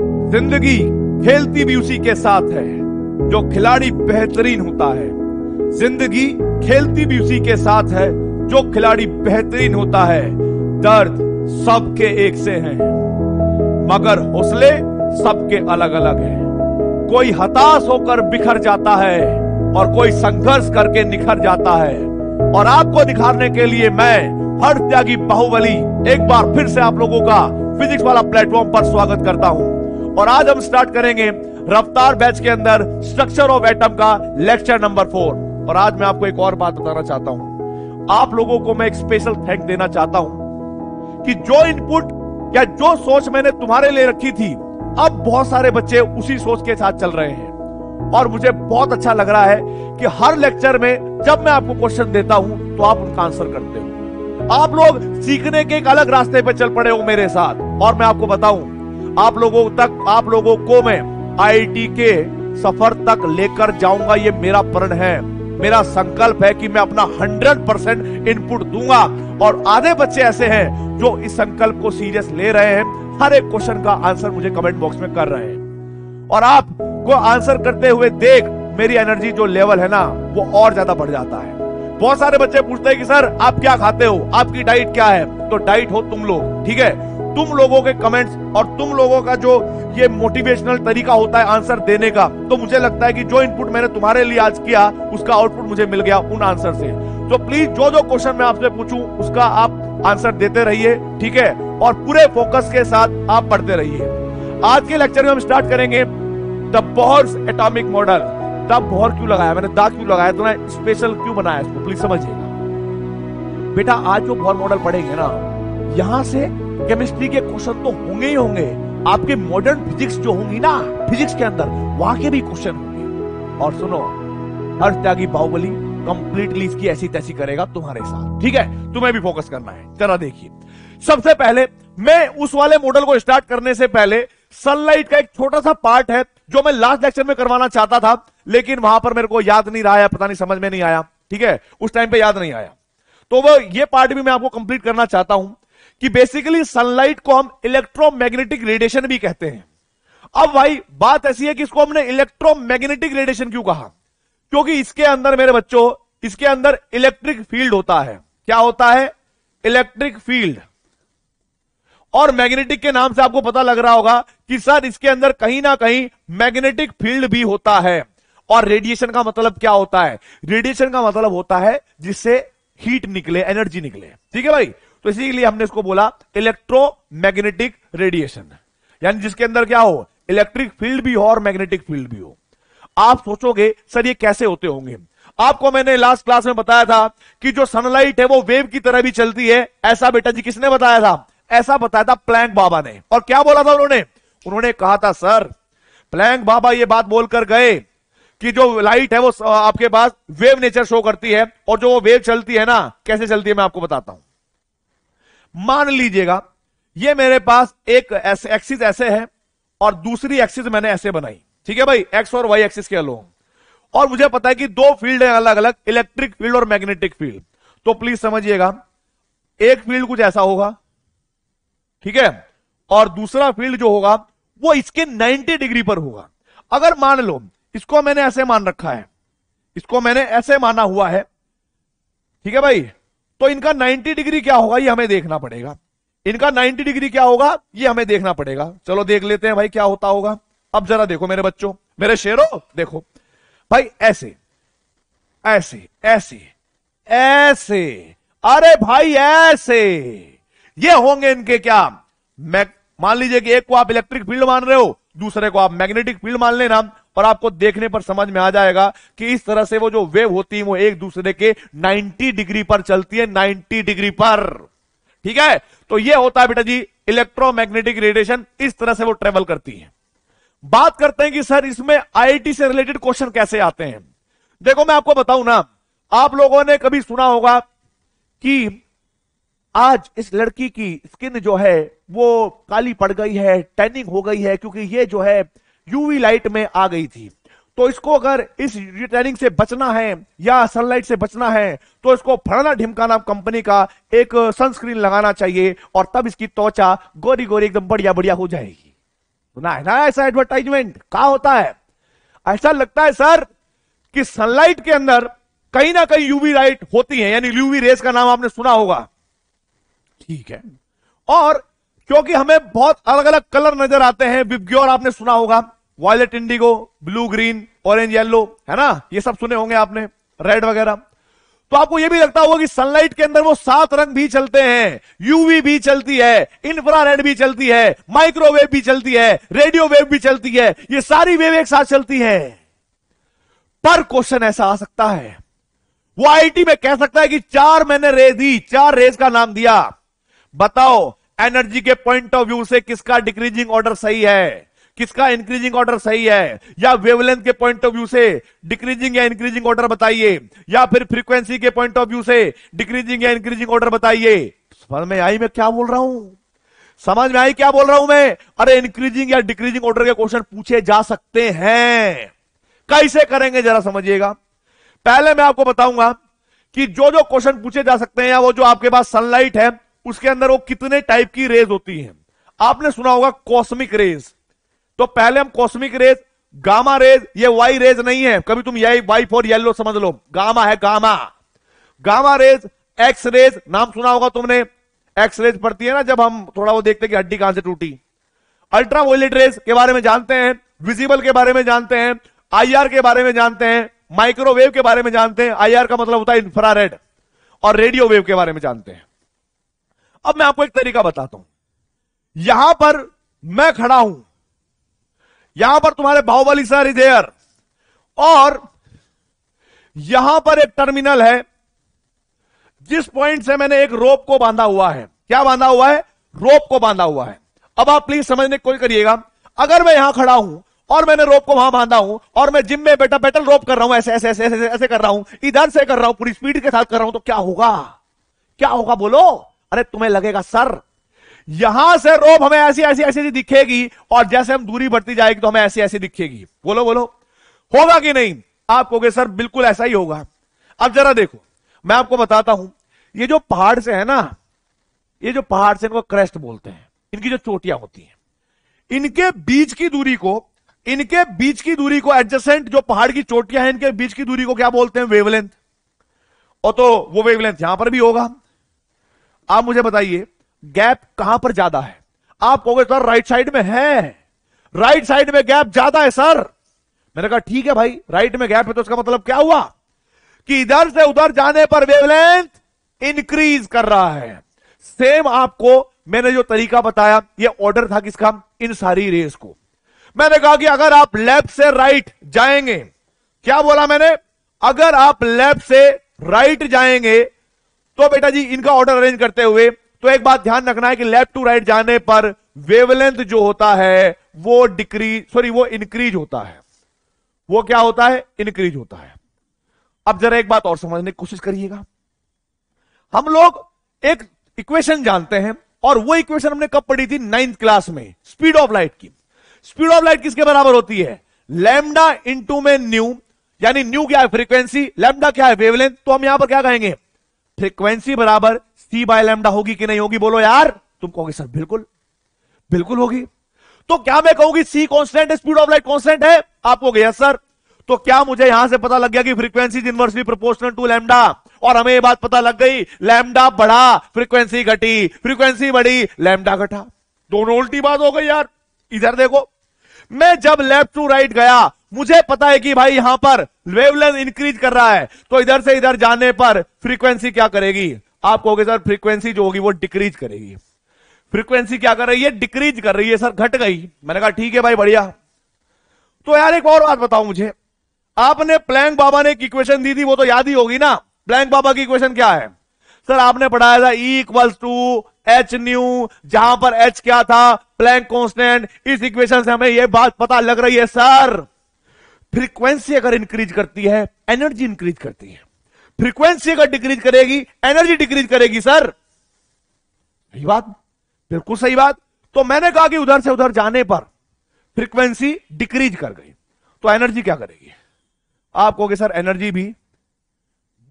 जिंदगी खेलती भी उसी के साथ है जो खिलाड़ी बेहतरीन होता है जिंदगी खेलती भी उसी के साथ है जो खिलाड़ी बेहतरीन होता है दर्द सबके एक से हैं मगर हौसले सबके अलग अलग हैं कोई हताश होकर बिखर जाता है और कोई संघर्ष करके निखर जाता है और आपको दिखाने के लिए मैं हर त्यागी बाहुबली एक बार फिर से आप लोगों का फिजिक्स वाला प्लेटफॉर्म पर स्वागत करता हूं और आज हम स्टार्ट करेंगे रफ्तार बैच के अंदर स्ट्रक्चर ऑफ एटम का लेक्चर नंबर फोर और आज मैं आपको एक और बात बताना चाहता हूं आप लोगों को मैं एक स्पेशल थैंक देना चाहता हूं कि जो इनपुट या जो सोच मैंने तुम्हारे लिए रखी थी अब बहुत सारे बच्चे उसी सोच के साथ चल रहे हैं और मुझे बहुत अच्छा लग रहा है कि हर लेक्चर में जब मैं आपको क्वेश्चन देता हूं तो आप उनका आंसर करते हो आप लोग सीखने के एक अलग रास्ते पर चल पड़े हो मेरे साथ और मैं आपको बताऊं आप लोगों तक आप लोगों को मैं आईटी के सफर तक लेकर जाऊंगा ये मेरा प्रण है मेरा संकल्प है कि मैं अपना 100 परसेंट इनपुट दूंगा और आधे बच्चे ऐसे हैं जो इस संकल्प को सीरियस ले रहे हैं हर एक क्वेश्चन का आंसर मुझे कमेंट बॉक्स में कर रहे हैं और आप को आंसर करते हुए देख मेरी एनर्जी जो लेवल है ना वो और ज्यादा बढ़ जाता है बहुत सारे बच्चे पूछते हैं कि सर आप क्या खाते हो आपकी डाइट क्या है तो डाइट हो तुम लोग ठीक है तुम लोगों के कमेंट्स और तुम लोगों का जो ये मोटिवेशनल तरीका होता है आंसर देने का तो मुझे लगता है कि जो इनपुट मैंने तुम्हारे लिए आज किया उसका आउटपुट मुझे मिल गया उन आंसर से तो प्लीज जो जो क्वेश्चन मैं आपसे पूछूं उसका आप आंसर देते रहिए ठीक है और पूरे फोकस के साथ आप पढ़ते रहिए आज के लेक्चर में हम स्टार्ट करेंगे the Bohr's atomic model the Bohr क्यों लगाया मैंने दा क्यों लगाया तो स्पेशल क्यों बनाया इसको प्लीज समझिएगा बेटा आज जो बोर मॉडल पढ़ेंगे ना यहां से केमिस्ट्री के क्वेश्चन तो होंगे ही होंगे आपके मॉडर्न फिजिक्स जो होंगी ना फिजिक्स के अंदर वहां के भी क्वेश्चन होंगे और सुनो हर त्यागी बाहुबली कंप्लीटली इसकी ऐसी तैसी करेगा तुम्हारे साथ ठीक है तुम्हें भी फोकस करना है जरा देखिए सबसे पहले मैं उस वाले मॉडल को स्टार्ट करने से पहले सनलाइट का एक छोटा सा पार्ट है जो मैं लास्ट लेक्चर में करवाना चाहता था लेकिन वहां पर मेरे को याद नहीं रहा है पता नहीं समझ में नहीं आया ठीक है उस टाइम पे याद नहीं आया तो वो ये पार्ट भी मैं आपको कंप्लीट करना चाहता हूं कि बेसिकली सनलाइट को हम इलेक्ट्रोमैग्नेटिक रेडिएशन भी कहते हैं अब भाई बात ऐसी है कि इसको हमने इलेक्ट्रोमैग्नेटिक रेडिएशन क्यों कहा क्योंकि इसके अंदर मेरे बच्चों इसके अंदर इलेक्ट्रिक फील्ड होता है क्या होता है इलेक्ट्रिक फील्ड और मैग्नेटिक के नाम से आपको पता लग रहा होगा कि सर इसके अंदर कहीं ना कहीं मैग्नेटिक फील्ड भी होता है और रेडिएशन का मतलब क्या होता है रेडिएशन का मतलब होता है जिससे हीट निकले एनर्जी निकले ठीक है भाई तो इसीलिए हमने इसको बोला इलेक्ट्रोमैग्नेटिक रेडिएशन यानी जिसके अंदर क्या हो इलेक्ट्रिक फील्ड भी हो और मैग्नेटिक फील्ड भी हो आप सोचोगे सर ये कैसे होते होंगे आपको मैंने लास्ट क्लास में बताया था कि जो सनलाइट है वो वेव की तरह भी चलती है ऐसा बेटा जी किसने बताया था ऐसा बताया था प्लैंक बाबा ने और क्या बोला था उन्होंने उन्होंने कहा था सर प्लैंक बाबा ये बात बोलकर गए कि जो लाइट है वो आपके पास वेव नेचर शो करती है और जो वो वेव चलती है ना कैसे चलती है मैं आपको बताता हूं मान लीजिएगा ये मेरे पास एक एक्सिस ऐसे है और दूसरी एक्सिस मैंने ऐसे बनाई ठीक है भाई एक्स और वाई एक्सिस के लो और मुझे पता है कि दो फील्ड है अलग अलग इलेक्ट्रिक फील्ड और मैग्नेटिक फील्ड तो प्लीज समझिएगा एक फील्ड कुछ ऐसा होगा ठीक है और दूसरा फील्ड जो होगा वो इसके 90 डिग्री पर होगा अगर मान लो इसको मैंने ऐसे मान रखा है इसको मैंने ऐसे माना हुआ है ठीक है भाई तो इनका 90 डिग्री क्या होगा ये हमें देखना पड़ेगा इनका 90 डिग्री क्या होगा ये हमें देखना पड़ेगा चलो देख लेते हैं भाई क्या होता होगा अब जरा देखो मेरे बच्चों मेरे शेरों देखो भाई ऐसे ऐसे ऐसे ऐसे अरे भाई ऐसे ये होंगे इनके क्या मान लीजिए कि एक को आप इलेक्ट्रिक फील्ड मान रहे हो दूसरे को आप मैग्नेटिक फील्ड मान लेना पर आपको देखने पर समझ में आ जाएगा कि इस तरह से वो जो वेव होती है वो एक दूसरे के 90 डिग्री पर चलती है 90 डिग्री पर ठीक है तो ये होता है बेटा जी इलेक्ट्रोमैग्नेटिक रेडिएशन इस तरह से वो ट्रेवल करती है बात करते हैं कि सर इसमें आई से रिलेटेड क्वेश्चन कैसे आते हैं देखो मैं आपको बताऊं ना आप लोगों ने कभी सुना होगा कि आज इस लड़की की स्किन जो है वो काली पड़ गई है टैनिंग हो गई है क्योंकि ये जो है यूवी लाइट में आ गई थी तो इसको अगर इस रिटर्निंग से बचना है या सनलाइट से बचना है तो इसको फड़ाना ढिमकाना कंपनी का एक सनस्क्रीन लगाना चाहिए और तब इसकी त्वचा गोरी गोरी एकदम बढ़िया बढ़िया हो जाएगी सुना तो है ना ऐसा एडवर्टाइजमेंट कहा होता है ऐसा लगता है सर कि सनलाइट के अंदर कहीं ना कहीं यूवी लाइट होती है यानी यूवी रेस का नाम आपने सुना होगा ठीक है और क्योंकि हमें बहुत अलग अलग कलर नजर आते हैं विज्ञोर आपने सुना होगा violet indigo blue green orange yellow है ना ये सब सुने होंगे आपने रेड वगैरह तो आपको यह भी लगता होगा कि सनलाइट के अंदर वो सात रंग भी चलते हैं यूवी भी चलती है इंफ्रारेड भी चलती है माइक्रोवेव भी चलती है रेडियो वेव भी चलती है ये सारी वेव एक साथ चलती है पर क्वेश्चन ऐसा आ सकता है वो आईटी में कह सकता है कि चार मैंने रे दी चार रेज का नाम दिया बताओ एनर्जी के पॉइंट ऑफ व्यू से किसका डिक्रीजिंग ऑर्डर सही है किसका इंक्रीजिंग ऑर्डर सही है या वेवलेंथ के पॉइंट ऑफ व्यू से डिक्रीजिंग या इंक्रीजिंग ऑर्डर बताइए या फिर फ्रीक्वेंसी के पॉइंट ऑफ व्यू से डिक्रीजिंग या इंक्रीजिंग ऑर्डर बताइए समझ में आई मैं क्या बोल रहा हूं समझ में आई क्या बोल रहा हूं मैं अरे इंक्रीजिंग या डिक्रीजिंग ऑर्डर के क्वेश्चन पूछे जा सकते हैं कैसे करेंगे जरा समझिएगा पहले मैं आपको बताऊंगा कि जो जो क्वेश्चन पूछे जा सकते हैं वो जो आपके पास सनलाइट है उसके अंदर वो कितने टाइप की रेज होती हैं आपने सुना होगा कॉस्मिक रेज तो पहले हम कॉस्मिक रेज गामा रेज ये वाई रेज नहीं है कभी तुम यही वाई फॉर येलो समझ लो गामा है gamma gamma rays X rays नाम सुना होगा तुमने एक्स रेज पड़ती है ना जब हम थोड़ा वो देखते हैं कि हड्डी कहां से टूटी अल्ट्रा वोलेट रेज के बारे में जानते हैं विजिबल के बारे में जानते हैं आईआर के बारे में जानते हैं माइक्रोवेव के बारे में जानते हैं आईआर का मतलब होता है इंफ्रारेड और रेडियो वेव के बारे में जानते हैं अब मैं आपको एक तरीका बताता हूं यहां पर मैं खड़ा हूं यहां पर तुम्हारे बाहुबली सर इधेयर और यहां पर एक टर्मिनल है जिस पॉइंट से मैंने एक रोप को बांधा हुआ है क्या बांधा हुआ है रोप को बांधा हुआ है अब आप प्लीज समझने की कोशिश करिएगा अगर मैं यहां खड़ा हूं और मैंने रोप को वहां बांधा हूं और मैं जिम में बेटा बेटल रोप कर रहा हूं ऐसे ऐसे ऐसे ऐसे ऐसे कर रहा हूं इधर से कर रहा हूं पूरी स्पीड के साथ कर रहा हूं तो क्या होगा क्या होगा बोलो अरे तुम्हें लगेगा सर यहां से रोब हमें ऐसी ऐसी ऐसी ऐसी दिखेगी और जैसे हम दूरी बढ़ती जाएगी तो हमें ऐसी ऐसी दिखेगी बोलो बोलो होगा कि नहीं आप कहोगे सर बिल्कुल ऐसा ही होगा अब जरा देखो मैं आपको बताता हूं ये जो पहाड़ से है ना ये जो पहाड़ से इनको क्रेस्ट बोलते हैं इनकी जो चोटियां होती हैं इनके बीच की दूरी को इनके बीच की दूरी को एडजस्टेंट जो पहाड़ की चोटियां हैं इनके बीच की दूरी को क्या बोलते हैं वेवलेंथ और तो वो वेवलेंथ यहां पर भी होगा आप मुझे बताइए गैप कहां पर ज्यादा है आप कहोगे तो सर राइट साइड में है राइट साइड में गैप ज्यादा है सर मैंने कहा ठीक है भाई राइट में गैप है तो उसका मतलब क्या हुआ कि इधर से उधर जाने पर वेवलेंथ इंक्रीज कर रहा है सेम आपको मैंने जो तरीका बताया ये ऑर्डर था किसका इन सारी रेस को मैंने कहा कि अगर आप लेफ्ट से राइट जाएंगे क्या बोला मैंने अगर आप लेफ्ट से राइट जाएंगे तो बेटा जी इनका ऑर्डर अरेंज करते हुए तो एक बात ध्यान रखना है कि लेफ्ट टू राइट जाने पर वेवलेंथ जो होता है वो डिक्रीज सॉरी वो इंक्रीज होता है वो क्या होता है इंक्रीज होता है अब जरा एक बात और समझने की कोशिश करिएगा हम लोग एक इक्वेशन जानते हैं और वो इक्वेशन हमने कब पढ़ी थी नाइन्थ क्लास में स्पीड ऑफ लाइट की स्पीड ऑफ लाइट किसके बराबर होती है लैमडा इंटू में न्यू यानी न्यू क्या है फ्रीक्वेंसी लैमडा क्या है वेवलेंथ तो हम यहां पर क्या कहेंगे फ्रीक्वेंसी बराबर सी बाय लेमडा होगी कि नहीं होगी बोलो यार तुम कहोगे सर बिल्कुल बिल्कुल होगी तो क्या मैं कहूंगी C constant speed of light constant है आप हो गया सर तो क्या मुझे यहां से पता लग गया कि frequency inversely proportional to lambda और हमें यह बात पता लग गई लैम्डा बढ़ा फ्रीक्वेंसी घटी फ्रीक्वेंसी बढ़ी लैम्डा घटा दोनों उल्टी बात हो गई यार इधर देखो मैं जब लेफ्ट टू राइट गया मुझे पता है कि भाई यहां पर वेवलेंथ इंक्रीज कर रहा है तो इधर से इधर जाने पर फ्रीक्वेंसी क्या करेगी आप कहोगे सर फ्रीक्वेंसी जो होगी वो डिक्रीज करेगी फ्रीक्वेंसी क्या कर रही है डिक्रीज कर रही है सर घट गई मैंने कहा ठीक है भाई बढ़िया तो यार एक और बात बताओ मुझे आपने प्लैंक बाबा ने एक इक्वेशन दी थी वो तो याद ही होगी ना प्लैंक बाबा की इक्वेशन क्या है सर आपने पढ़ाया था E equals to H nu जहां पर एच क्या था प्लैंक कॉन्स्टेंट इस इक्वेशन से हमें यह बात पता लग रही है सर फ्रीक्वेंसी अगर इंक्रीज करती है एनर्जी इंक्रीज करती है फ्रीक्वेंसी अगर डिक्रीज करेगी एनर्जी डिक्रीज करेगी सर सही बात बिल्कुल सही बात तो मैंने कहा कि उधर से उधर जाने पर फ्रीक्वेंसी डिक्रीज कर गई तो एनर्जी क्या करेगी आप कहोगे सर एनर्जी भी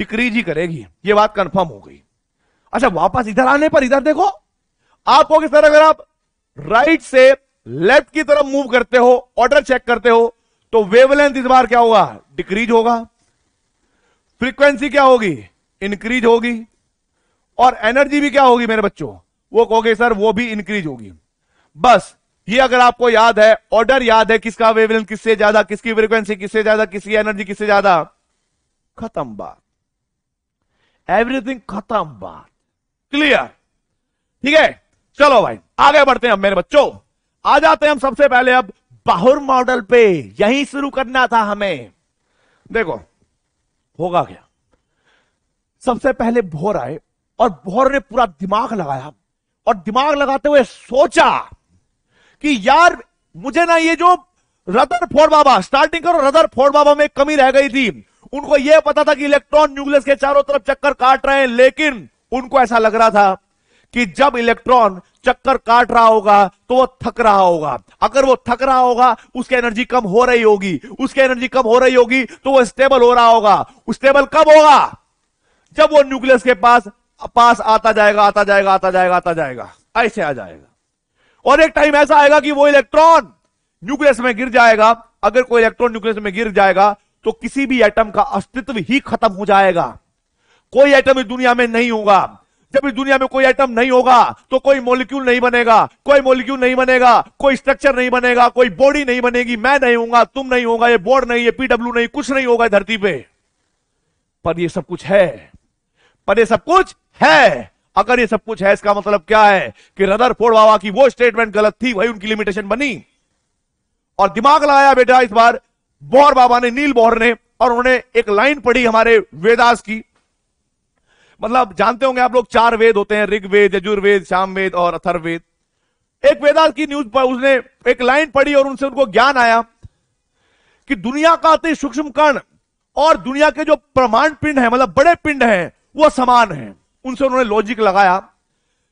डिक्रीज ही करेगी ये बात कंफर्म हो गई अच्छा वापस इधर आने पर इधर देखो आप कहोगे सर अगर आप राइट से लेफ्ट की तरफ मूव करते हो ऑर्डर चेक करते हो तो वेवलेंथ इस बार क्या होगा डिक्रीज होगा फ्रीक्वेंसी क्या होगी इंक्रीज होगी और एनर्जी भी क्या होगी मेरे बच्चों वो कहोगे सर वो भी इंक्रीज होगी बस ये अगर आपको याद है ऑर्डर याद है किसका वेवलेंथ किससे ज्यादा किसकी फ्रीक्वेंसी किससे ज्यादा किसकी एनर्जी किससे ज्यादा खत्म बात एवरीथिंग खत्म बात क्लियर ठीक है चलो भाई आगे बढ़ते हैं हम मेरे बच्चों आ जाते हैं हम सबसे पहले अब बाहुर मॉडल पे यही शुरू करना था हमें देखो होगा क्या सबसे पहले भोर आए और भोर ने पूरा दिमाग लगाया और दिमाग लगाते हुए सोचा कि यार मुझे ना ये जो रदर फोड़ बाबा स्टार्टिंग करो रदर फोड़ बाबा में कमी रह गई थी उनको यह पता था कि इलेक्ट्रॉन न्यूक्लियस के चारों तरफ चक्कर काट रहे हैं लेकिन उनको ऐसा लग रहा था कि जब इलेक्ट्रॉन चक्कर काट रहा होगा तो वो थक रहा होगा अगर वो थक रहा होगा उसकी एनर्जी कम हो रही होगी उसकी एनर्जी कम हो रही होगी तो वो स्टेबल हो रहा होगा स्टेबल कब होगा जब वो न्यूक्लियस के पास पास आता जाएगा आता जाएगा आता जाएगा आता जाएगा ऐसे आ जाएगा और एक टाइम ऐसा आएगा कि वो इलेक्ट्रॉन न्यूक्लियस में गिर जाएगा अगर कोई इलेक्ट्रॉन न्यूक्लियस में गिर जाएगा तो किसी भी एटम का अस्तित्व ही खत्म हो जाएगा कोई आइटम इस दुनिया में नहीं होगा जब इस दुनिया में कोई आइटम नहीं होगा तो कोई मोलिक्यूल नहीं बनेगा कोई मोलिक्यूल नहीं बनेगा कोई स्ट्रक्चर नहीं बनेगा कोई बॉडी नहीं बनेगी मैं नहीं होगा तुम नहीं होगा ये बोर्ड नहीं है पीडब्ल्यू नहीं कुछ नहीं होगा धरती पे पर ये सब कुछ है पर ये सब कुछ है अगर ये सब कुछ है इसका मतलब क्या है कि रदर फोड़ बाबा की वो स्टेटमेंट गलत थी वही उनकी लिमिटेशन बनी और दिमाग लगाया बेटा इस बार बोहर बाबा ने नील बोहर ने और उन्होंने एक लाइन पढ़ी हमारे वेदास की मतलब जानते होंगे आप लोग चार वेद होते हैं ऋग्वेद यजुर्वेद वेद और अथर्वेद एक वेदांत की न्यूज पर उसने एक लाइन पढ़ी और उनसे उनको ज्ञान आया कि दुनिया का अति सूक्ष्म कर्ण और दुनिया के जो प्रमाण पिंड है मतलब बड़े पिंड है वह समान है उनसे उन्होंने लॉजिक लगाया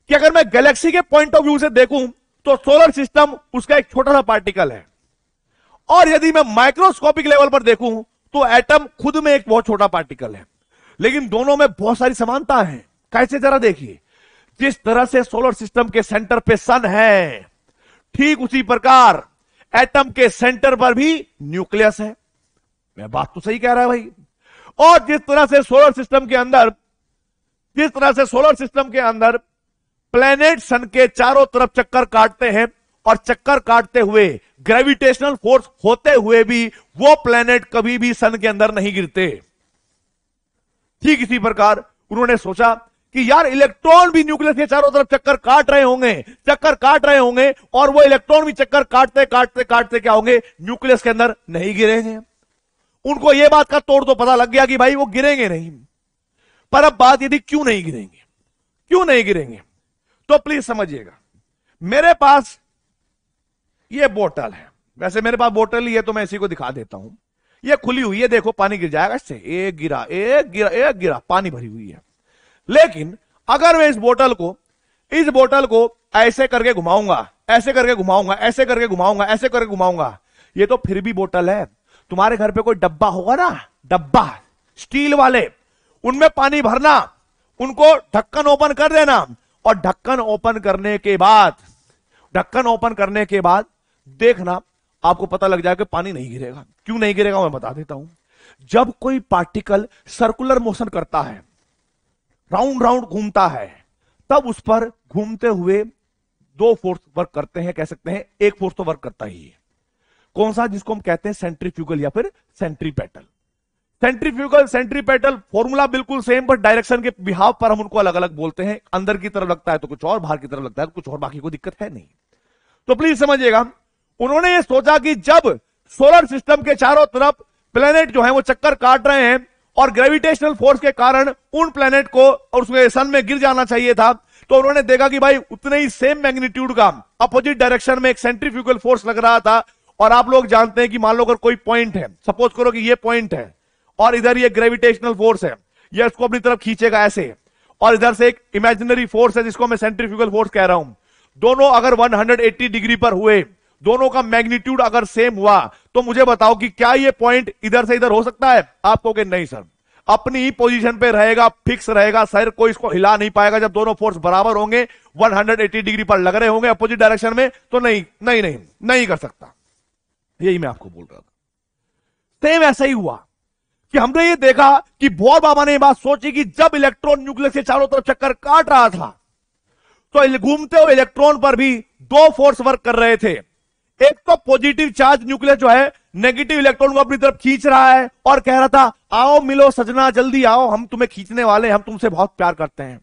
कि अगर मैं गैलेक्सी के पॉइंट ऑफ व्यू से देखूं तो सोलर सिस्टम उसका एक छोटा सा पार्टिकल है और यदि मैं माइक्रोस्कोपिक लेवल पर देखूं तो एटम खुद में एक बहुत छोटा पार्टिकल है लेकिन दोनों में बहुत सारी समानता है कैसे जरा देखिए जिस तरह से सोलर सिस्टम के सेंटर पे सन है ठीक उसी प्रकार एटम के सेंटर पर भी न्यूक्लियस है मैं बात तो सही कह रहा है भाई और जिस तरह से सोलर सिस्टम के अंदर जिस तरह से सोलर सिस्टम के अंदर प्लेनेट सन के चारों तरफ चक्कर काटते हैं और चक्कर काटते हुए ग्रेविटेशनल फोर्स होते हुए भी वो प्लेनेट कभी भी सन के अंदर नहीं गिरते ठीक इसी प्रकार उन्होंने सोचा कि यार इलेक्ट्रॉन भी न्यूक्लियस के चारों तरफ चक्कर काट रहे होंगे चक्कर काट रहे होंगे और वो इलेक्ट्रॉन भी चक्कर काटते काटते काटते क्या होंगे न्यूक्लियस के अंदर नहीं गिरेंगे उनको यह बात का तोड़ तो पता लग गया कि भाई वो गिरेंगे नहीं पर अब बात यदि क्यों नहीं गिरेंगे क्यों नहीं गिरेंगे तो प्लीज समझिएगा मेरे पास ये बोतल है वैसे मेरे पास बोतल ही है तो मैं इसी को दिखा देता हूं ये खुली हुई है देखो पानी गिर जाएगा इससे एक गिरा एक गिरा एक गिरा पानी भरी हुई है लेकिन अगर मैं इस बोतल को इस बोतल को ऐसे करके घुमाऊंगा ऐसे करके घुमाऊंगा ऐसे करके घुमाऊंगा ऐसे करके घुमाऊंगा ये तो फिर भी बोतल है तुम्हारे घर पे कोई डब्बा होगा ना डब्बा स्टील वाले उनमें पानी भरना उनको ढक्कन ओपन कर देना और ढक्कन ओपन करने के बाद ढक्कन ओपन करने के बाद देखना आपको पता लग जाएगा पानी नहीं गिरेगा क्यों नहीं गिरेगा मैं बता देता हूं जब कोई पार्टिकल सर्कुलर मोशन करता है राउंड राउंड घूमता है तब उस पर घूमते हुए दो फोर्स वर्क करते हैं कह सकते हैं एक फोर्स तो वर्क करता ही है कौन सा जिसको हम कहते हैं सेंट्रीफ्यूगल या फिर सेंट्रीपेटल सेंट्रीफ्यूगल सेंट्रीपेटल फॉर्मूला बिल्कुल सेम बट डायरेक्शन के बिहाव पर हम उनको अलग अलग बोलते हैं अंदर की तरफ लगता है तो कुछ और बाहर की तरफ लगता है तो कुछ और बाकी कोई दिक्कत है नहीं तो प्लीज समझिएगा उन्होंने ये सोचा कि जब सोलर सिस्टम के चारों तरफ प्लेनेट जो है वो चक्कर काट रहे हैं और ग्रेविटेशनल फोर्स के कारण उन प्लेनेट को और उसके सन में गिर जाना चाहिए था तो उन्होंने देखा कि भाई उतने ही सेम मैग्नीट्यूड का अपोजिट डायरेक्शन में एक सेंट्रीफ्यूगल फोर्स लग रहा था और आप लोग जानते हैं कि मान लो अगर कोई पॉइंट है सपोज करो कि ये पॉइंट है और इधर ये ग्रेविटेशनल फोर्स है यह इसको अपनी तरफ खींचेगा ऐसे और इधर से एक इमेजिनरी फोर्स है जिसको मैं सेंट्रीफ्यूगल फोर्स कह रहा हूं दोनों अगर 180 डिग्री पर हुए दोनों का मैग्नीट्यूड अगर सेम हुआ तो मुझे बताओ कि क्या ये पॉइंट इधर से इधर हो सकता है आप कहोगे नहीं सर अपनी ही पोजीशन पे रहेगा फिक्स रहेगा सर कोई इसको हिला नहीं पाएगा जब दोनों फोर्स बराबर होंगे 180 डिग्री पर लग रहे होंगे अपोजिट डायरेक्शन में तो नहीं नहीं नहीं नहीं कर सकता यही मैं आपको बोल रहा था सेम ऐसा ही हुआ कि हमने ये देखा कि बोर बाबा ने बात सोची कि जब इलेक्ट्रॉन न्यूक्लियस के चारों तरफ चक्कर काट रहा था तो घूमते हुए इलेक्ट्रॉन पर भी दो फोर्स वर्क कर रहे थे एक तो पॉजिटिव चार्ज न्यूक्लियर जो है नेगेटिव इलेक्ट्रॉन को अपनी तरफ खींच रहा है और कह रहा था आओ मिलो सजना जल्दी आओ हम तुम्हें खींचने वाले हम तुमसे बहुत प्यार करते हैं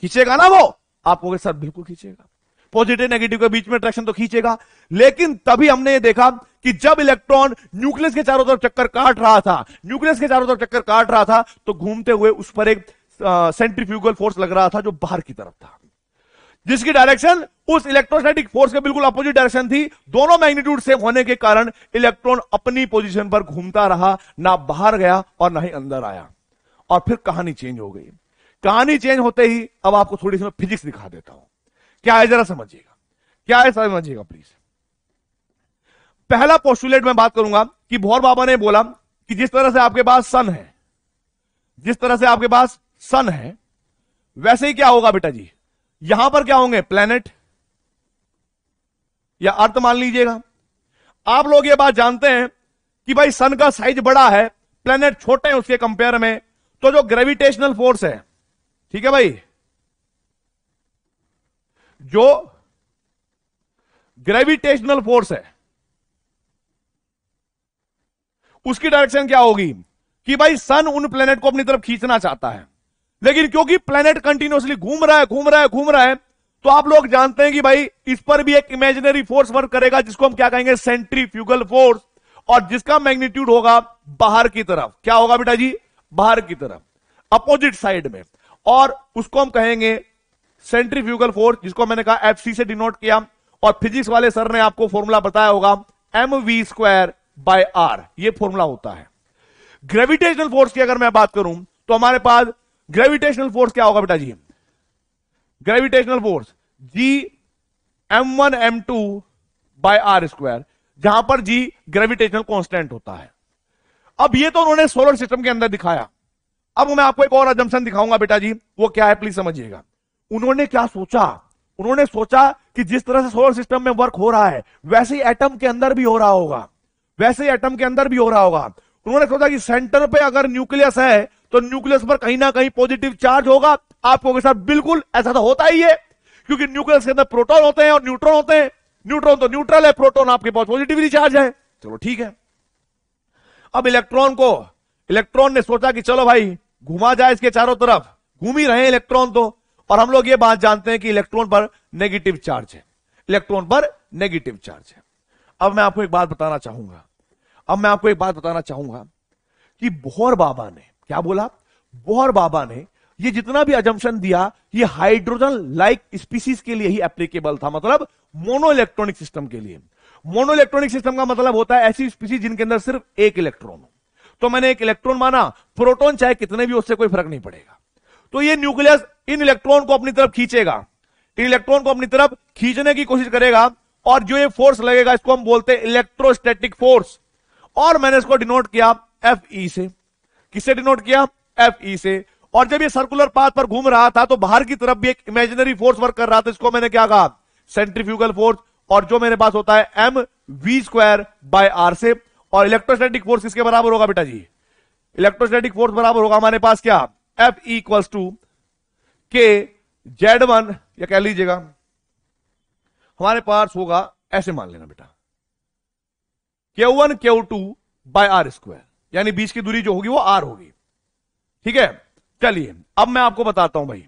खींचेगा ना वो आप कहोगे सर बिल्कुल खींचेगा पॉजिटिव नेगेटिव के बीच में अट्रैक्शन तो खींचेगा लेकिन तभी हमने ये देखा कि जब इलेक्ट्रॉन न्यूक्लियस के चारों तरफ चक्कर काट रहा था न्यूक्लियस के चारों तरफ चक्कर काट रहा था तो घूमते हुए उस पर एक सेंट्रीफ्यूगल फोर्स लग रहा था जो बाहर की तरफ था जिसकी डायरेक्शन उस इलेक्ट्रोस्टैटिक फोर्स के बिल्कुल अपोजिट डायरेक्शन थी दोनों मैग्नीट्यूड सेम होने के कारण इलेक्ट्रॉन अपनी पोजीशन पर घूमता रहा ना बाहर गया और ना ही अंदर आया और फिर कहानी चेंज हो गई कहानी चेंज होते ही अब आपको थोड़ी सी मैं फिजिक्स दिखा देता हूं क्या है जरा समझिएगा क्या है समझिएगा प्लीज पहला पोस्टुलेट में बात करूंगा कि भोर बाबा ने बोला कि जिस तरह से आपके पास सन है जिस तरह से आपके पास सन है वैसे ही क्या होगा बेटा जी यहां पर क्या होंगे प्लेनेट या अर्थ मान लीजिएगा आप लोग ये बात जानते हैं कि भाई सन का साइज बड़ा है प्लेनेट छोटे हैं उसके कंपेयर में तो जो ग्रेविटेशनल फोर्स है ठीक है भाई जो ग्रेविटेशनल फोर्स है उसकी डायरेक्शन क्या होगी कि भाई सन उन प्लेनेट को अपनी तरफ खींचना चाहता है लेकिन क्योंकि प्लेनेट कंटिन्यूसली घूम रहा है घूम रहा है घूम रहा है तो आप लोग जानते हैं कि भाई इस पर भी एक इमेजिनरी फोर्स वर्क करेगा जिसको हम क्या कहेंगे फ्यूगल फोर्स और जिसका मैग्नीट्यूड होगा बाहर की तरफ क्या होगा बेटा जी बाहर की तरफ अपोजिट साइड में और उसको हम कहेंगे फ्यूगल फोर्स जिसको मैंने कहा एफ से डिनोट किया और फिजिक्स वाले सर ने आपको फॉर्मूला बताया होगा M we square by R यह फॉर्मूला होता है ग्रेविटेशनल फोर्स की अगर मैं बात करूं तो हमारे पास ग्रेविटेशनल फोर्स क्या होगा बेटा जी gravitational force G M one M two by are square जहां पर जी ग्रेविटेशनल कांस्टेंट होता है अब ये तो उन्होंने सोलर सिस्टम के अंदर दिखाया अब मैं आपको एक और अजम्पन दिखाऊंगा बेटा जी वो क्या है प्लीज समझिएगा उन्होंने क्या सोचा उन्होंने सोचा कि जिस तरह से सोलर सिस्टम में वर्क हो रहा है वैसे ही एटम के अंदर भी हो रहा होगा वैसे ही एटम के अंदर भी हो रहा होगा उन्होंने सोचा कि सेंटर पे अगर न्यूक्लियस है तो न्यूक्लियस पर कहीं ना कहीं पॉजिटिव चार्ज होगा आपको साथ बिल्कुल ऐसा तो होता ही है क्योंकि न्यूक्लियस के अंदर प्रोटॉन होते हैं और न्यूट्रॉन होते हैं न्यूट्रॉन तो न्यूट्रल है प्रोटॉन आपके पास पॉजिटिवली चार्ज है चलो ठीक है अब इलेक्ट्रॉन को इलेक्ट्रॉन ने सोचा कि चलो भाई घुमा जाए इसके चारों तरफ घूम ही रहे इलेक्ट्रॉन तो और हम लोग ये बात जानते हैं कि इलेक्ट्रॉन पर नेगेटिव चार्ज है इलेक्ट्रॉन पर नेगेटिव चार्ज है अब मैं आपको एक बात बताना चाहूंगा अब मैं आपको एक बात बताना चाहूंगा कि भोर बाबा ने क्या बोला बोहर बाबा ने ये जितना भी अजम्पन दिया ये हाइड्रोजन लाइक स्पीसीज के लिए ही एप्लीकेबल था मतलब मोनो इलेक्ट्रॉनिक सिस्टम के लिए मोनो इलेक्ट्रॉनिक सिस्टम का मतलब होता है ऐसी स्पीसीज जिनके अंदर सिर्फ एक इलेक्ट्रॉन हो तो मैंने एक इलेक्ट्रॉन माना प्रोटोन चाहे कितने भी उससे कोई फर्क नहीं पड़ेगा तो ये न्यूक्लियस इन इलेक्ट्रॉन को अपनी तरफ खींचेगा इन इलेक्ट्रॉन को अपनी तरफ खींचने की कोशिश करेगा और जो ये फोर्स लगेगा इसको हम बोलते हैं इलेक्ट्रोस्टेटिक फोर्स और मैंने इसको डिनोट किया एफ ई से किससे डिनोट किया एफ ई e से और जब ये सर्कुलर पाथ पर घूम रहा था तो बाहर की तरफ भी एक इमेजिनरी फोर्स वर्क कर रहा था इसको मैंने क्या कहा सेंट्रीफ्यूगल फोर्स और जो मेरे पास होता है M we square by R से और इलेक्ट्रोस्टैटिक फोर्स किसके बराबर होगा बेटा जी इलेक्ट्रोस्टैटिक फोर्स बराबर होगा हमारे पास क्या एफ इक्वल्स टू के जेड वन या कह लीजिएगा हमारे पास होगा ऐसे मान लेना बेटा के वन के टू बाय आर स्क्वायर यानी बीच की दूरी जो होगी वो आर होगी ठीक है चलिए अब मैं आपको बताता हूं भाई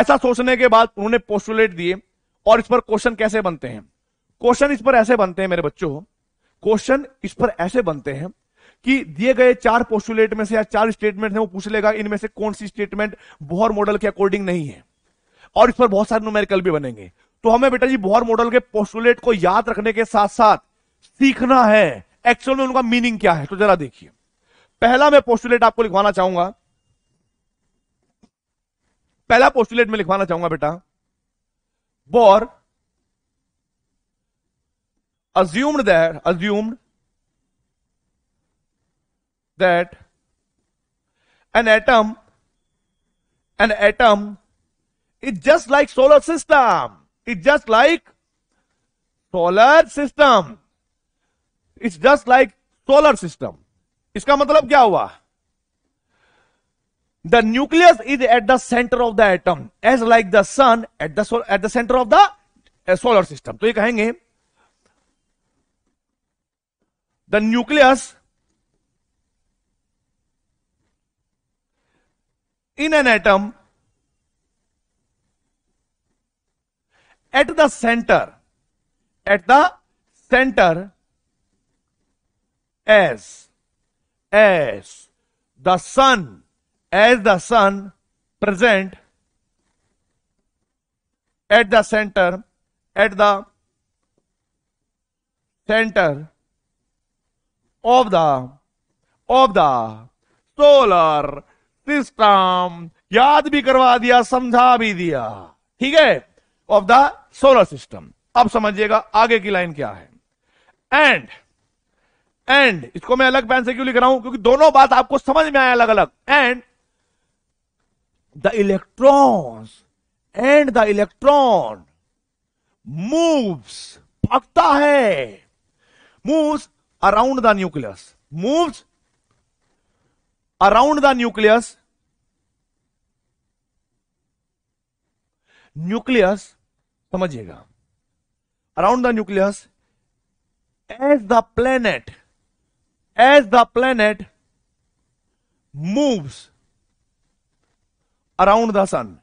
ऐसा सोचने के बाद उन्होंने पोस्टुलेट दिए और इस पर क्वेश्चन कैसे बनते हैं क्वेश्चन इस पर ऐसे बनते हैं मेरे बच्चों क्वेश्चन इस पर ऐसे बनते हैं कि दिए गए चार पोस्टुलेट में से या चार स्टेटमेंट है वो पूछ लेगा इनमें से कौन सी स्टेटमेंट बोहर मॉडल के अकॉर्डिंग नहीं है और इस पर बहुत सारे नोमेरिकल भी बनेंगे तो हमें बेटा जी बोहर मॉडल के पोस्टुलेट को याद रखने के साथ साथ सीखना है एक्चुअल में उनका मीनिंग क्या है तो जरा देखिए पहला मैं पोस्टुलेट आपको लिखवाना चाहूंगा पहला पोस्टुलेट में लिखवाना चाहूंगा बेटा Bohr assumed that assumed that an atom an atom is just like solar system is just like solar system it's just like solar system इसका मतलब क्या हुआ the nucleus is at the centre of the atom as like the sun at the at the centre of the solar system तो ये कहेंगे the nucleus in an atom at the centre at the centre as as the sun, as the sun present at the center, at the center of the of the solar system याद भी करवा दिया समझा भी दिया ठीक है of the solar system अब समझिएगा आगे की लाइन क्या है एंड एंड इसको मैं अलग पेन से क्यों लिख रहा हूं क्योंकि दोनों बात आपको समझ में आए अलग अलग and the electrons and the electron moves पकता है moves around the nucleus moves around the nucleus nucleus समझिएगा around the nucleus as the planet as the planet moves around the sun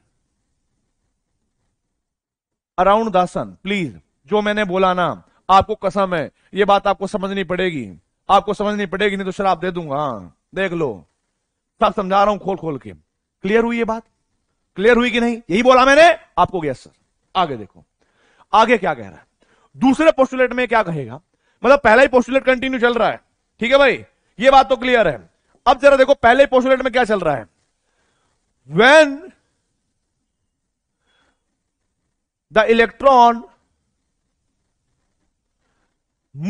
around the sun please जो मैंने बोला ना आपको कसम है ये बात आपको समझनी पड़ेगी आपको समझनी पड़ेगी नहीं तो शराब दे दूंगा हाँ देख लो सब समझा रहा हूं खोल खोल के क्लियर हुई ये बात क्लियर हुई कि नहीं यही बोला मैंने आपको गया सर आगे देखो आगे क्या कह रहा है दूसरे पोस्टुलेट में क्या कहेगा मतलब पहला ही पोस्टुलेट कंटिन्यू चल रहा है ठीक है भाई ये बात तो क्लियर है अब जरा देखो पहले पोस्टुलेट में क्या चल रहा है when the electron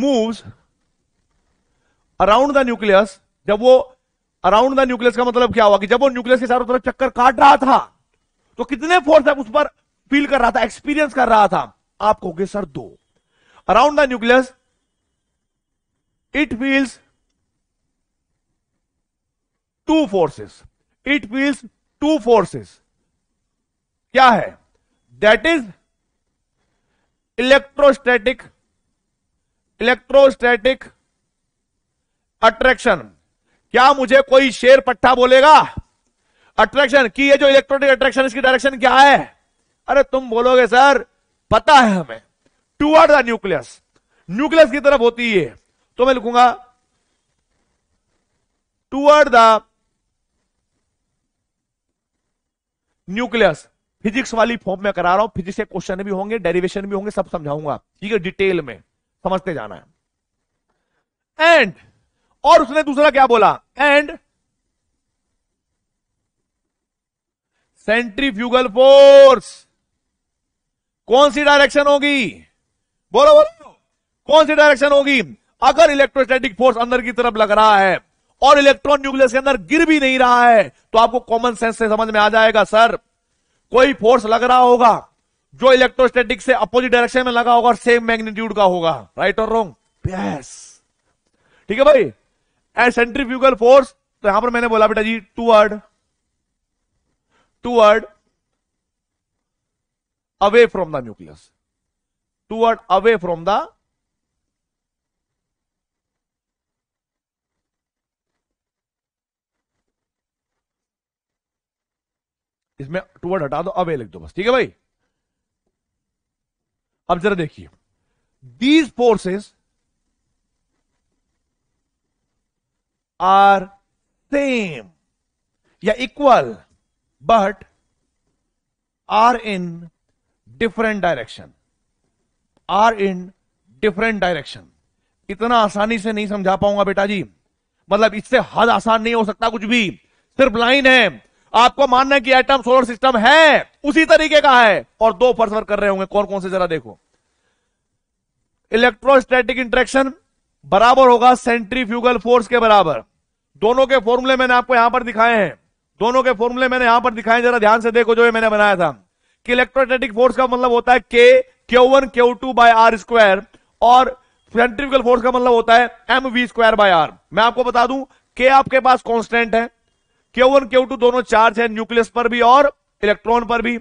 moves around the nucleus जब वो अराउंड द न्यूक्लियस का मतलब क्या हुआ कि जब वो न्यूक्लियस के चारों तरफ चक्कर काट रहा था तो कितने फोर्स उस पर फील कर रहा था एक्सपीरियंस कर रहा था आप कहोगे सर दो around the nucleus it feels two forces it feels two forces क्या है that is electrostatic electrostatic attraction क्या मुझे कोई शेर पट्टा बोलेगा अट्रैक्शन की ये जो इलेक्ट्रोनिक अट्रैक्शन इसकी डायरेक्शन क्या है अरे तुम बोलोगे सर पता है हमें टूअर्ड द न्यूक्लियस न्यूक्लियस की तरफ होती है तो मैं लिखूंगा टूअर्ड द न्यूक्लियस फिजिक्स वाली फॉर्म में करा रहा हूं फिजिक्स के क्वेश्चन भी होंगे डेरिवेशन भी होंगे सब समझाऊंगा ठीक है डिटेल में समझते जाना है एंड और उसने दूसरा क्या बोला एंड सेंट्रीफ्यूगल फोर्स कौन सी डायरेक्शन होगी बोलो बोलो कौन सी डायरेक्शन होगी अगर इलेक्ट्रोस्टैटिक फोर्स अंदर की तरफ लग रहा है और इलेक्ट्रॉन न्यूक्लियस के अंदर गिर भी नहीं रहा है तो आपको कॉमन सेंस से समझ में आ जाएगा सर कोई फोर्स लग रहा होगा जो इलेक्ट्रोस्टैटिक से अपोजिट डायरेक्शन में लगा होगा और सेम मैग्नीट्यूड का होगा राइट और रॉन्ग यस ठीक है भाई एंड सेंट्रीफ्यूगल फोर्स तो यहां पर मैंने बोला बेटा जी toward toward away from the nucleus toward away from the इसमें वर्ड हटा दो अवे लिख दो बस ठीक है भाई अब जरा देखिए दीज फोर्सेस आर सेम या equal but are in different direction are in different direction इतना आसानी से नहीं समझा पाऊंगा बेटा जी मतलब इससे हद आसान नहीं हो सकता कुछ भी सिर्फ लाइन है आपको मानना है कि एटम सोलर सिस्टम है उसी तरीके का है और दो फर्स वर्क कर रहे होंगे कौन कौन से जरा देखो इलेक्ट्रोस्टैटिक इंट्रेक्शन बराबर होगा सेंट्रीफ्यूगल फोर्स के बराबर दोनों के फॉर्मूले मैंने आपको यहां पर दिखाए हैं दोनों के फॉर्मूले मैंने यहां पर दिखाए जरा ध्यान से देखो जो ये मैंने बनाया था कि इलेक्ट्रोस्टैटिक फोर्स का मतलब होता है K Q one Q two by are square और सेंट्रीफ्यूगल फोर्स का मतलब होता है M we square by R मैं आपको बता दूं के आपके पास कॉन्स्टेंट है के वन के टू दोनों चार्ज है न्यूक्लियस पर भी और इलेक्ट्रॉन पर भी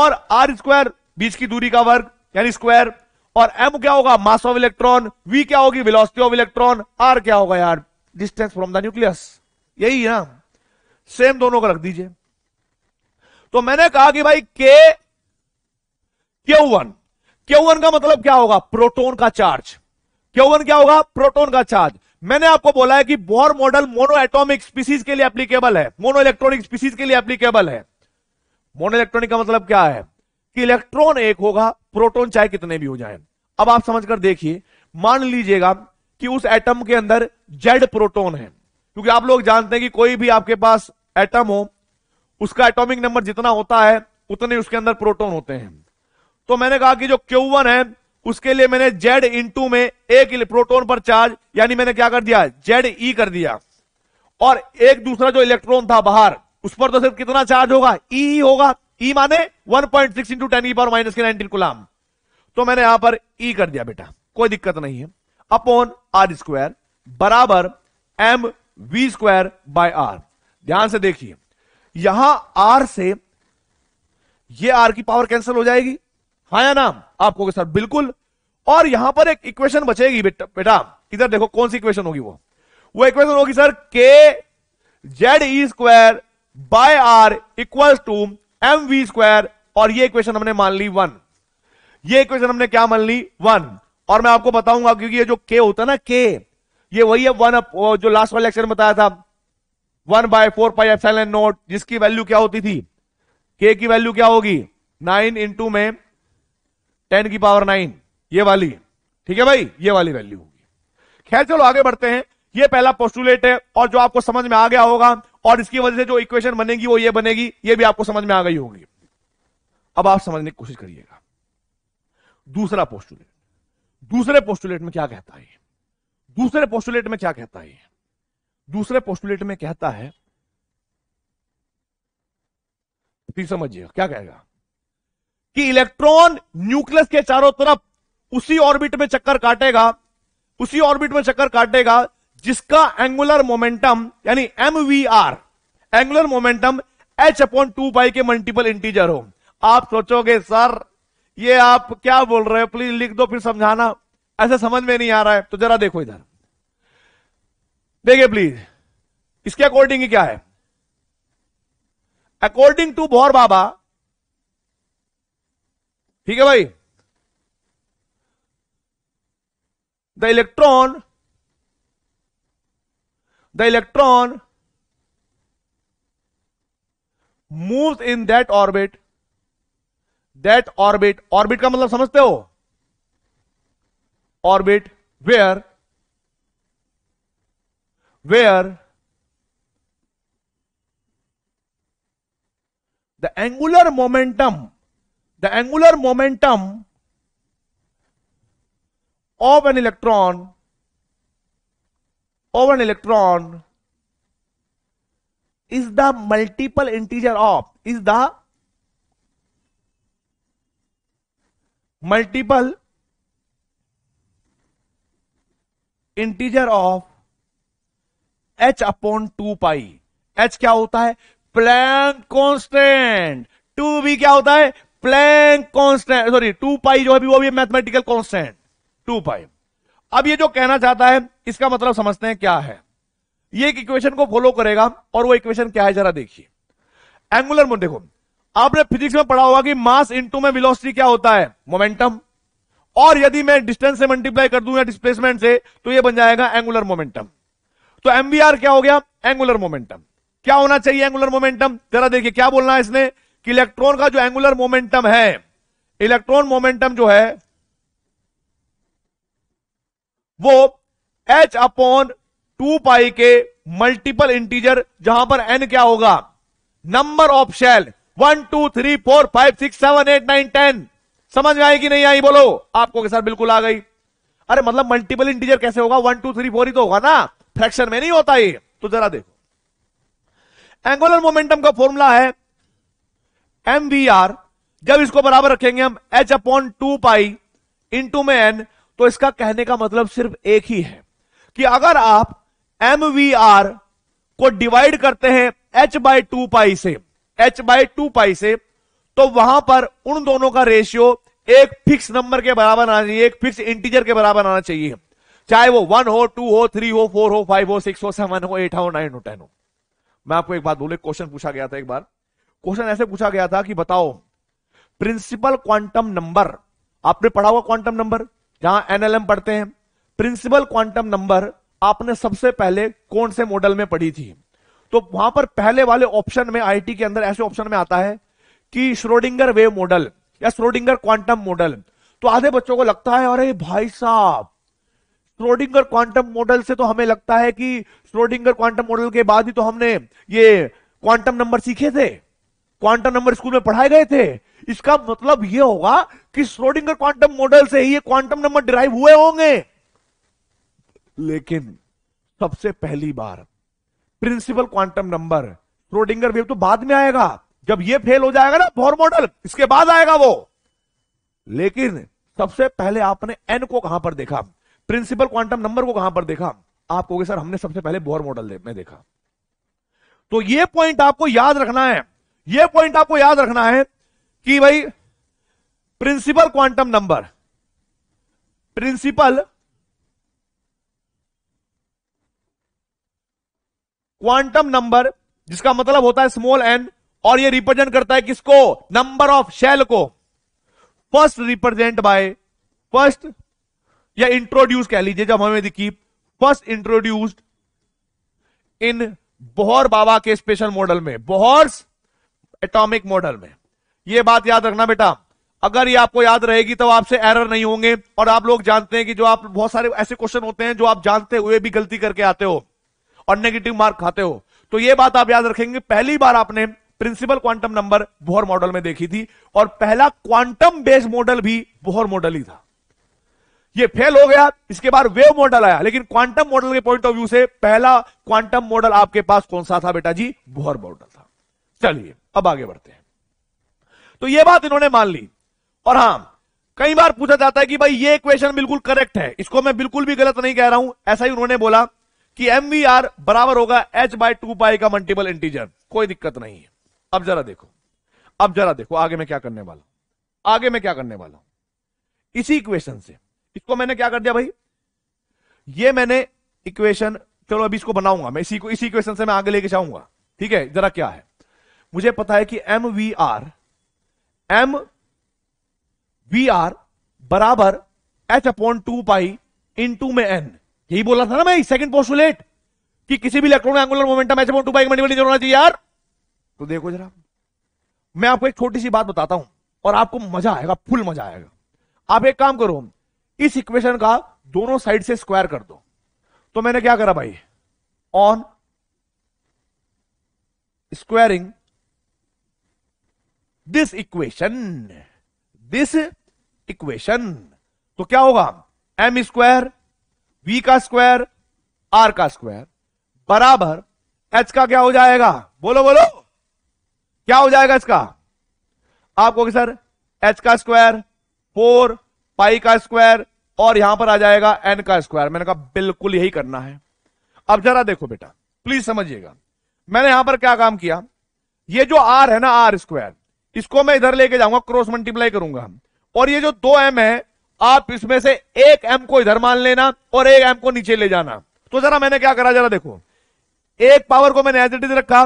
और आर स्क्वायर बीच की दूरी का वर्ग यानी स्क्वायर और एम क्या होगा मास ऑफ इलेक्ट्रॉन वी क्या होगी वेलोसिटी ऑफ इलेक्ट्रॉन आर क्या होगा यार डिस्टेंस फ्रॉम द न्यूक्लियस यही ना सेम दोनों का रख दीजिए तो मैंने कहा कि भाई के क्यू वन क्यू वन का मतलब क्या होगा प्रोटोन का चार्ज क्यू वन क्या होगा प्रोटोन का चार्ज मैंने आपको बोला है कि Bohr model mono atomic species के लिए एप्लीकेबल है मोनो इलेक्ट्रॉनिक स्पीसीज के लिए एप्लीकेबल है मोनो इलेक्ट्रॉनिक का मतलब क्या है कि इलेक्ट्रॉन एक होगा प्रोटोन चाहे कितने भी हो जाए अब आप समझकर देखिए मान लीजिएगा कि उस एटम के अंदर जेड प्रोटोन है क्योंकि आप लोग जानते हैं कि कोई भी आपके पास एटम हो उसका एटॉमिक नंबर जितना होता है उतने उसके अंदर प्रोटोन होते हैं तो मैंने कहा कि जो Q1 है उसके लिए मैंने जेड इंटू में एक प्रोटोन पर चार्ज यानी मैंने क्या कर दिया जेड ई e कर दिया और एक दूसरा जो इलेक्ट्रॉन था बाहर उस पर तो सिर्फ कितना चार्ज होगा ई e होगा ई e माने 1.6 point six into ten power minus के नाइनटीन गुलाम तो मैंने यहां पर ई e कर दिया बेटा कोई दिक्कत नहीं है अपॉन आर स्क्वायर बराबर M we square by R ध्यान से देखिए यहां आर से ये आर की पावर कैंसिल हो जाएगी हाँ या ना आपको सर बिल्कुल और यहां पर एक इक्वेशन बचेगी बेटा बेटा इधर देखो कौन सी इक्वेशन होगी वो वो इक्वेशन होगी sir K Z E square by R equal to M we square और ये इक्वेशन हमने मान ली वन ये इक्वेशन हमने क्या मान ली वन और मैं आपको बताऊंगा क्योंकि ये जो के होता है ना के ये वही है वन जो लास्ट वाले लेक्चर में बताया था one by four pi F naught जिसकी वैल्यू क्या होती थी के की वैल्यू क्या होगी नाइन इंटू में टेन की पावर नाइन ये वाली ठीक है भाई ये वाली वैल्यू होगी खैर चलो आगे बढ़ते हैं ये पहला पोस्टुलेट है और जो आपको समझ में आ गया होगा और इसकी वजह से जो इक्वेशन बनेगी वो ये बनेगी ये भी आपको समझ में आ गई होगी अब आप समझने की कोशिश करिएगा दूसरा पोस्टुलेट दूसरे पोस्टुलेट में क्या कहता है दूसरे पोस्टुलेट में क्या कहता है दूसरे पोस्टुलेट में कहता है फिर समझिएगा क्या कहेगा कि इलेक्ट्रॉन न्यूक्लियस के चारों तरफ उसी ऑर्बिट में चक्कर काटेगा उसी ऑर्बिट में चक्कर काटेगा जिसका एंगुलर मोमेंटम यानी M V R angular momentum H upon two pi के मल्टीपल इंटीजर हो आप सोचोगे सर ये आप क्या बोल रहे हो प्लीज लिख दो फिर समझाना ऐसे समझ में नहीं आ रहा है तो जरा देखो इधर देखिए प्लीज इसके अकॉर्डिंग क्या है अकॉर्डिंग टू भोर बाबा ठीक है भाई the electron the electron moves in that orbit that orbit orbit ka matlab समझते ho. orbit where where the angular momentum the angular momentum of an electron of an electron is the multiple integer of is the multiple integer of h upon two pi h क्या होता है Planck constant to भी क्या होता है Planck constant sorry two pi जो है वो भी मैथमेटिकल कांस्टेंट टू फाइव अब ये जो कहना चाहता है इसका मतलब समझते हैं क्या है ये एक इक्वेशन को फॉलो करेगा और वो इक्वेशन क्या है जरा देखिए एंगुलर मोमेंट देखो आपने फिजिक्स में पढ़ा होगा कि मास इंटू में वेलोसिटी क्या होता है मोमेंटम और यदि मैं डिस्टेंस से मल्टीप्लाई कर दूं या डिस्प्लेसमेंट से तो ये बन जाएगा एंगुलर मोमेंटम तो एमबीआर क्या हो गया एंगुलर मोमेंटम क्या होना चाहिए एंगुलर मोमेंटम जरा देखिए क्या बोलना है इसने कि इलेक्ट्रॉन का जो एंगुलर मोमेंटम है इलेक्ट्रॉन मोमेंटम जो है वो एच अपॉन टू पाई के मल्टीपल इंटीजर जहां पर एन क्या होगा number of shell one two three four five six seven eight nine ten समझ में आई कि नहीं आई बोलो आपको के साथ बिल्कुल आ गई अरे मतलब मल्टीपल इंटीजर कैसे होगा वन टू थ्री फोर ही तो होगा ना फ्रैक्शन में नहीं होता ये तो जरा देखो एंगुलर मोमेंटम का फॉर्मूला है एम वी आर जब इसको बराबर रखेंगे हम H upon two pi into में एन तो इसका कहने का मतलब सिर्फ एक ही है कि अगर आप एम को डिवाइड करते हैं एच बाई टू पाई से एच बाई टू पाई से तो वहां पर उन दोनों का रेशियो एक फिक्स नंबर के बराबर आना चाहिए एक फिक्स इंटीजर के बराबर आना चाहिए चाहे वो वन हो टू हो थ्री हो फोर हो फाइव हो सिक्स हो सेवन हो एट हो नाइन हो टेन हो मैं आपको एक बात बोले क्वेश्चन पूछा गया था एक बार क्वेश्चन ऐसे पूछा गया था कि बताओ प्रिंसिपल क्वांटम नंबर आपने पढ़ा हुआ क्वांटम नंबर जहां एनएलएम पढ़ते हैं प्रिंसिपल क्वांटम नंबर आपने सबसे पहले कौन से मॉडल में पढ़ी थी तो वहां पर पहले वाले ऑप्शन में आईटी के अंदर ऐसे ऑप्शन में आता है कि श्रोडिंगर वेव मॉडल या श्रोडिंगर क्वांटम मॉडल तो आधे बच्चों को लगता है अरे भाई साहब श्रोडिंगर क्वांटम मॉडल से तो हमें लगता है कि श्रोडिंगर क्वांटम मॉडल के बाद ही तो हमने ये क्वांटम नंबर सीखे थे क्वांटम नंबर स्कूल में पढ़ाए गए थे इसका मतलब यह होगा कि श्रोडिंगर क्वांटम मॉडल से ही ये क्वांटम नंबर डिराइव हुए होंगे लेकिन सबसे पहली बार principal quantum number Schrodinger wave तो बाद में आएगा जब ये फेल हो जाएगा ना फॉर मॉडल इसके बाद आएगा वो लेकिन सबसे पहले आपने एन को कहां पर देखा प्रिंसिपल क्वांटम नंबर को कहां पर देखा आप कहोगे सर हमने सबसे पहले बोर मॉडल में देखा तो ये पॉइंट आपको याद रखना है यह पॉइंट आपको याद रखना है कि भाई principal quantum number principal quantum number जिसका मतलब होता है स्मॉल एन और ये रिप्रेजेंट करता है किसको नंबर ऑफ शेल को फर्स्ट रिप्रेजेंट बाय फर्स्ट या इंट्रोड्यूस कह लीजिए जब हमें दिखी फर्स्ट इंट्रोड्यूस्ड इन बोहर बाबा के स्पेशल मॉडल में बोहर्स एटॉमिक मॉडल में ये बात याद रखना बेटा अगर ये आपको याद रहेगी तो आपसे एरर नहीं होंगे और आप लोग जानते हैं कि जो आप बहुत सारे ऐसे क्वेश्चन होते हैं जो आप जानते हुए भी गलती करके आते हो और नेगेटिव मार्क खाते हो तो ये बात आप याद रखेंगे पहली बार आपने principal quantum number Bohr model में देखी थी और पहला क्वांटम बेस मॉडल भी बोहर मॉडल ही था ये फेल हो गया इसके बाद वेव मॉडल आया लेकिन क्वांटम मॉडल के पॉइंट ऑफ व्यू से पहला क्वांटम मॉडल आपके पास कौन सा था बेटा जी बोहर मॉडल था चलिए अब आगे बढ़ते हैं तो यह बात इन्होंने मान ली और हां कई बार पूछा जाता है कि भाई ये इक्वेशन बिल्कुल करेक्ट है इसको मैं बिल्कुल भी गलत नहीं कह रहा हूं ऐसा ही उन्होंने बोला कि एम वी आर बराबर होगा एच बाय टू पाई का मल्टीपल इंटीजर कोई दिक्कत नहीं है अब जरा देखो अब जरा देखो आगे मैं क्या करने वाला आगे मैं क्या करने वाला हूं इसी इक्वेशन से इसको मैंने क्या कर दिया भाई ये मैंने इक्वेशन चलो अभी इसको बनाऊंगा मैं इसी को इसी इक्वेशन से मैं आगे लेके जाऊंगा ठीक है जरा क्या है मुझे पता है कि M V R M V R बराबर H upon two pi into में एन यही बोला था ना मैं सेकंड पोस्टुलेट कि किसी भी electron angular momentum H upon two pi multiple होना चाहिए यार तो देखो जरा मैं आपको एक छोटी सी बात बताता हूं और आपको मजा आएगा फुल मजा आएगा आप एक काम करो इस इक्वेशन का दोनों साइड से स्क्वायर कर दो तो मैंने क्या करा भाई on squaring this equation this equation तो क्या होगा एम स्क्वायर वी का स्क्वायर आर का स्क्वायर बराबर एच का क्या हो जाएगा बोलो बोलो क्या हो जाएगा इसका आप कहोगे सर एच का स्क्वायर फोर पाई का स्क्वायर और यहां पर आ जाएगा एन का स्क्वायर मैंने कहा बिल्कुल यही करना है अब जरा देखो बेटा प्लीज समझिएगा मैंने यहां पर क्या काम किया ये जो आर है ना आर स्क्वायर इसको मैं इधर लेके जाऊंगा क्रॉस मल्टीप्लाई करूंगा और ये जो दो एम है आप इसमें से एक एम को इधर मान लेना और एक एम को नीचे ले जाना तो जरा मैंने क्या करा जरा देखो एक पावर को मैंने एज रखा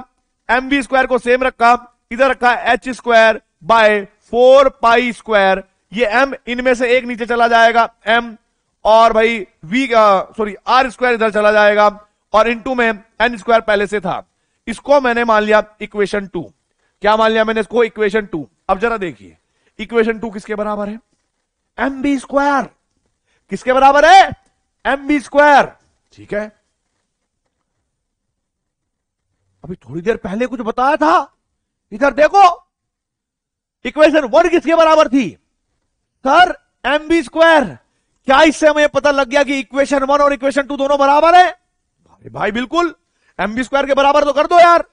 एम बी स्क्वायर को सेम रखा इधर रखा H square by four pi square ये एम इनमें से एक नीचे चला जाएगा एम और भाई वी सॉरी आर स्क्वायर इधर चला जाएगा और इनटू में एन स्क्वायर पहले से था इसको मैंने मान लिया इक्वेशन टू क्या मान लिया मैंने इसको इक्वेशन टू अब जरा देखिए इक्वेशन टू किसके बराबर है एम बी स्क्वायर किसके बराबर है एम बी स्क्वायर ठीक है अभी थोड़ी देर पहले कुछ बताया था इधर देखो इक्वेशन वन किसके बराबर थी सर एम बी स्क्वायर क्या इससे हमें पता लग गया कि इक्वेशन वन और इक्वेशन टू दोनों बराबर है भाई, भाई बिल्कुल एम बी स्क्वायर के बराबर तो कर दो यार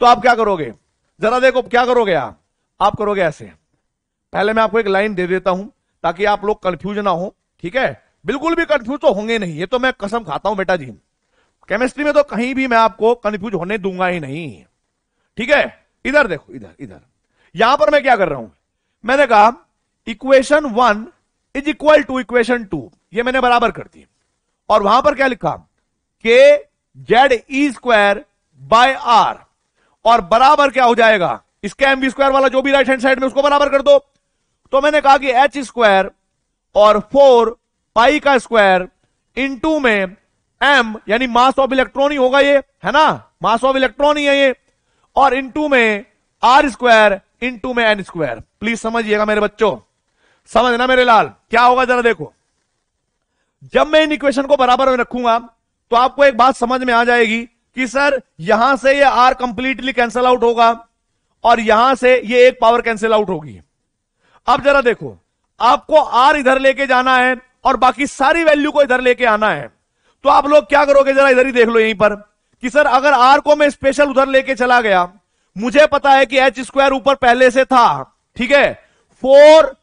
तो आप क्या करोगे जरा देखो क्या करोगे आप आप करोगे ऐसे पहले मैं आपको एक लाइन दे देता हूं ताकि आप लोग कंफ्यूज ना हो ठीक है बिल्कुल भी कंफ्यूज तो होंगे नहीं ये तो मैं कसम खाता हूं बेटा जी केमिस्ट्री में तो कहीं भी मैं आपको कंफ्यूज होने दूंगा ही नहीं ठीक है इधर देखो इधर इधर यहां पर मैं क्या कर रहा हूं मैंने कहा equation one is equal to equation two ये मैंने बराबर कर दी और वहां पर क्या लिखा K Z E square by are और बराबर क्या हो जाएगा इसके एम स्क्वायर वाला जो भी राइट हैंड साइड में उसको बराबर कर दो तो मैंने कहा कि एच स्क्वायर और फोर पाई का स्क्वायर इन टू में एम यानी मास ऑफ इलेक्ट्रॉन ही होगा ये है ना मास ऑफ इलेक्ट्रॉन ही है ये और इन टू में आर स्क्वायर इन में एन स्क्वायर प्लीज समझिएगा मेरे बच्चों समझना मेरे लाल क्या होगा जरा देखो जब मैं इन इक्वेशन को बराबर में रखूंगा तो आपको एक बात समझ में आ जाएगी कि सर यहां से ये आर कंप्लीटली कैंसिल आउट होगा और यहां से ये एक पावर कैंसिल आउट होगी अब जरा देखो आपको आर इधर लेके जाना है और बाकी सारी वैल्यू को इधर लेके आना है तो आप लोग क्या करोगे जरा इधर ही देख लो यहीं पर कि सर अगर आर को मैं स्पेशल उधर लेके चला गया मुझे पता है कि एच स्क्वायर ऊपर पहले से था ठीक है फोर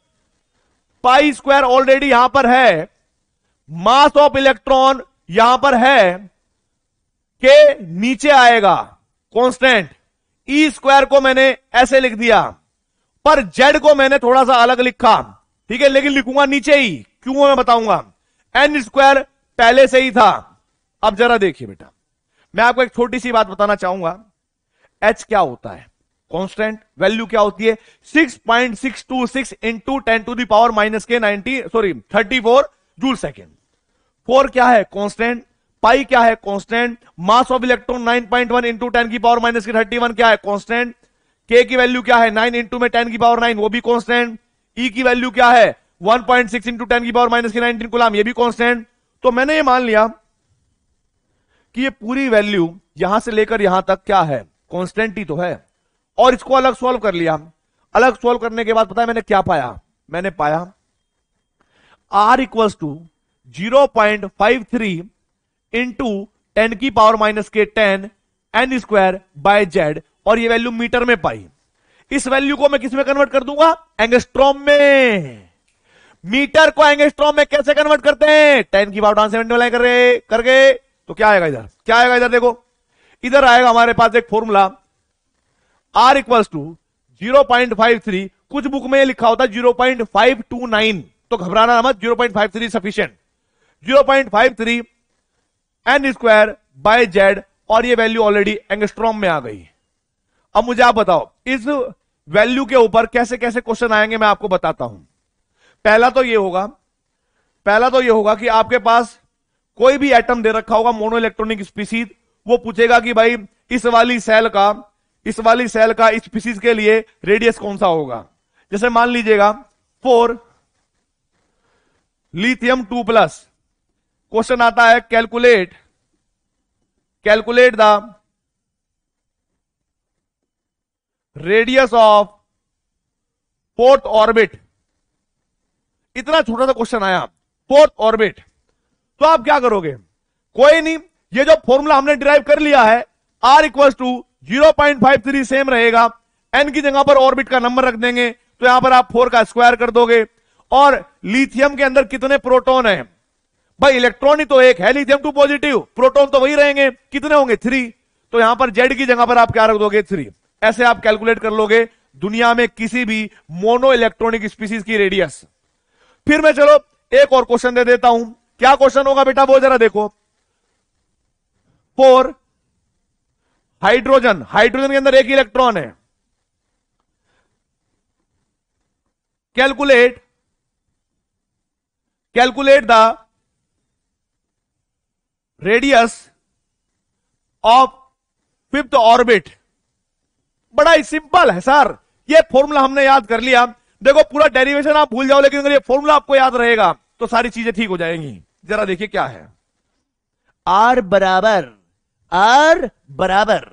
पाई स्क्वायर ऑलरेडी यहां पर है मास ऑफ इलेक्ट्रॉन यहां पर है के नीचे आएगा कांस्टेंट ई स्क्वायर को मैंने ऐसे लिख दिया पर जेड को मैंने थोड़ा सा अलग लिखा ठीक है लेकिन लिखूंगा नीचे ही क्यों मैं बताऊंगा एन स्क्वायर पहले से ही था अब जरा देखिए बेटा मैं आपको एक छोटी सी बात बताना चाहूंगा एच क्या होता है कांस्टेंट वैल्यू क्या होती है six six point two six into ten to the power minus के ninety sorry thirty four joule second four क्या है कॉन्स्टेंट पाई क्या है constant mass of electron 9.1 point one into ten की पावर माइनस की 31 क्या है कांस्टेंट के की वैल्यू क्या है 9 इंटू में टेन की पावर 9 वो भी कांस्टेंट ई e की वैल्यू क्या है 1.6 पॉइंट सिक्स इंटू टेन की पावर माइनस की नाइनटीन गुलाम ये भी कांस्टेंट तो मैंने ये मान लिया कि ये पूरी वैल्यू यहां से लेकर यहां तक क्या है कॉन्स्टेंट ही तो है और इसको अलग सॉल्व कर लिया अलग सॉल्व करने के बाद पता है मैंने क्या पाया मैंने पाया R equals to zero point five three into ten की पावर माइनस के ten N square by Z और ये वैल्यू मीटर में पाई इस वैल्यू को मैं किसमें कन्वर्ट कर दूंगा एंगस्ट्रॉम में मीटर को एंगस्ट्रॉम में कैसे कन्वर्ट करते हैं टेन की पावर सेवेंटी वाले कर रहे करके तो क्या आएगा इधर क्या आएगा इधर देखो इधर आएगा हमारे पास एक formula R equals to zero point five three कुछ बुक में लिखा होता है zero point five two nine तो घबराना मत zero point five three sufficient zero point five three N square by Z और ये वैल्यू ऑलरेडी एंगस्ट्रॉम में आ गई अब मुझे आप बताओ इस वैल्यू के ऊपर कैसे कैसे क्वेश्चन आएंगे मैं आपको बताता हूं पहला तो ये होगा पहला तो ये होगा कि आपके पास कोई भी एटम दे रखा होगा मोनो इलेक्ट्रॉनिक स्पीसीज वो पूछेगा कि भाई इस वाली सेल का इस वाली सेल का स्पीसीज के लिए रेडियस कौन सा होगा जैसे मान लीजिएगा four lithium two plus question आता है calculate calculate the radius of fourth orbit इतना छोटा सा क्वेश्चन आया फोर्थ ऑर्बिट तो आप क्या करोगे कोई नहीं ये जो फॉर्मूला हमने डिराइव कर लिया है R equal to zero point five three same रहेगा एन की जगह पर ऑर्बिट का नंबर रख देंगे तो यहां पर आप फोर का स्क्वायर कर दोगे और लिथियम के अंदर कितने प्रोटोन है भाई इलेक्ट्रॉन ही तो एक है लिथियम टू पॉजिटिव प्रोटोन तो वही रहेंगे कितने होंगे थ्री तो यहां पर जेड की जगह पर आप क्या रख दोगे थ्री ऐसे आप कैलकुलेट कर लोगे दुनिया में किसी भी मोनो इलेक्ट्रॉनिक स्पीसीज की रेडियस फिर मैं चलो एक और क्वेश्चन दे देता हूं क्या क्वेश्चन होगा बेटा वो जरा देखो फोर हाइड्रोजन हाइड्रोजन के अंदर एक इलेक्ट्रॉन है calculate calculate the radius of fifth orbit बड़ा ही सिंपल है सर ये फॉर्मूला हमने याद कर लिया देखो पूरा डेरिवेशन आप भूल जाओ लेकिन अगर ये फॉर्मूला आपको याद रहेगा तो सारी चीजें ठीक हो जाएंगी जरा देखिए क्या है आर बराबर आर बराबर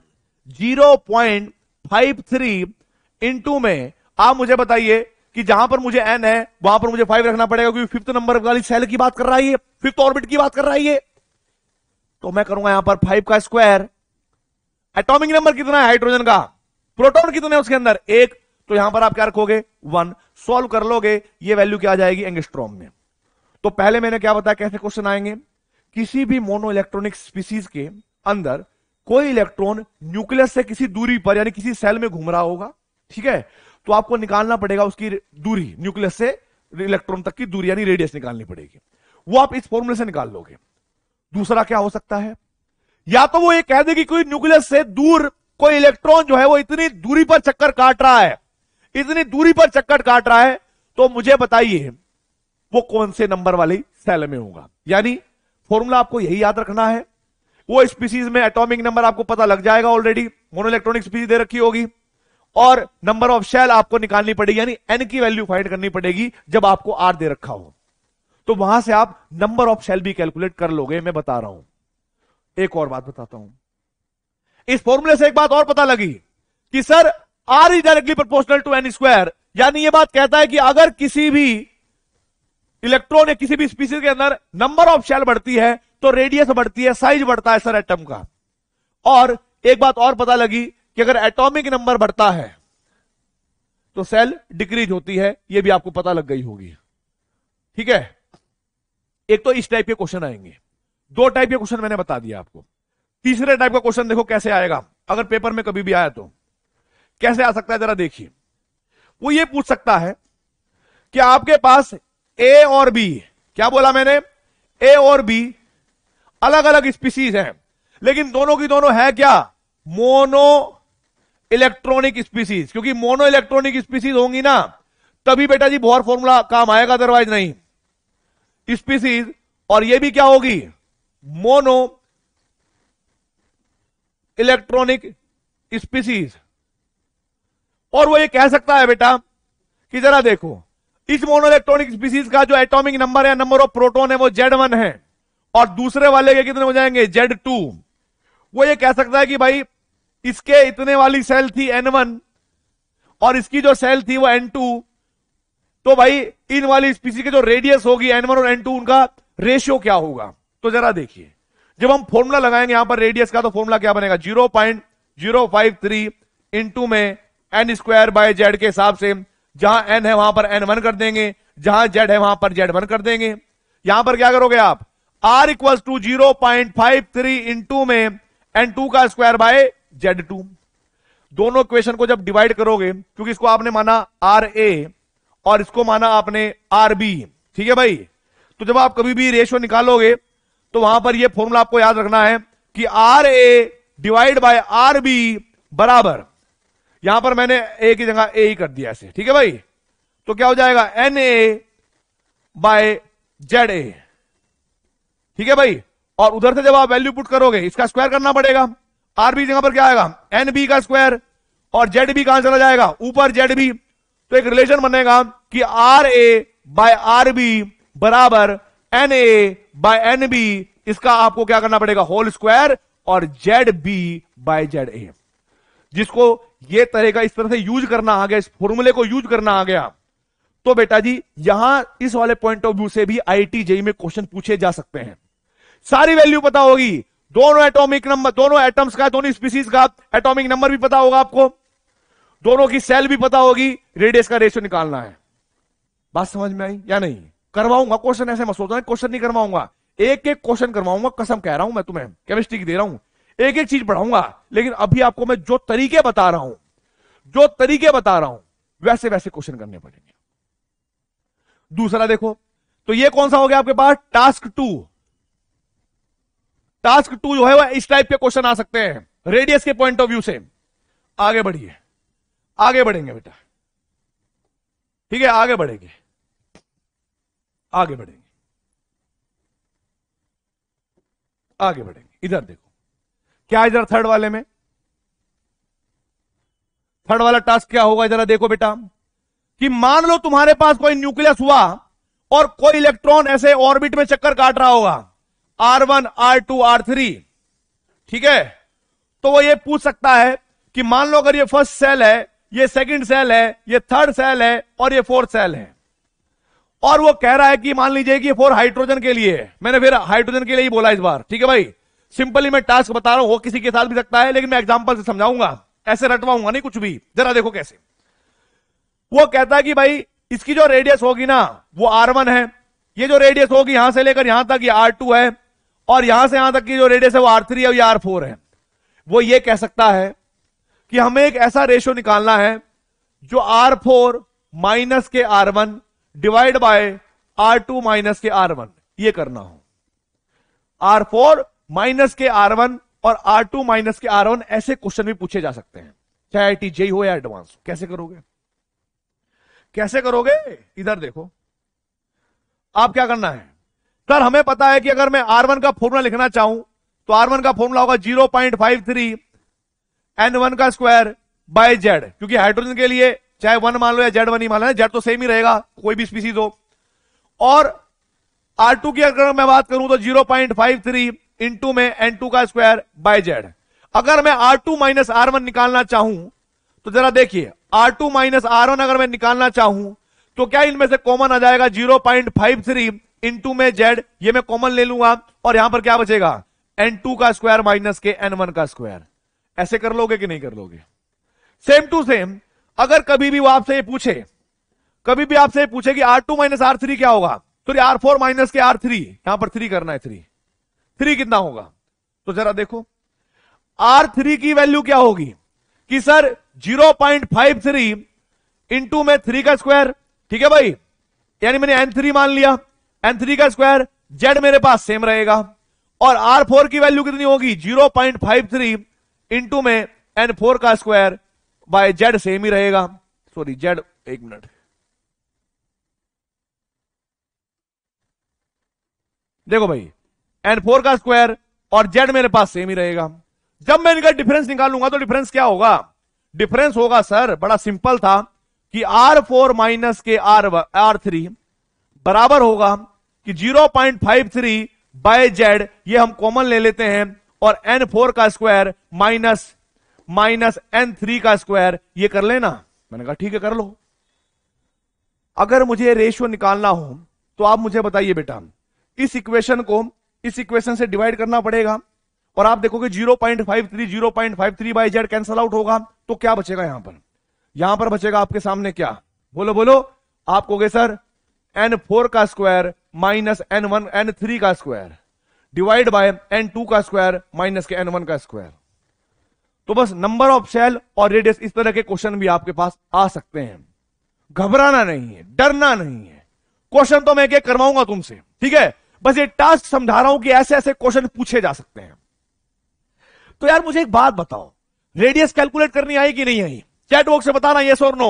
zero point five three into में आप मुझे बताइए कि जहां पर मुझे एन है वहां पर मुझे फाइव रखना पड़ेगा क्योंकि फिफ्थ नंबर वाली सेल की बात कर रहा है फिफ्थ ऑर्बिट की बात कर रहा है तो मैं करूंगा यहां पर फाइव का स्क्वायर एटॉमिक नंबर कितना है हाइड्रोजन का प्रोटॉन कितने उसके अंदर एक तो यहां पर आप क्या रखोगे वन सॉल्व कर लोगे ये वैल्यू क्या आ जाएगी एंगस्ट्रॉम में तो पहले मैंने क्या बताया कैसे क्वेश्चन आएंगे किसी भी मोनो इलेक्ट्रॉनिक स्पीसीज के अंदर कोई इलेक्ट्रॉन न्यूक्लियस से किसी दूरी पर यानी किसी सेल में घूम रहा होगा ठीक है तो आपको निकालना पड़ेगा उसकी दूरी न्यूक्लियस से इलेक्ट्रॉन तक की दूरी यानी रेडियस निकालनी पड़ेगी वो आप इस फॉर्मूले से निकाल लोगे दूसरा क्या हो सकता है या तो वो ये कह दे कि कोई न्यूक्लियस से दूर कोई इलेक्ट्रॉन जो है वो इतनी दूरी पर चक्कर काट रहा है इतनी दूरी पर चक्कर काट रहा है तो मुझे बताइए वो कौन से नंबर वाली सेल में होगा यानी फॉर्मूला आपको यही याद रखना है वो स्पीसीज में एटॉमिक नंबर आपको पता लग जाएगा ऑलरेडी मोनो इलेक्ट्रॉनिक स्पीसीज दे रखी होगी और नंबर ऑफ शेल आपको निकालनी पड़ेगी यानी एन की वैल्यू फाइंड करनी पड़ेगी जब आपको आर दे रखा हो तो वहां से आप नंबर ऑफ सेल भी कैलकुलेट कर लोगे मैं बता रहा हूं एक और बात बताता हूं इस फॉर्मूले से एक बात और पता लगी कि sir R is directly proportional to N square यानी यह बात कहता है कि अगर किसी भी इलेक्ट्रॉन या किसी भी स्पीसीज के अंदर नंबर ऑफ सेल बढ़ती है तो रेडियस बढ़ती है साइज बढ़ता है सर एटम का और एक बात और पता लगी कि अगर एटॉमिक नंबर बढ़ता है तो सेल डिक्रीज होती है यह भी आपको पता लग गई होगी ठीक है एक तो इस टाइप के क्वेश्चन आएंगे दो टाइप के क्वेश्चन मैंने बता दिया आपको तीसरे टाइप का क्वेश्चन देखो कैसे आएगा अगर पेपर में कभी भी आया तो कैसे आ सकता है जरा देखिए वो ये पूछ सकता है कि आपके पास ए और बी क्या बोला मैंने ए और बी अलग अलग स्पीसीज हैं लेकिन दोनों की दोनों है क्या मोनो इलेक्ट्रॉनिक स्पीसीज क्योंकि मोनो इलेक्ट्रॉनिक स्पीसीज होंगी ना तभी बेटा जी बहुत फॉर्मूला काम आएगा अदरवाइज नहीं स्पीसीज और ये भी क्या होगी मोनो इलेक्ट्रॉनिक स्पीसीज और वो ये कह सकता है बेटा कि जरा देखो इस मोनो इलेक्ट्रॉनिक स्पीसीज का जो एटॉमिक नंबर है नंबर ऑफ प्रोटॉन है वो जेड वन है और दूसरे वाले के कितने हो जाएंगे जेड टू वो ये कह सकता है कि भाई इसके इतने वाली सेल थी एन वन और इसकी जो सेल थी वो एन टू तो भाई इन वाली स्पीसी के जो रेडियस होगी एन वन और एन टू उनका रेशियो क्या होगा तो जरा देखिए जब हम फॉर्मूला लगाएंगे यहां पर रेडियस का तो फॉर्मूला क्या बनेगा zero point zero five three into में एन स्क्वायर बाय जेड के हिसाब से जहां एन है वहां पर एन वन कर देंगे जहां जेड है वहां पर जेड वन कर देंगे यहां पर क्या करोगे आप R equal to zero point five three into में एन टू का स्क्वायर बाय जेड टू दोनों क्वेश्चन को जब डिवाइड करोगे क्योंकि इसको आपने माना आर ए और इसको माना आपने आरबी ठीक है भाई तो जब आप कभी भी रेशियो निकालोगे तो वहां पर यह फॉर्मूला आपको याद रखना है कि R A divide by R B बराबर यहां पर मैंने ए की जगह ए ही कर दिया ऐसे ठीक है भाई तो क्या हो जाएगा N A by Z A ठीक है भाई और उधर से जब आप वैल्यू पुट करोगे इसका स्क्वायर करना पड़ेगा आर बी जगह पर क्या आएगा एन बी का स्क्वायर और जेड बी कहां चला जाएगा ऊपर जेड बी तो एक रिलेशन बनेगा कि R A by R B बराबर N A by N B इसका आपको क्या करना पड़ेगा होल स्क्वायर और Z B by Z A जिसको ये तरह का इस तरह से यूज करना आ गया इस फॉर्मूले को यूज करना आ गया तो बेटा जी यहां इस वाले पॉइंट ऑफ व्यू से भी आईटी जेई में क्वेश्चन पूछे जा सकते हैं सारी वैल्यू पता होगी दोनों एटॉमिक नंबर दोनों एटम्स का दोनों स्पीसीज का एटॉमिक नंबर भी पता होगा आपको दोनों की सेल भी पता होगी रेडियस का रेशियो निकालना है बात समझ में आई या नहीं करवाऊंगा क्वेश्चन ऐसे मैं सोचा क्वेश्चन नहीं करवाऊंगा एक एक क्वेश्चन करवाऊंगा कसम कह रहा हूं मैं तुम्हें केमिस्ट्री की दे रहा हूं एक एक चीज पढ़ाऊंगा लेकिन अभी आपको मैं जो तरीके बता रहा हूं जो तरीके बता रहा हूं वैसे वैसे क्वेश्चन करने पड़ेंगे दूसरा देखो तो ये कौन सा हो गया आपके पास टास्क टू टास्क टू जो है वह इस टाइप के क्वेश्चन आ सकते हैं रेडियस के पॉइंट ऑफ व्यू से आगे बढ़िए आगे बढ़ेंगे बेटा ठीक है आगे बढ़ेंगे आगे बढ़ेंगे आगे बढ़ेंगे इधर देखो क्या इधर थर्ड वाले में थर्ड वाला टास्क क्या होगा जरा देखो बेटा कि मान लो तुम्हारे पास कोई न्यूक्लियस हुआ और कोई इलेक्ट्रॉन ऐसे ऑर्बिट में चक्कर काट रहा होगा R one R two R three ठीक है तो वो ये पूछ सकता है कि मान लो अगर ये फर्स्ट सेल है ये सेकंड सेल है ये थर्ड सेल है और ये फोर्थ सेल है और वो कह रहा है कि मान लीजिए कि फोर हाइड्रोजन के लिए मैंने फिर हाइड्रोजन के लिए ही बोला इस बार ठीक है भाई सिंपली मैं टास्क बता रहा हूं वो किसी के साथ भी सकता है लेकिन मैं एग्जाम्पल से समझाऊंगा ऐसे रटवाऊंगा नहीं कुछ भी जरा देखो कैसे वो कहता है कि भाई इसकी जो रेडियस होगी ना वो आर वन है ये जो रेडियस होगी यहां से लेकर यहां तक ये आर टू है और यहां से यहां तक की जो रेडियस है वो आर थ्री है या आर फोर है वो ये कह सकता है कि हमें एक ऐसा रेशियो निकालना है जो आर फोर माइनस के R one divide by R two minus के आर वन ये करना हो आर फोर माइनस के आर वन और आर टू माइनस के आर वन ऐसे क्वेश्चन भी पूछे जा सकते हैं चाहे आई टी जेई हो या एडवांस हो कैसे करोगे कैसे करोगे इधर देखो आप क्या करना है सर हमें पता है कि अगर मैं आर वन का फॉर्मूला लिखना चाहूं तो आर वन का फॉर्मूला होगा zero point five three N one का स्क्वायर बाय जेड क्योंकि हाइड्रोजन के लिए चाहे वन मान लो या जेड वन ही मान लो जेड तो सेम ही रहेगा कोई भी स्पीसीज हो और आर टू की अगर मैं बात करूं तो zero point five three into में एन टू का स्क्वायर बाय जेड अगर मैं R two minus R one निकालना चाहूं तो जरा देखिए R two minus R one अगर मैं निकालना चाहूं तो क्या इनमें से कॉमन आ जाएगा zero point five three into में जेड ये मैं कॉमन ले लूंगा और यहां पर क्या बचेगा एन टू का स्क्वायर माइनस के एन वन का स्क्वायर ऐसे कर लोगे कि नहीं कर लोगे सेम टू सेम अगर कभी भी वो आपसे ये पूछे कभी भी आपसे पूछे कि R two minus R three क्या होगा तो आर फोर माइनस के आर थ्री यहां पर थ्री करना है थ्री थ्री कितना होगा तो जरा देखो आर थ्री की वैल्यू क्या होगी कि sir zero point five three into में थ्री का स्क्वायर ठीक है भाई यानी मैंने एन थ्री मान लिया एन थ्री का स्क्वायर जेड मेरे पास सेम रहेगा और आर फोर की वैल्यू कितनी होगी zero point five three into में एन फोर का स्क्वायर बाय जेड सेम ही रहेगा सॉरी जेड एक मिनट देखो भाई एन फोर का स्क्वायर और जेड मेरे पास सेम ही रहेगा जब मैं इनका डिफरेंस निकालूंगा तो डिफरेंस क्या होगा डिफरेंस होगा सर बड़ा सिंपल था कि आर फोर माइनस के आर आर थ्री बराबर होगा कि zero point five three by Z ये हम कॉमन ले लेते हैं और एन फोर का square minus minus N three का स्क्वायर ये कर लेना मैंने कहा ठीक है कर लो अगर मुझे रेशियो निकालना हो तो आप मुझे बताइए बेटा इस इक्वेशन को इस इक्वेशन से डिवाइड करना पड़ेगा और आप देखोगे 0.53 0.53 बाय जेड कैंसल आउट होगा तो क्या बचेगा यहां पर यहां पर बचेगा आपके सामने क्या बोलो बोलो आप कहोगे सर एन फोर का square minus N one N three का square divide by N two का स्क्वायर माइनस के एन वन का स्क्वायर तो बस नंबर ऑफ सेल और रेडियस इस तरह के क्वेश्चन भी आपके पास आ सकते हैं घबराना नहीं है डरना नहीं है क्वेश्चन तो मैं क्या करवाऊंगा तुमसे ठीक है बस ये टास्क समझा रहा हूं कि ऐसे ऐसे क्वेश्चन पूछे जा सकते हैं तो यार मुझे एक बात बताओ रेडियस कैलकुलेट करनी आई कि नहीं आई चैट बॉक्स से बताना यस और नो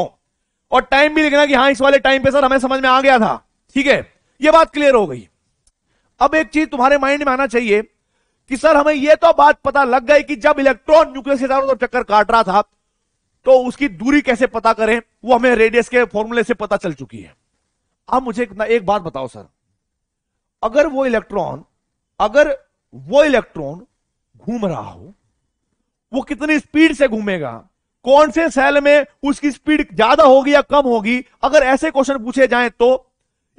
और टाइम भी लिखना कि हाँ इस वाले टाइम पे सर हमें समझ में आ गया था ठीक है ये बात क्लियर हो गई अब एक चीज तुम्हारे माइंड में आना चाहिए कि सर हमें यह तो बात पता लग गई कि जब इलेक्ट्रॉन न्यूक्लियस के चारों तरफ चक्कर काट रहा था तो उसकी दूरी कैसे पता करें वो हमें रेडियस के फॉर्मूले से पता चल चुकी है आप मुझे एक, बात बताओ सर अगर वो इलेक्ट्रॉन अगर वो इलेक्ट्रॉन घूम रहा हो वो कितनी स्पीड से घूमेगा कौन से सेल में उसकी स्पीड ज्यादा होगी या कम होगी अगर ऐसे क्वेश्चन पूछे जाए तो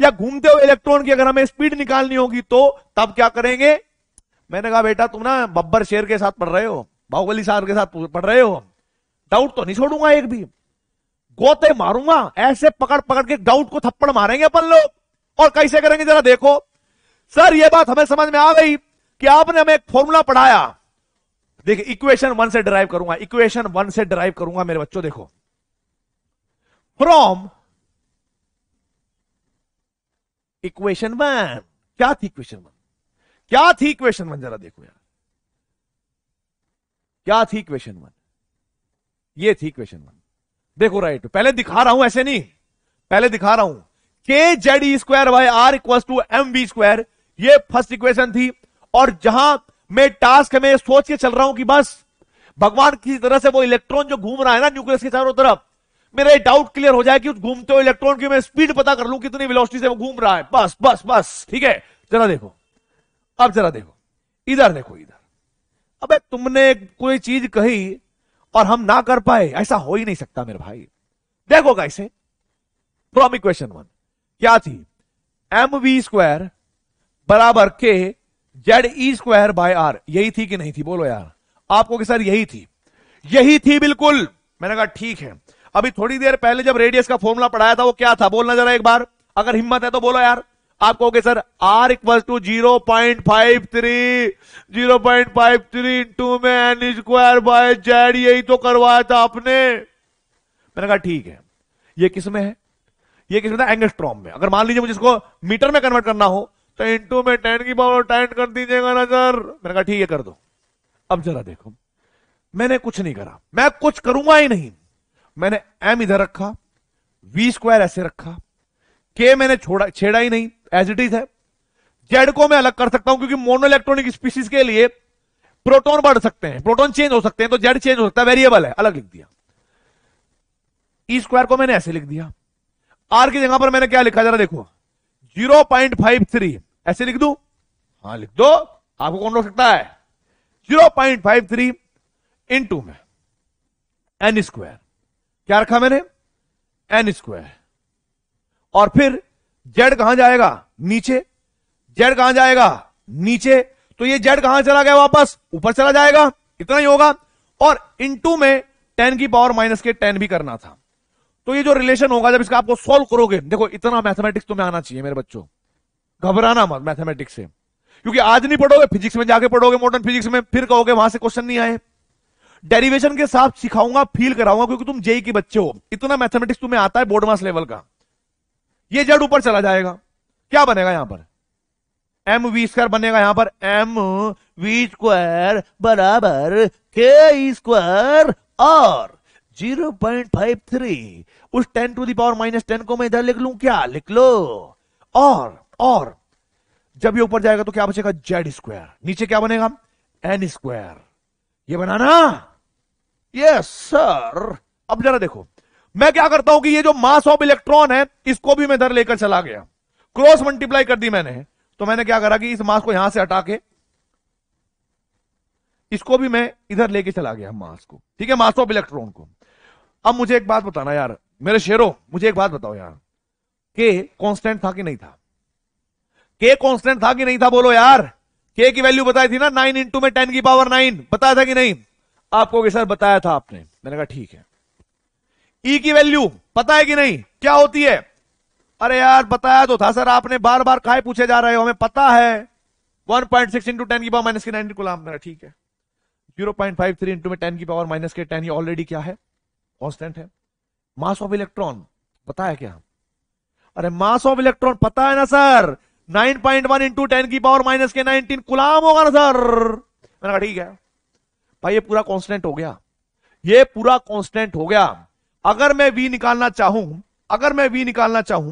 या घूमते हुए इलेक्ट्रॉन की अगर हमें स्पीड निकालनी होगी तो तब क्या करेंगे मैंने कहा बेटा तुम ना बब्बर शेर के साथ पढ़ रहे हो बाहुबली साहब के साथ पढ़ रहे हो डाउट तो नहीं छोड़ूंगा एक भी गोते मारूंगा ऐसे पकड़ पकड़ के डाउट को थप्पड़ मारेंगे अपन लोग और कैसे करेंगे जरा देखो सर ये बात हमें समझ में आ गई कि आपने हमें एक फॉर्मूला पढ़ाया देखिए इक्वेशन वन से ड्राइव करूंगा इक्वेशन वन से ड्राइव करूंगा मेरे बच्चों देखो फ्रॉम इक्वेशन वन क्या थी इक्वेशन वन क्या थी क्वेश्चन वन जरा देखो यार क्या थी क्वेश्चन वन ये थी क्वेश्चन वन देखो राइट पहले दिखा रहा हूं ऐसे नहीं पहले दिखा रहा हूं के Z square by R equal to M we square यह फर्स्ट इक्वेशन थी और जहां मैं टास्क में सोच के चल रहा हूं कि बस भगवान किसी तरह से वो इलेक्ट्रॉन जो घूम रहा है ना न्यूक्लियस के चारों तरफ मेरा डाउट क्लियर हो जाए कि उस घूमते हुए इलेक्ट्रॉन की मैं स्पीड पता कर लू कितनी वेलोसिटी से वो घूम रहा है बस बस बस ठीक है जरा देखो अब जरा देखो इधर देखो इधर अबे तुमने कोई चीज कही और हम ना कर पाए ऐसा हो ही नहीं सकता मेरे भाई देखो कैसे फ्रॉम इक्वेशन वन क्या थी एम वी स्क्वायर बराबर K Z E square by R यही थी कि नहीं थी बोलो यार आपको कि सर यही थी यही थी बिल्कुल मैंने कहा ठीक है अभी थोड़ी देर पहले जब रेडियस का फॉर्मूला पढ़ाया था वो क्या था बोलना जरा एक बार अगर हिम्मत है तो बोलो यार आप कहोगे sir R equal to zero point five three zero point five three into में एन स्क्वायर बाय जेड यही तो करवाया था आपने मैंने कहा ठीक है ये किस में है ये किस में था एंगस्ट्रॉम में अगर मान लीजिए मुझे इसको मीटर में कन्वर्ट करना हो तो इंटू में टेन की पावर टेन कर दीजिएगा ना सर मैंने कहा ठीक है कर दो अब जरा देखो मैंने कुछ नहीं करा मैं कुछ करूंगा ही नहीं मैंने एम इधर रखा वी स्क्वायर ऐसे रखा के मैंने छोड़ा छेड़ा ही नहीं एज इट इज है जेड को मैं अलग कर सकता हूं क्योंकि मोनो इलेक्ट्रॉनिक स्पीसीज के लिए प्रोटॉन बढ़ सकते हैं प्रोटॉन चेंज हो सकते हैं तो जेड चेंज हो सकता है वेरिएबल है अलग लिख दिया ई e स्क्वायर को मैंने ऐसे लिख दिया आर की जगह पर मैंने क्या लिखा जरा देखो 0.53 ऐसे लिख दू हाँ लिख दो आपको कौन रोक सकता है zero point five three to में एन स्क्वायर क्या रखा मैंने एन स्क्वायर और फिर जेड कहां जाएगा नीचे जेड कहां जाएगा नीचे तो ये जेड कहां चला गया वापस ऊपर चला जाएगा इतना ही होगा और इनटू में टेन की पावर माइनस के टेन भी करना था तो ये जो रिलेशन होगा जब इसका आपको सॉल्व करोगे देखो इतना मैथमेटिक्स तुम्हें आना चाहिए मेरे बच्चों घबराना मत मैथमेटिक्स से क्योंकि आज नहीं पढ़ोगे फिजिक्स में जाके पढ़ोगे मॉडर्न फिजिक्स में फिर कहोगे वहां से क्वेश्चन नहीं आए डेरिवेशन के साथ सिखाऊंगा फील कराऊंगा क्योंकि तुम जेई के बच्चे हो इतना मैथमेटिक्स तुम्हें आता है बोर्डमास लेवल का ये जेड ऊपर चला जाएगा क्या बनेगा यहां पर एम वी स्क्वायर बनेगा यहां पर एम वी स्क्वायर बराबर के स्क्वायर और थ्री उस ten to the power minus ten को मैं इधर लिख लू क्या लिख लो और और जब ये ऊपर जाएगा तो क्या बचेगा जेड स्क्वायर नीचे क्या बनेगा एन स्क्वायर ये बनाना यस सर अब जरा देखो मैं क्या करता हूं कि ये जो मास ऑफ इलेक्ट्रॉन है इसको भी मैं इधर लेकर चला गया क्रॉस मल्टीप्लाई कर दी मैंने तो मैंने क्या करा कि इस मास को यहां से हटा के इसको भी मैं इधर लेके चला गया मास को ठीक है मास ऑफ इलेक्ट्रॉन को अब मुझे एक बात बताना यार मेरे शेरो मुझे एक बात बताओ यार के कांस्टेंट था कि नहीं था के कांस्टेंट था कि नहीं था बोलो यार के की वैल्यू बताई थी ना नाइन इंटू में टेन की पावर नाइन बताया था कि नहीं आपको सर बताया था आपने मैंने कहा ठीक है ई e की वैल्यू पता है कि नहीं क्या होती है अरे यार बताया तो था सर आपने बार बार खाए पूछे जा रहे हो हमें पता है 1.6 पॉइंट सिक्स इंटू टेन की पावर माइनस के को गुलाम मेरा ठीक है 0.53 पॉइंट फाइव थ्री इंटू में टेन की पावर माइनस के टेन ये ऑलरेडी क्या है कॉन्स्टेंट है मास ऑफ इलेक्ट्रॉन पता है क्या अरे मास ऑफ इलेक्ट्रॉन पता है ना sir 9.1 point one into ten की पावर माइनस के नाइनटीन गुलाम होगा ना सर मैंने कहा ठीक है भाई ये पूरा कॉन्स्टेंट हो गया ये पूरा कॉन्स्टेंट हो गया अगर मैं वी निकालना चाहूं अगर मैं वी निकालना चाहूं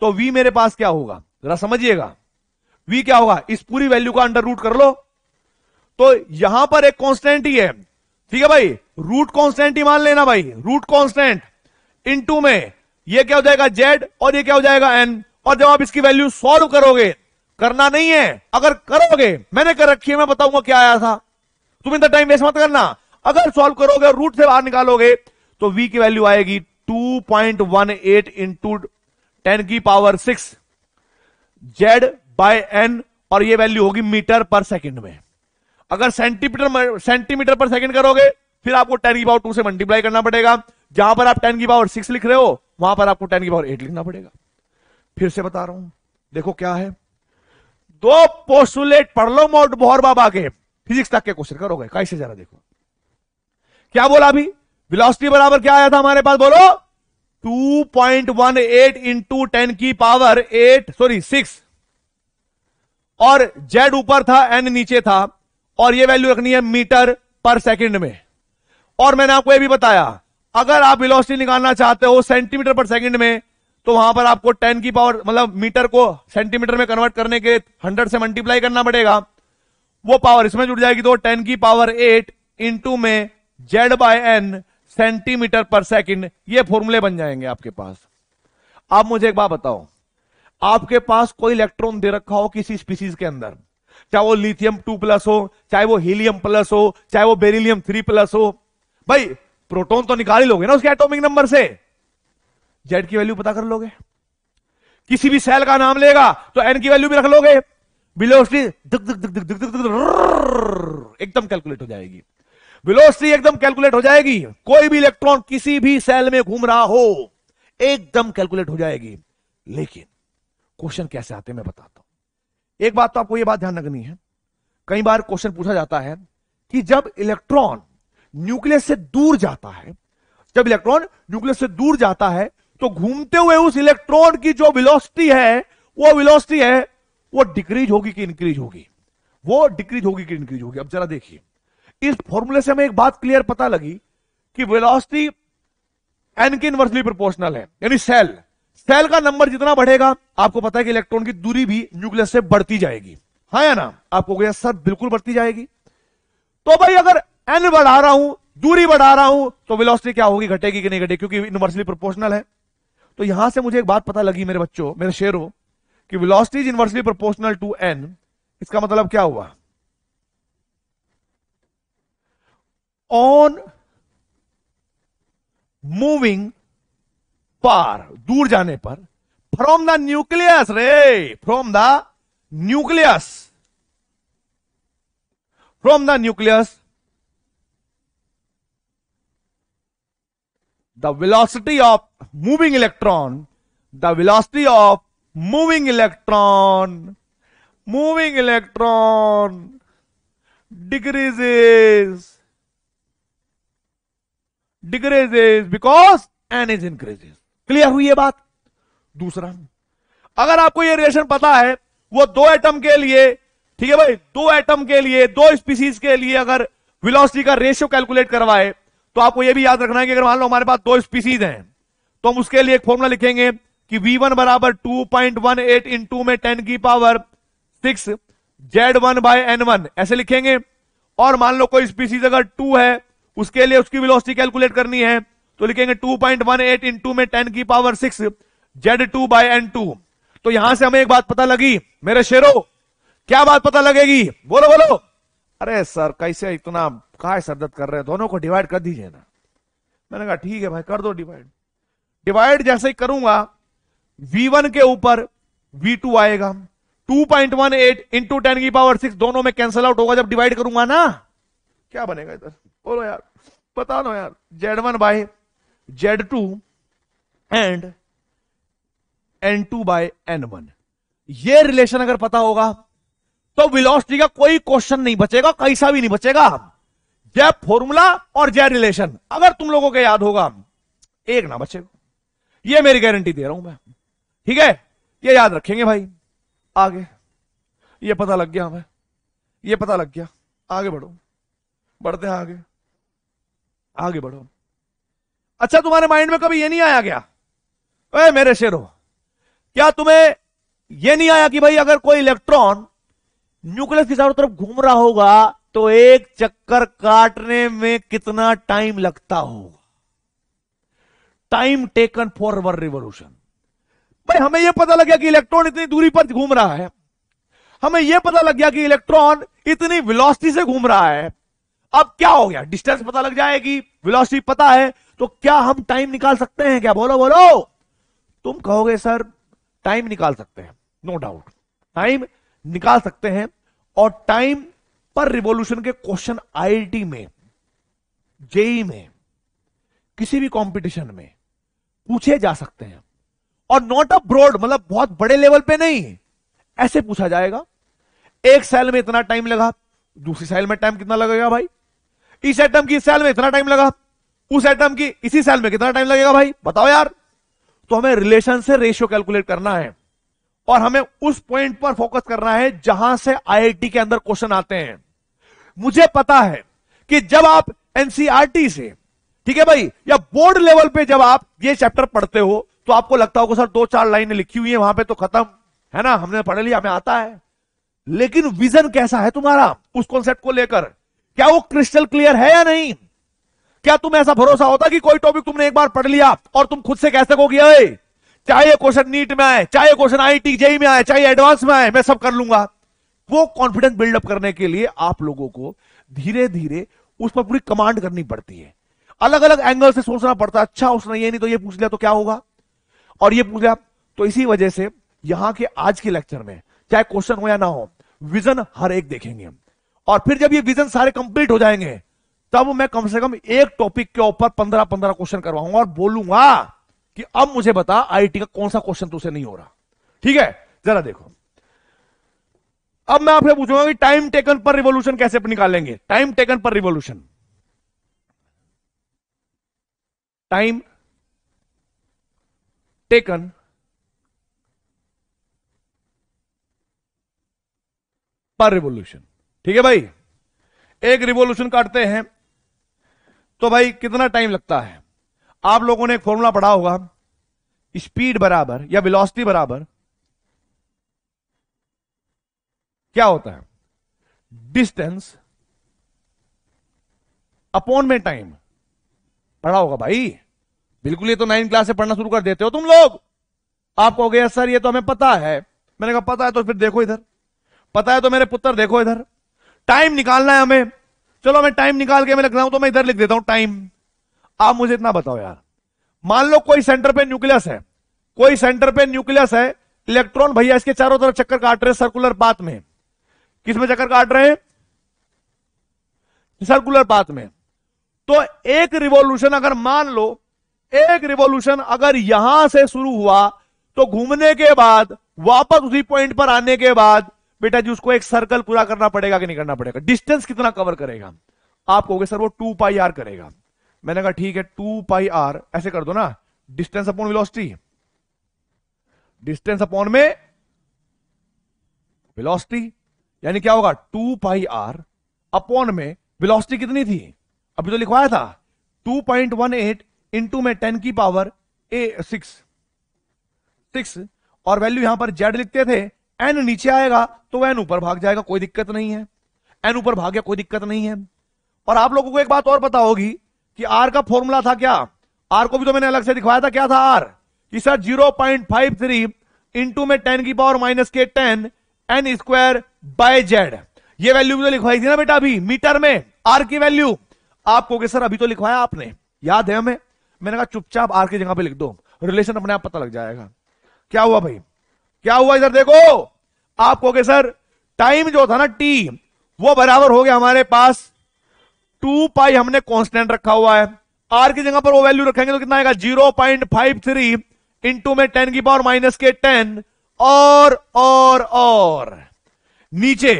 तो वी मेरे पास क्या होगा जरा समझिएगा वी क्या होगा इस पूरी वैल्यू का अंडर रूट कर लो तो यहां पर एक कॉन्स्टेंट ही है ठीक है भाई रूट कॉन्स्टेंट ही मान लेना भाई रूट कॉन्स्टेंट इन में ये क्या हो जाएगा जेड और ये क्या हो जाएगा एन और जब आप इसकी वैल्यू सॉल्व करोगे करना नहीं है अगर करोगे मैंने कर रखी है मैं बताऊंगा क्या आया था तुम इतना टाइम वेस्ट मत करना अगर सॉल्व करोगे और रूट से बाहर निकालोगे तो v की वैल्यू आएगी 2.18 point one eight into ten की power six Z by N और ये वैल्यू होगी मीटर पर सेकंड में अगर सेंटीमीटर सेंटीमीटर पर सेकंड करोगे फिर आपको टेन की पावर टू से मल्टीप्लाई करना पड़ेगा जहां पर आप टेन की पावर सिक्स लिख रहे हो वहां पर आपको टेन की पावर एट लिखना पड़ेगा फिर से बता रहा हूं देखो क्या है दो पोस्टुलेट पढ़ लो मोट बोहर बाबा के फिजिक्स तक के क्वेश्चन करोगे कैसे जरा देखो क्या बोला अभी वेलोसिटी बराबर क्या आया था हमारे पास बोलो 2.18 point one eight into ten की पावर 8 सॉरी 6 और जेड ऊपर था एन नीचे था और ये वैल्यू रखनी है मीटर पर सेकंड में और मैंने आपको ये भी बताया अगर आप वेलोसिटी निकालना चाहते हो सेंटीमीटर पर सेकंड में तो वहां पर आपको 10 की पावर मतलब मीटर को सेंटीमीटर में कन्वर्ट करने के हंड्रेड 100 से मल्टीप्लाई करना पड़ेगा वो पावर इसमें जुड़ जाएगी तो 10 की पावर 8 इंटू में Z by n centimetre per second ये फॉर्मूले बन जाएंगे आपके पास आप मुझे एक बात बताओ आपके पास कोई इलेक्ट्रॉन दे रखा हो किसी स्पीसीज के अंदर चाहे वो लिथियम टू प्लस हो चाहे वो हीलियम प्लस हो चाहे वो बेरिलियम थ्री प्लस हो भाई प्रोटोन तो निकाल ही लोगे ना उसके एटोमिक नंबर से जेड की वैल्यू पता कर लोगे किसी भी सेल का नाम लेगा तो एन की वैल्यू भी रख लोगे बिलोस्टी एकदम कैलकुलेट हो जाएगी वेलोसिटी एकदम कैलकुलेट हो जाएगी कोई भी इलेक्ट्रॉन किसी भी सेल में घूम रहा हो एकदम कैलकुलेट हो जाएगी लेकिन क्वेश्चन कैसे आते हैं मैं बताता हूं एक बात तो आपको यह बात ध्यान रखनी है कई बार क्वेश्चन पूछा जाता है कि जब इलेक्ट्रॉन न्यूक्लियस से दूर जाता है जब इलेक्ट्रॉन न्यूक्लियस से दूर जाता है तो घूमते हुए उस इलेक्ट्रॉन की जो विलोसिटी है वो विलोसिटी है वो डिक्रीज होगी कि इंक्रीज होगी वो डिक्रीज होगी कि इंक्रीज होगी अब जरा देखिए इस फॉर्मूले से हमें एक बात क्लियर पता लगी कि वेलोसिटी एन के इनवर्सली प्रोपोर्शनल है यानी सेल सेल का नंबर जितना बढ़ेगा आपको पता है कि इलेक्ट्रॉन की दूरी भी न्यूक्लियस से बढ़ती जाएगी हाँ या ना आपको गया सर बिल्कुल बढ़ती जाएगी तो भाई अगर एन बढ़ा रहा हूं दूरी बढ़ा रहा हूं तो वेलोसिटी क्या होगी घटेगी कि नहीं घटेगी क्योंकि इनवर्सली प्रोपोर्शनल है तो यहां से मुझे एक बात पता लगी मेरे बच्चों मेरे शेरों कि velocity is inversely proportional to n इसका मतलब क्या हुआ ऑन मूविंग पार दूर जाने पर फ्रॉम द न्यूक्लियस रे from the nucleus from the nucleus the velocity of moving electron the velocity of moving electron moving electron decreases decreases because n is increases clear हुई ये बात दूसरा अगर आपको ये रिलेशन पता है वो दो एटम के लिए ठीक है भाई दो एटम के लिए दो स्पीसीज के लिए अगर विलोसिटी का रेशियो कैलकुलेट करवाए तो आपको यह भी याद रखना है कि अगर मान लो हमारे पास दो स्पीसीज हैं तो हम उसके लिए एक फॉर्मूला लिखेंगे कि V1 वन बराबर two point one eight into में टेन की power six Z one by N one ऐसे लिखेंगे और मान लो कोई स्पीसीज अगर टू है उसके लिए उसकी वेलोसिटी कैलकुलेट करनी है तो लिखेंगे 2.18 पॉइंट वन एट इंटू में टेन की power six Z two by n two तो यहां से हमें एक बात पता लगी मेरे शेरो क्या बात पता लगेगी बोलो बोलो अरे सर कैसे इतना कहा सरदत कर रहे हैं दोनों को डिवाइड कर दीजिए ना मैंने कहा ठीक है भाई कर दो डिवाइड डिवाइड जैसे ही करूंगा v1 के ऊपर v2 आएगा 2.18 पॉइंट वन की पावर सिक्स दोनों में कैंसल आउट होगा जब डिवाइड करूंगा ना क्या बनेगा इधर बोलो यार बता दो यार Z one by Z two and n two by N one ये रिलेशन अगर पता होगा तो वेलोसिटी का कोई क्वेश्चन नहीं बचेगा कैसा भी नहीं बचेगा जय फॉर्मूला और जय रिलेशन अगर तुम लोगों के याद होगा एक ना बचेगा ये मेरी गारंटी दे रहा हूं मैं ठीक है ये याद रखेंगे भाई आगे ये पता लग गया हमें ये पता लग गया आगे बढ़ो बढ़ते हैं आगे आगे बढ़ो अच्छा तुम्हारे माइंड में कभी ये नहीं आया क्या अरे मेरे हो क्या तुम्हें यह नहीं आया कि भाई अगर कोई इलेक्ट्रॉन न्यूक्लियस की चारों तरफ घूम रहा होगा तो एक चक्कर काटने में कितना टाइम लगता होगा time taken for our revolution भाई हमें यह पता लग गया कि इलेक्ट्रॉन इतनी दूरी पर घूम रहा है हमें यह पता लग गया कि इलेक्ट्रॉन इतनी वेलोसिटी से घूम रहा है अब क्या हो गया डिस्टेंस पता लग जाएगी वेलोसिटी पता है तो क्या हम टाइम निकाल सकते हैं क्या बोलो बोलो तुम कहोगे सर टाइम निकाल सकते हैं नो डाउट टाइम निकाल सकते हैं और टाइम पर रिवोल्यूशन के क्वेश्चन आईआईटी में जेई e में किसी भी कंपटीशन में पूछे जा सकते हैं और नॉट अ ब्रॉड मतलब बहुत बड़े लेवल पे नहीं ऐसे पूछा जाएगा एक सेल में इतना टाइम लगा दूसरी सेल में टाइम कितना लगेगा भाई इस एटम की सेल में इतना टाइम लगा उस एटम की इसी सेल में कितना टाइम लगेगा भाई बताओ यार तो हमें रिलेशन से रेशियो कैलकुलेट करना है और हमें उस पॉइंट पर फोकस करना है जहां से आईआईटी के अंदर क्वेश्चन आते हैं मुझे पता है कि जब आप एनसीआरटी e से ठीक है भाई या बोर्ड लेवल पे जब आप ये चैप्टर पढ़ते हो तो आपको लगता होगा सर दो चार लाइनें लिखी हुई है वहां पे तो खत्म है ना हमने पढ़ लिया हमें आता है लेकिन विजन कैसा है तुम्हारा उस कॉन्सेप्ट को लेकर क्या वो क्रिस्टल क्लियर है या नहीं क्या तुम ऐसा भरोसा होता कि कोई टॉपिक तुमने एक बार पढ़ लिया और तुम खुद से कह सकोगे अरे चाहे क्वेश्चन नीट में आए चाहे क्वेश्चन आई टी जेई में आए चाहे एडवांस में आए मैं सब कर लूंगा वो कॉन्फिडेंस बिल्डअप करने के लिए आप लोगों को धीरे धीरे उस पर पूरी कमांड करनी पड़ती है अलग अलग एंगल से सोचना पड़ता है अच्छा उसने ये नहीं तो ये पूछ लिया तो क्या होगा और ये पूछ लिया तो इसी वजह से यहां के आज के लेक्चर में चाहे क्वेश्चन हो या ना हो विजन हर एक देखेंगे हम और फिर जब ये विजन सारे कंप्लीट हो जाएंगे तब मैं कम से कम एक टॉपिक के ऊपर पंद्रह पंद्रह क्वेश्चन करवाऊंगा और बोलूंगा कि अब मुझे बता आईटी का कौन सा क्वेश्चन तुझसे नहीं हो रहा ठीक है जरा देखो अब मैं आपसे पूछूंगा कि टाइम टेकन पर रिवोल्यूशन कैसे निकालेंगे time taken per revolution time taken per revolution ठीक है भाई एक रिवोल्यूशन काटते हैं तो भाई कितना टाइम लगता है आप लोगों ने एक फॉर्मूला पढ़ा होगा स्पीड बराबर या वेलोसिटी बराबर क्या होता है डिस्टेंस अपॉन में टाइम पढ़ा होगा भाई बिल्कुल ये तो नाइन क्लास से पढ़ना शुरू कर देते हो तुम लोग आप कहोगे सर ये तो हमें पता है मैंने कहा पता है तो फिर देखो इधर पता है तो मेरे पुत्र देखो इधर टाइम निकालना है हमें चलो मैं टाइम निकाल के मैं लिख रहा हूं तो मैं इधर लिख देता हूं टाइम आप मुझे इतना बताओ यार मान लो कोई सेंटर पे न्यूक्लियस है कोई सेंटर पे न्यूक्लियस है इलेक्ट्रॉन भैया इसके चारों तरफ चक्कर काट रहे सर्कुलर पाथ में किसमें चक्कर काट रहे हैं सर्कुलर पाथ में तो एक रिवोल्यूशन अगर मान लो एक रिवोल्यूशन अगर यहां से शुरू हुआ तो घूमने के बाद वापस उसी पॉइंट पर आने के बाद बेटा जी उसको एक सर्कल पूरा करना पड़ेगा कि नहीं करना पड़ेगा डिस्टेंस कितना कवर करेगा आप कहोगे सर वो टू पाई आर करेगा मैंने कहा ठीक है टू पाई आर ऐसे कर दो ना distance upon velocity distance upon में विलोसिटी यानी क्या होगा टू पाई आर अपॉन में विलोसिटी कितनी थी अभी तो लिखवाया था two point one eight into में टेन की पावर ए सिक्स सिक्स और वैल्यू यहां पर जेड लिखते थे एन नीचे आएगा तो एन ऊपर भाग जाएगा कोई दिक्कत नहीं है एन ऊपर भाग गया कोई दिक्कत नहीं है और आप लोगों को एक बात और पता होगी कि आर का फॉर्मूला था क्या आर को भी तो मैंने अलग से दिखवाया था क्या था आर कि sir zero point five three into में टेन की पावर माइनस के ten N square by Z ये वैल्यू भी तो लिखवाई थी ना बेटा अभी मीटर में आर की वैल्यू आपको सर अभी तो लिखवाया आपने याद है हमें मैंने कहा चुपचाप आर की जगह पे लिख दो रिलेशन अपने आप पता लग जाएगा क्या हुआ भाई क्या हुआ इधर देखो आप कहोगे सर टाइम जो था ना टी वो बराबर हो गया हमारे पास टू पाई हमने कांस्टेंट रखा हुआ है आर की जगह पर वो वैल्यू रखेंगे तो कितना आएगा zero point five three into में टेन की पावर माइनस के टेन और और और नीचे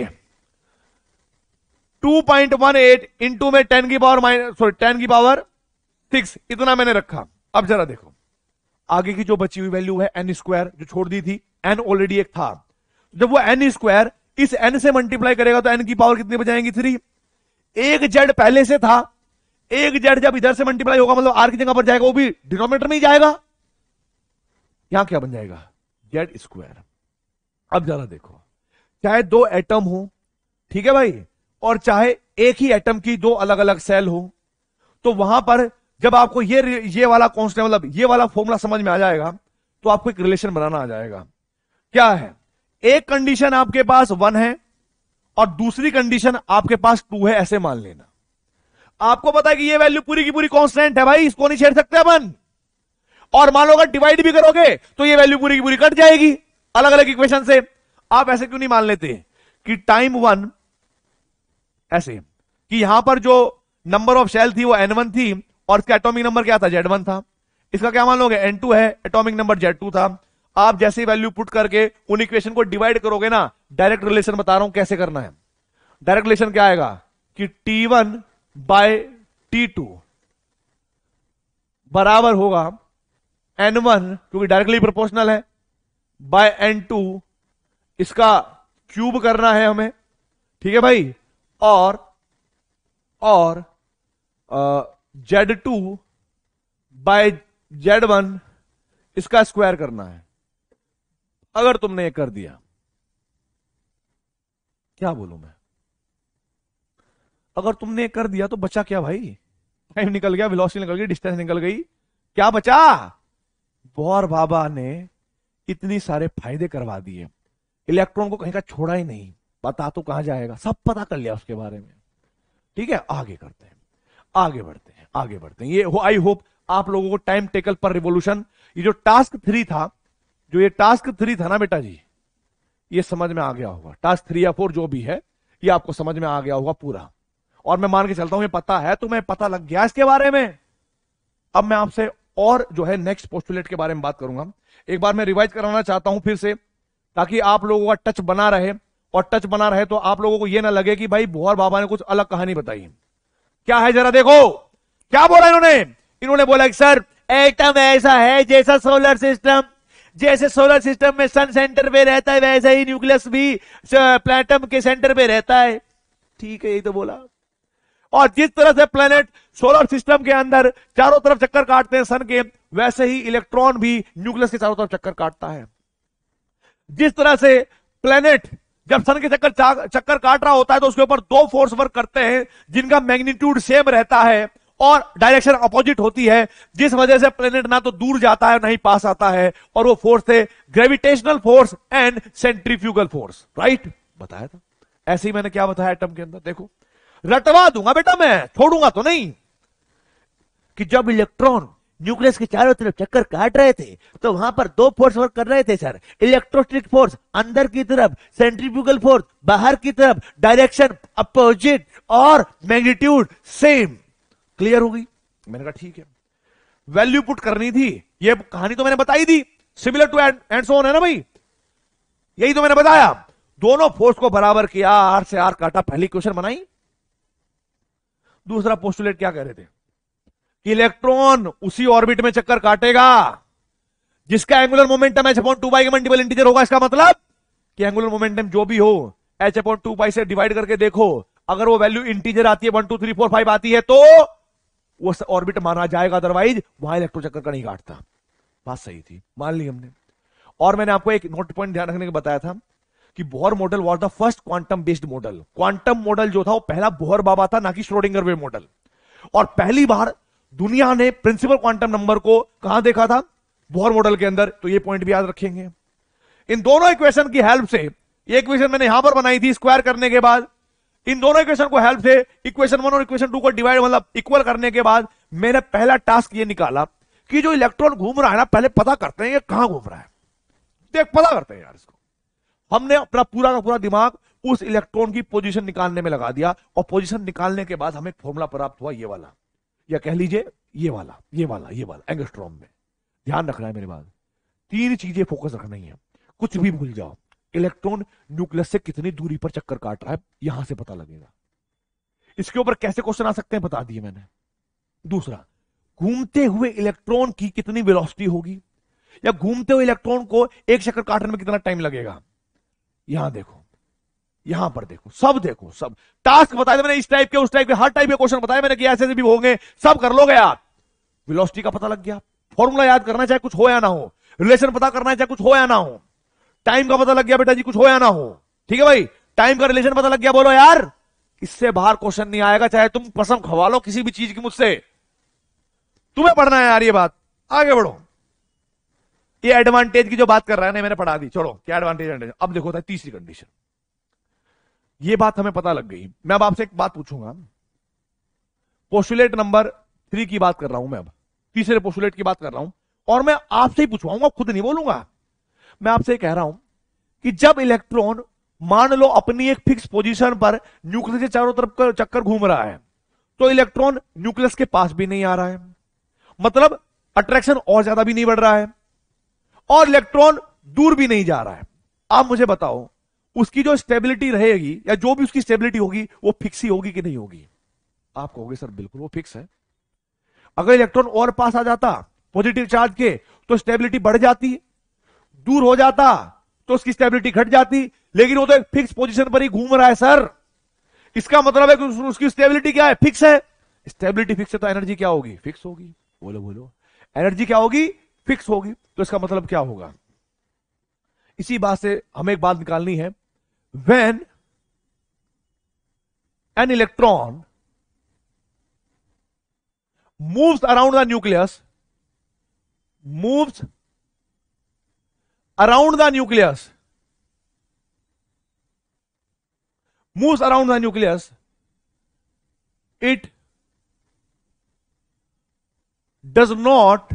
एट इंटू में टेन की पावर माइनस सॉरी टेन की पावर सिक्स इतना मैंने रखा अब जरा देखो आगे की जो बची हुई वैल्यू है एन स्क्वायर जो छोड़ दी थी एन ऑलरेडी एक था जब वो एन स्क्वायर इस एन से मल्टीप्लाई करेगा तो एन की पावर कितनी बजाएंगी थ्री एक जेड पहले से था एक जेड जब इधर से मल्टीप्लाई होगा मतलब आर की जगह पर जाएगा वो भी डिनोमीटर में ही जाएगा यहां क्या बन जाएगा जेड स्क्वायर अब जरा देखो चाहे दो एटम हो ठीक है भाई और चाहे एक ही एटम की दो अलग अलग सेल हो तो वहां पर जब आपको ये ये वाला कॉन्स्टेंट मतलब ये वाला फॉर्मूला समझ में आ जाएगा तो आपको एक रिलेशन बनाना आ जाएगा क्या है एक कंडीशन आपके पास वन है और दूसरी कंडीशन आपके पास टू है ऐसे मान लेना आपको पता है कि ये वैल्यू पूरी की पूरी कॉन्स्टेंट है भाई इसको नहीं छेड़ सकते अपन और मान लो अगर डिवाइड भी करोगे तो ये वैल्यू पूरी की पूरी कट जाएगी अलग अलग इक्वेशन से आप ऐसे क्यों नहीं मान लेते कि टाइम वन ऐसे कि यहां पर जो नंबर ऑफ सेल थी वो एन वन थी और इसका एटॉमिक नंबर क्या था जेड वन था इसका क्या मान लोगे एन टू है एटॉमिक नंबर जेड टू था आप जैसे वैल्यू पुट करके उन इक्वेशन को डिवाइड करोगे ना डायरेक्ट रिलेशन बता रहा हूं कैसे करना है डायरेक्ट रिलेशन क्या आएगा कि T one by T two बराबर होगा एन वन क्योंकि डायरेक्टली प्रोपोर्शनल है बाय एन टू इसका क्यूब करना है हमें ठीक है भाई और और आ, Z two by Z one इसका स्क्वायर करना है अगर तुमने ये कर दिया क्या बोलू मैं अगर तुमने ये कर दिया तो बचा क्या भाई टाइम निकल गया वेलोसिटी निकल गई डिस्टेंस निकल गई क्या बचा बोर बाबा ने इतनी सारे फायदे करवा दिए इलेक्ट्रॉन को कहीं का छोड़ा ही नहीं पता तो कहां जाएगा सब पता कर लिया उसके बारे में ठीक है आगे करते हैं आगे बढ़ते हैं आगे बढ़ते हैं ये आई होप आप लोगों को टाइम टेकल पर रिवोल्यूशन ये जो टास्क थ्री था जो ये टास्क थ्री था ना बेटा जी ये समझ में आ गया होगा टास्क थ्री या फोर जो भी है ये आपको समझ में आ गया होगा पूरा और मैं मान के चलता हूं ये पता है तुम्हें तो पता लग गया इसके बारे में अब मैं आपसे और जो है नेक्स्ट पोस्टुलेट के बारे में बात करूंगा एक बार मैं रिवाइज कराना चाहता हूं फिर से ताकि आप लोगों का टच बना रहे और टच बना रहे तो आप लोगों को यह ना लगे कि भाई भोहर बाबा ने कुछ अलग कहानी बताई क्या है जरा देखो क्या बोला इन्होंने इन्होंने बोला सर एटम ऐसा है जैसा सोलर सिस्टम जैसे सोलर सिस्टम में सन सेंटर पे रहता है वैसे ही न्यूक्लियस भी प्लेटम के सेंटर पे रहता है ठीक है यही तो बोला और जिस तरह से प्लेनेट सोलर सिस्टम के अंदर चारों तरफ चक्कर काटते हैं सन के वैसे ही इलेक्ट्रॉन भी न्यूक्लियस के चारों तरफ चक्कर काटता है जिस तरह से प्लेनेट जब सन के चक्कर चक्कर काट रहा होता है तो उसके ऊपर दो फोर्स वर्क करते हैं जिनका मैग्नीट्यूड सेम रहता है और डायरेक्शन अपोजिट होती है जिस वजह से प्लेनेट ना तो दूर जाता है ना ही पास आता है और वो फोर्स थे gravitational force and centrifugal force right बताया था ऐसे ही मैंने क्या बताया एटम के अंदर देखो रटवा दूंगा बेटा मैं छोड़ूंगा तो नहीं कि जब इलेक्ट्रॉन न्यूक्लियस के चारों तरफ चक्कर काट रहे थे तो वहां पर दो फोर्स वर्क कर रहे थे सर इलेक्ट्रोस्टिक फोर्स अंदर की तरफ सेंट्रीफ्यूगल फोर्स बाहर की तरफ डायरेक्शन अपोजिट और मैग्नीट्यूड सेम क्लियर हो गई मैंने कहा ठीक है वैल्यू पुट करनी थी ये कहानी तो मैंने बताई थी सिमिलर टू एंड सोन है ना भाई यही तो मैंने बताया दोनों फोर्स को बराबर किया आर से आर काटा पहली क्वेश्चन बनाई दूसरा पोस्टुलेट क्या कह रहे थे कि इलेक्ट्रॉन उसी ऑर्बिट में चक्कर काटेगा जिसका angular momentum H upon two pi के मल्टीपल इंटीजर होगा इसका मतलब कि एंगुलर मोमेंटम जो भी हो एच अपॉन टू बाई से डिवाइड करके देखो अगर वो वैल्यू इंटीजर आती है one two three four five आती है तो वो ऑर्बिट माना जाएगा अदरवाइज वहां इलेक्ट्रो चक्कर का नहीं काटता बात सही थी मान ली हमने और मैंने आपको एक नोट पॉइंट ध्यान रखने के बताया था कि Bohr model was the first quantum based model quantum model जो था वो पहला बोहर बाबा था ना कि श्रोडिंगर वे मॉडल और पहली बार दुनिया ने प्रिंसिपल क्वांटम नंबर को कहा देखा था बोहर मॉडल के अंदर तो ये पॉइंट भी याद रखेंगे इन दोनों इक्वेशन की हेल्प से ये इक्वेशन मैंने यहां पर बनाई थी स्क्वायर करने के बाद इन दोनों इक्वेशन को हेल्प से इक्वेशन वन और इक्वेशन टू को डिवाइड मतलब इक्वल करने के बाद मैंने पहला टास्क ये निकाला कि जो इलेक्ट्रॉन घूम रहा है ना पहले पता करते हैं ये कहां घूम रहा है देख पता करते हैं यार इसको हमने अपना पूरा का पूरा दिमाग उस इलेक्ट्रॉन की पोजिशन निकालने में लगा दिया और पोजिशन निकालने के बाद हमें फॉर्मूला प्राप्त हुआ ये वाला या कह लीजिए ये वाला ये वाला ये वाला एंगस्ट्रॉम में ध्यान रखना है मेरे बात तीन चीजें फोकस रखना ही है कुछ भी भूल जाओ इलेक्ट्रॉन न्यूक्लियस से कितनी दूरी पर चक्कर काट रहा है यहां से पता लगेगा इसके ऊपर कैसे क्वेश्चन आ सकते हैं बता दिए मैंने दूसरा घूमते हुए इलेक्ट्रॉन की कितनी वेलोसिटी होगी या घूमते हुए इलेक्ट्रॉन को एक चक्कर काटने में कितना टाइम लगेगा यहां देखो यहां पर देखो सब देखो सब टास्क बताया मैंने इस टाइप के उस टाइप के हर टाइप के क्वेश्चन बताया मैंने कि ऐसे ऐसे भी होंगे सब कर लो गया वेलोसिटी का पता लग गया फॉर्मूला याद करना चाहे कुछ हो या ना हो रिलेशन पता करना है चाहे कुछ हो या ना हो टाइम का पता लग गया बेटा जी कुछ हो या ना हो ठीक है भाई टाइम का रिलेशन पता लग गया बोलो यार इससे बाहर क्वेश्चन नहीं आएगा चाहे तुम पसंद खवा लो किसी भी चीज की मुझसे तुम्हें पढ़ना है यार ये बात आगे बढ़ो ये एडवांटेज की जो बात कर रहा है ना मैंने पढ़ा दी चलो क्या एडवांटेज अब देखो था तीसरी कंडीशन ये बात हमें पता लग गई मैं अब आपसे एक बात पूछूंगा पोस्टुलेट नंबर थ्री की बात कर रहा हूं मैं अब तीसरे पोस्टुलेट की बात कर रहा हूं और मैं आपसे ही पूछवाऊंगा खुद नहीं बोलूंगा मैं आपसे कह रहा हूं कि जब इलेक्ट्रॉन मान लो अपनी एक फिक्स पोजीशन पर न्यूक्लियस के चारों तरफ का चक्कर घूम रहा है तो इलेक्ट्रॉन न्यूक्लियस के पास भी नहीं आ रहा है मतलब अट्रैक्शन और ज्यादा भी नहीं बढ़ रहा है और इलेक्ट्रॉन दूर भी नहीं जा रहा है आप मुझे बताओ उसकी जो स्टेबिलिटी रहेगी या जो भी उसकी स्टेबिलिटी होगी वो फिक्स ही होगी कि नहीं होगी आप कहोगे सर बिल्कुल वो फिक्स है अगर इलेक्ट्रॉन और पास आ जाता पॉजिटिव चार्ज के तो स्टेबिलिटी बढ़ जाती है दूर हो जाता तो उसकी स्टेबिलिटी घट जाती लेकिन वो तो एक फिक्स पोजीशन पर ही घूम रहा है सर इसका मतलब है कि उसकी स्टेबिलिटी क्या है फिक्स है स्टेबिलिटी फिक्स है तो एनर्जी क्या होगी फिक्स होगी बोलो बोलो एनर्जी क्या होगी फिक्स होगी तो इसका मतलब क्या होगा इसी बात से हमें एक बात निकालनी है when an electron moves around the nucleus moves around the nucleus moves around the nucleus it does not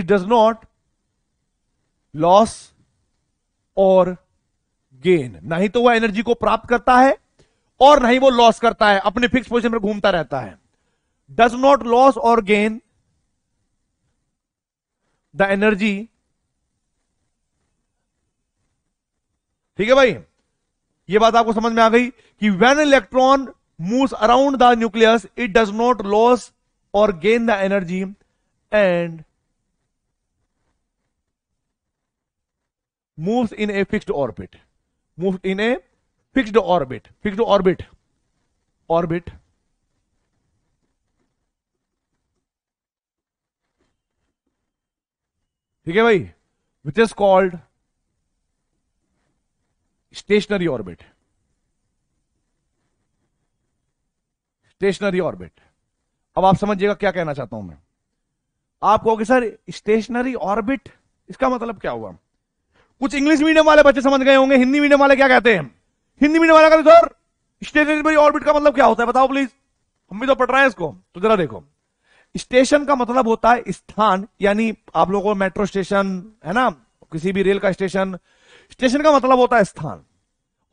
it does not loss और गेन नहीं तो वह एनर्जी को प्राप्त करता है और ना ही वो लॉस करता है अपने फिक्स पोजिशन में घूमता रहता है डज नॉट लॉस और गेन द एनर्जी ठीक है भाई ये बात आपको समझ में आ गई कि when electron move around the nucleus it does not loss और gain the energy and move in a fixed orbit move in a fixed orbit fixed orbit orbit ठीक है भाई which is called stationary orbit stationary orbit अब आप समझिएगा क्या कहना चाहता हूं मैं आप कहोगे सर स्टेशनरी ऑर्बिट इसका मतलब क्या हुआ कुछ इंग्लिश मीडियम वाले बच्चे समझ गए होंगे हिंदी मीडियम वाले क्या कहते हैं हिंदी मीडियम वाले कहते सर स्टेशनरी ऑर्बिट का मतलब क्या होता है बताओ प्लीज हम भी तो पढ़ रहे हैं इसको तो जरा देखो स्टेशन का मतलब होता है स्थान यानी आप लोगों मेट्रो स्टेशन है ना किसी भी रेल का स्टेशन स्टेशन का मतलब होता है स्थान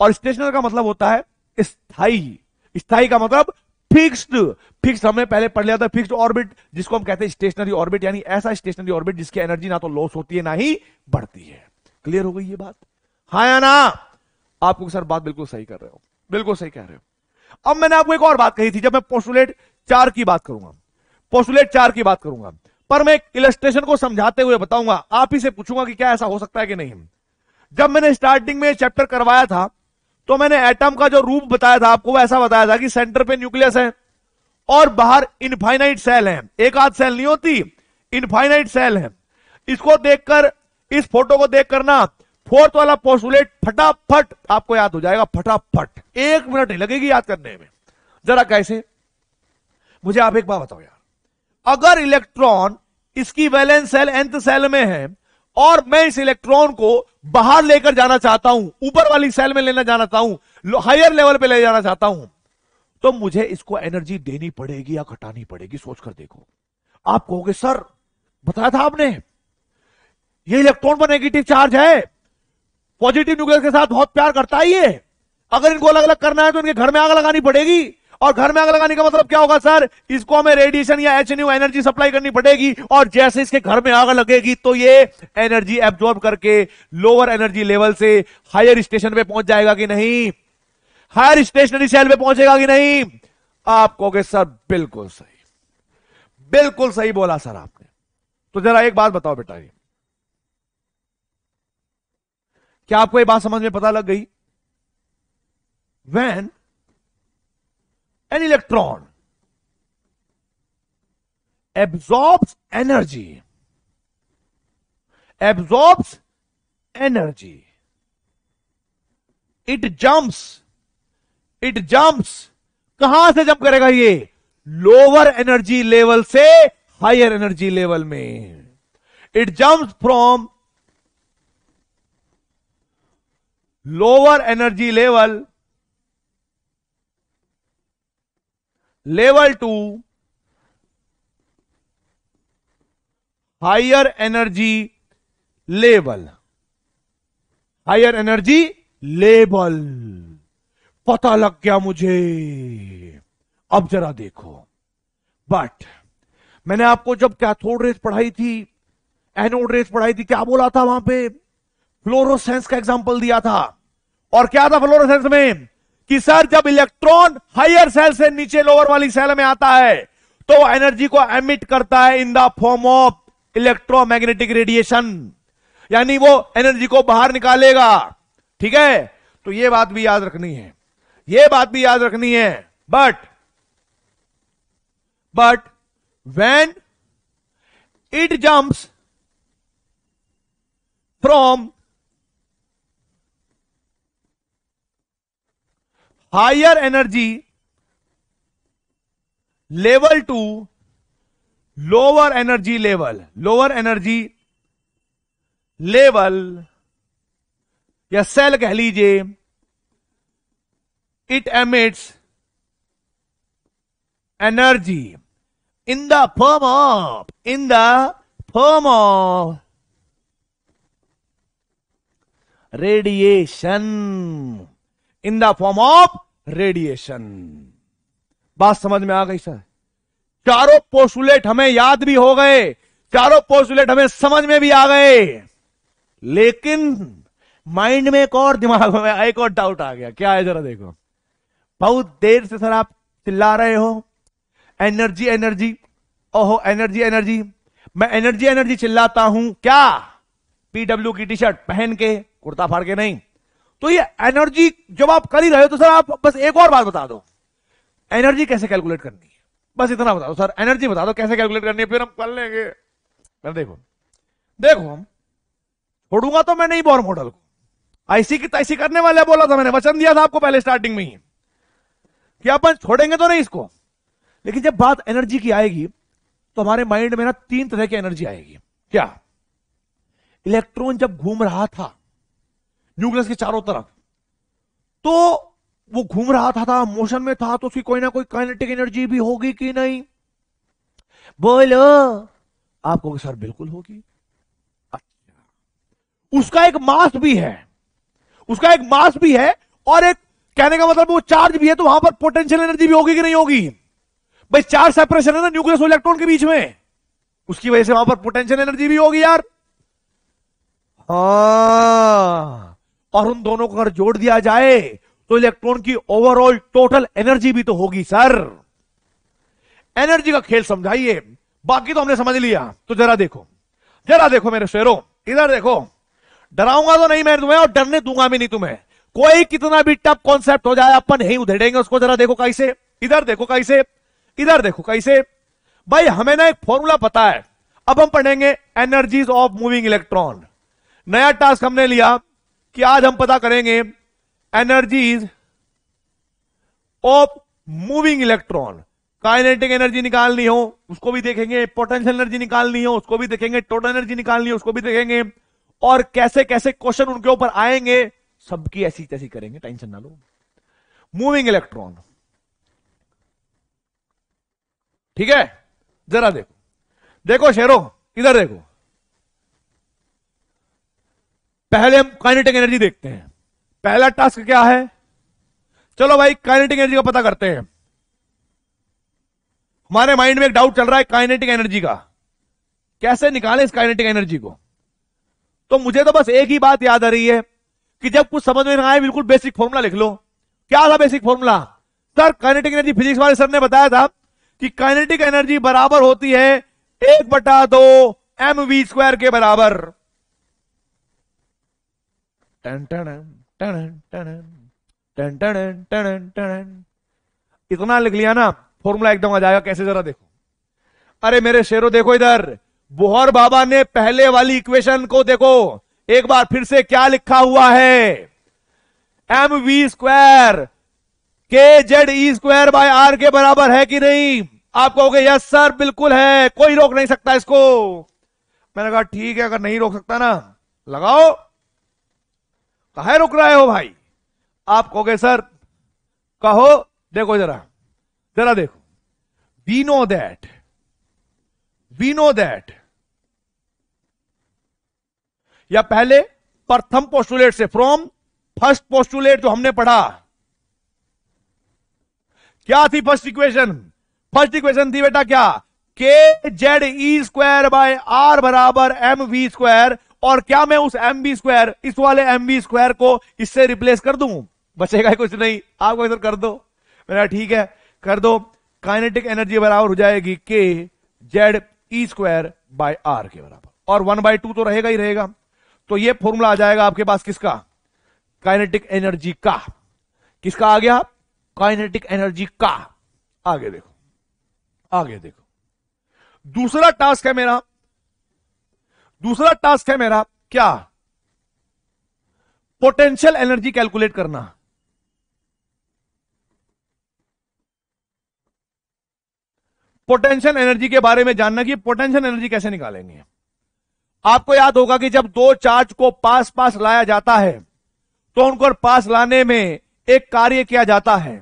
और स्टेशन का मतलब होता है स्थाई स्थाई का मतलब फिक्स्ड फिक्स हमने पहले पढ़ लिया था फिक्स्ड ऑर्बिट जिसको हम कहते हैं स्टेशनरी ऑर्बिट यानी ऐसा स्टेशनरी ऑर्बिट जिसकी एनर्जी ना तो लॉस होती है ना ही बढ़ती है क्लियर हो गई ये बात हा या ना आपको सर बात बिल्कुल सही कर रहे हो बिल्कुल सही कह रहे हो अब मैंने आपको एक और बात कही थी जब मैं पोस्टुलेट चार की बात करूंगा पोस्टुलेट चार की बात करूंगा पर मैं एक को समझाते हुए बताऊंगा आप ही से पूछूंगा कि क्या ऐसा हो सकता है कि नहीं जब मैंने स्टार्टिंग में चैप्टर करवाया था तो मैंने एटम का जो रूप बताया था आपको वो ऐसा बताया था कि सेंटर पे न्यूक्लियस है और बाहर इनफाइनाइट सेल है एक आध सेल नहीं होती इनफाइनाइट सेल है इसको देखकर इस फोटो को देख करना फोर्थ वाला पोस्टुलेट फटाफट आपको याद हो जाएगा फटाफट एक मिनट नहीं लगेगी याद करने में जरा कैसे मुझे आप एक बात बताओ यार अगर इलेक्ट्रॉन इसकी वैलेंस सेल एंथ सेल में है और मैं इस इलेक्ट्रॉन को बाहर लेकर जाना चाहता हूं ऊपर वाली सेल में लेना जाना चाहता हूं हायर लेवल पे ले जाना चाहता हूं तो मुझे इसको एनर्जी देनी पड़ेगी या घटानी पड़ेगी सोचकर देखो आप कहोगे सर बताया था आपने ये इलेक्ट्रॉन पर नेगेटिव चार्ज है पॉजिटिव न्यूक्लियस के साथ बहुत प्यार करता है ये अगर इनको अलग अलग करना है तो इनके घर में आग लगानी पड़ेगी और घर में आग लगाने का मतलब क्या होगा सर इसको हमें रेडिएशन या एच एनर्जी सप्लाई करनी पड़ेगी और जैसे इसके घर में आग लगेगी तो ये एनर्जी एब्जॉर्ब करके लोअर एनर्जी लेवल से हायर स्टेशन पे पहुंच जाएगा कि नहीं हायर स्टेशनरी सेल पे पहुंचेगा कि नहीं आप कहोगे सर बिल्कुल सही बिल्कुल सही बोला सर आपने तो जरा एक बात बताओ बेटा ये क्या आपको ये बात समझ में पता लग गई when an electron absorbs energy absorbs energy it jumps it jumps कहां से जंप करेगा ये लोअर एनर्जी लेवल से हायर एनर्जी लेवल में it jumps from lower energy level level to higher energy level higher energy level पता लग गया मुझे अब जरा देखो बट मैंने आपको जब कैथोड रेस पढ़ाई थी एनोड रेस पढ़ाई थी क्या बोला था वहां पे फ्लोरोसेंस का एग्जांपल दिया था और क्या था फ्लोरोसेंस में कि सर जब इलेक्ट्रॉन हायर सेल से नीचे लोअर वाली सेल में आता है तो एनर्जी को एमिट करता है in the form of electromagnetic radiation यानी वो एनर्जी को बाहर निकालेगा ठीक है तो ये बात भी याद रखनी है ये बात भी याद रखनी है but but when it jumps from higher energy level to lower energy level lower energy level या सेल कह लीजिए it emits energy in the form of in the form of radiation in the form of radiation बात समझ में आ गई sir चारों postulate हमें याद भी हो गए चारों पोस्टुलेट हमें समझ में भी आ गए लेकिन माइंड में एक और दिमाग में एक और डाउट आ गया क्या है जरा देखो बहुत देर से सर आप चिल्ला रहे हो एनर्जी एनर्जी ओहो एनर्जी एनर्जी मैं एनर्जी एनर्जी चिल्लाता हूं क्या पीडब्ल्यू की टी शर्ट पहन के कुर्ता फाड़ के नहीं तो ये एनर्जी जब आप कर ही रहे हो तो सर आप बस एक और बात बता दो एनर्जी कैसे कैलकुलेट करनी है बस इतना बता दो सर एनर्जी बता दो कैसे कैलकुलेट करनी है फिर हम कर लेंगे देखो देखो हम छोड़ूंगा तो मैं नहीं बोर मॉडल को ऐसी की तैसी करने वाले बोला था मैंने वचन दिया था आपको पहले स्टार्टिंग में ही कि अपन छोड़ेंगे तो नहीं इसको लेकिन जब बात एनर्जी की आएगी तो हमारे माइंड में ना तीन तरह की एनर्जी आएगी क्या इलेक्ट्रॉन जब घूम रहा था न्यूक्लियस के चारों तरफ तो वो घूम रहा था, था मोशन में था तो उसकी कोई ना कोई काइनेटिक एनर्जी भी होगी कि नहीं बोलो आप कहोगे सर बिल्कुल होगी अच्छा उसका एक मास भी है उसका एक मास भी है और एक कहने का मतलब वो चार्ज भी है तो वहां पर पोटेंशियल एनर्जी भी होगी कि नहीं होगी भाई चार्ज सेपरेशन है ना न्यूक्लियस और इलेक्ट्रॉन के बीच में उसकी वजह से वहां पर पोटेंशियल एनर्जी भी होगी यार हाँ और उन दोनों को अगर जोड़ दिया जाए तो इलेक्ट्रॉन की ओवरऑल टोटल एनर्जी भी तो होगी सर एनर्जी का खेल समझाइए बाकी तो हमने समझ लिया तो जरा देखो जरा देखो मेरे शेरों इधर देखो डराऊंगा तो नहीं मैं तुम्हें और डरने दूंगा भी नहीं तुम्हें कोई कितना भी टफ कॉन्सेप्ट हो जाए अपन नहीं उधेड़ेंगे उसको जरा देखो कैसे इधर देखो कैसे इधर देखो कैसे भाई हमें ना एक फॉर्मूला पता है अब हम पढ़ेंगे एनर्जीज ऑफ मूविंग इलेक्ट्रॉन नया टास्क हमने लिया कि आज हम पता करेंगे energies of moving electron kinetic energy निकालनी हो उसको भी देखेंगे पोटेंशियल एनर्जी निकालनी हो उसको भी देखेंगे टोटल एनर्जी निकालनी हो उसको भी देखेंगे और कैसे कैसे क्वेश्चन उनके ऊपर आएंगे सबकी ऐसी तैसी करेंगे टेंशन ना लो मूविंग इलेक्ट्रॉन ठीक है जरा देखो देखो शेरो इधर देखो पहले हम काइनेटिक एनर्जी देखते हैं पहला टास्क क्या है चलो भाई काइनेटिक एनर्जी का पता करते हैं हमारे माइंड में एक डाउट चल रहा है काइनेटिक एनर्जी का कैसे निकालें इस काइनेटिक एनर्जी को तो मुझे तो बस एक ही बात याद आ रही है कि जब कुछ समझ में ना आए बिल्कुल बेसिक फॉर्मूला लिख लो क्या था basic formula sir kinetic energy physics वाले सर ने बताया था कि काइनेटिक एनर्जी बराबर होती है एक बटा दो एम वी स्क्वायर के बराबर इतना लिख लिया ना फॉर्मूला एकदम आ जाएगा कैसे जरा देखो अरे मेरे शेरों देखो इधर बोहर बाबा ने पहले वाली इक्वेशन को देखो एक बार फिर से क्या लिखा हुआ है M we square k Z E square by r के बराबर है कि नहीं आप कहोगे यस सर बिल्कुल है कोई रोक नहीं सकता इसको मैंने कहा ठीक है अगर नहीं रोक सकता ना लगाओ कहा रुक रहे हो भाई आप कहोगे सर कहो देखो जरा जरा देखो we know that we know that या पहले प्रथम पोस्टुलेट से फ्रॉम फर्स्ट पोस्टुलेट जो हमने पढ़ा क्या थी फर्स्ट इक्वेशन फर्स्ट इक्वेशन थी बेटा क्या k Z E square by r बराबर एम वी स्क्वायर और क्या मैं उस एम बी स्क्वायर इस वाले एम बी स्क्वायर को इससे रिप्लेस कर दू बचेगा कुछ नहीं आपको इधर कर दो मेरा ठीक है कर दो काइनेटिक एनर्जी बराबर हो जाएगी k Z E square by r के बराबर और वन बाय टू तो रहेगा ही रहेगा तो ये फॉर्मूला आ जाएगा आपके पास किसका काइनेटिक एनर्जी का किसका आ गया काइनेटिक एनर्जी का आगे देखो आगे देखो दूसरा टास्क है मेरा दूसरा टास्क है मेरा क्या पोटेंशियल एनर्जी कैलकुलेट करना पोटेंशियल एनर्जी के बारे में जानना कि पोटेंशियल एनर्जी कैसे निकालेंगे आपको याद होगा कि जब दो चार्ज को पास पास लाया जाता है तो उनको पास लाने में एक कार्य किया जाता है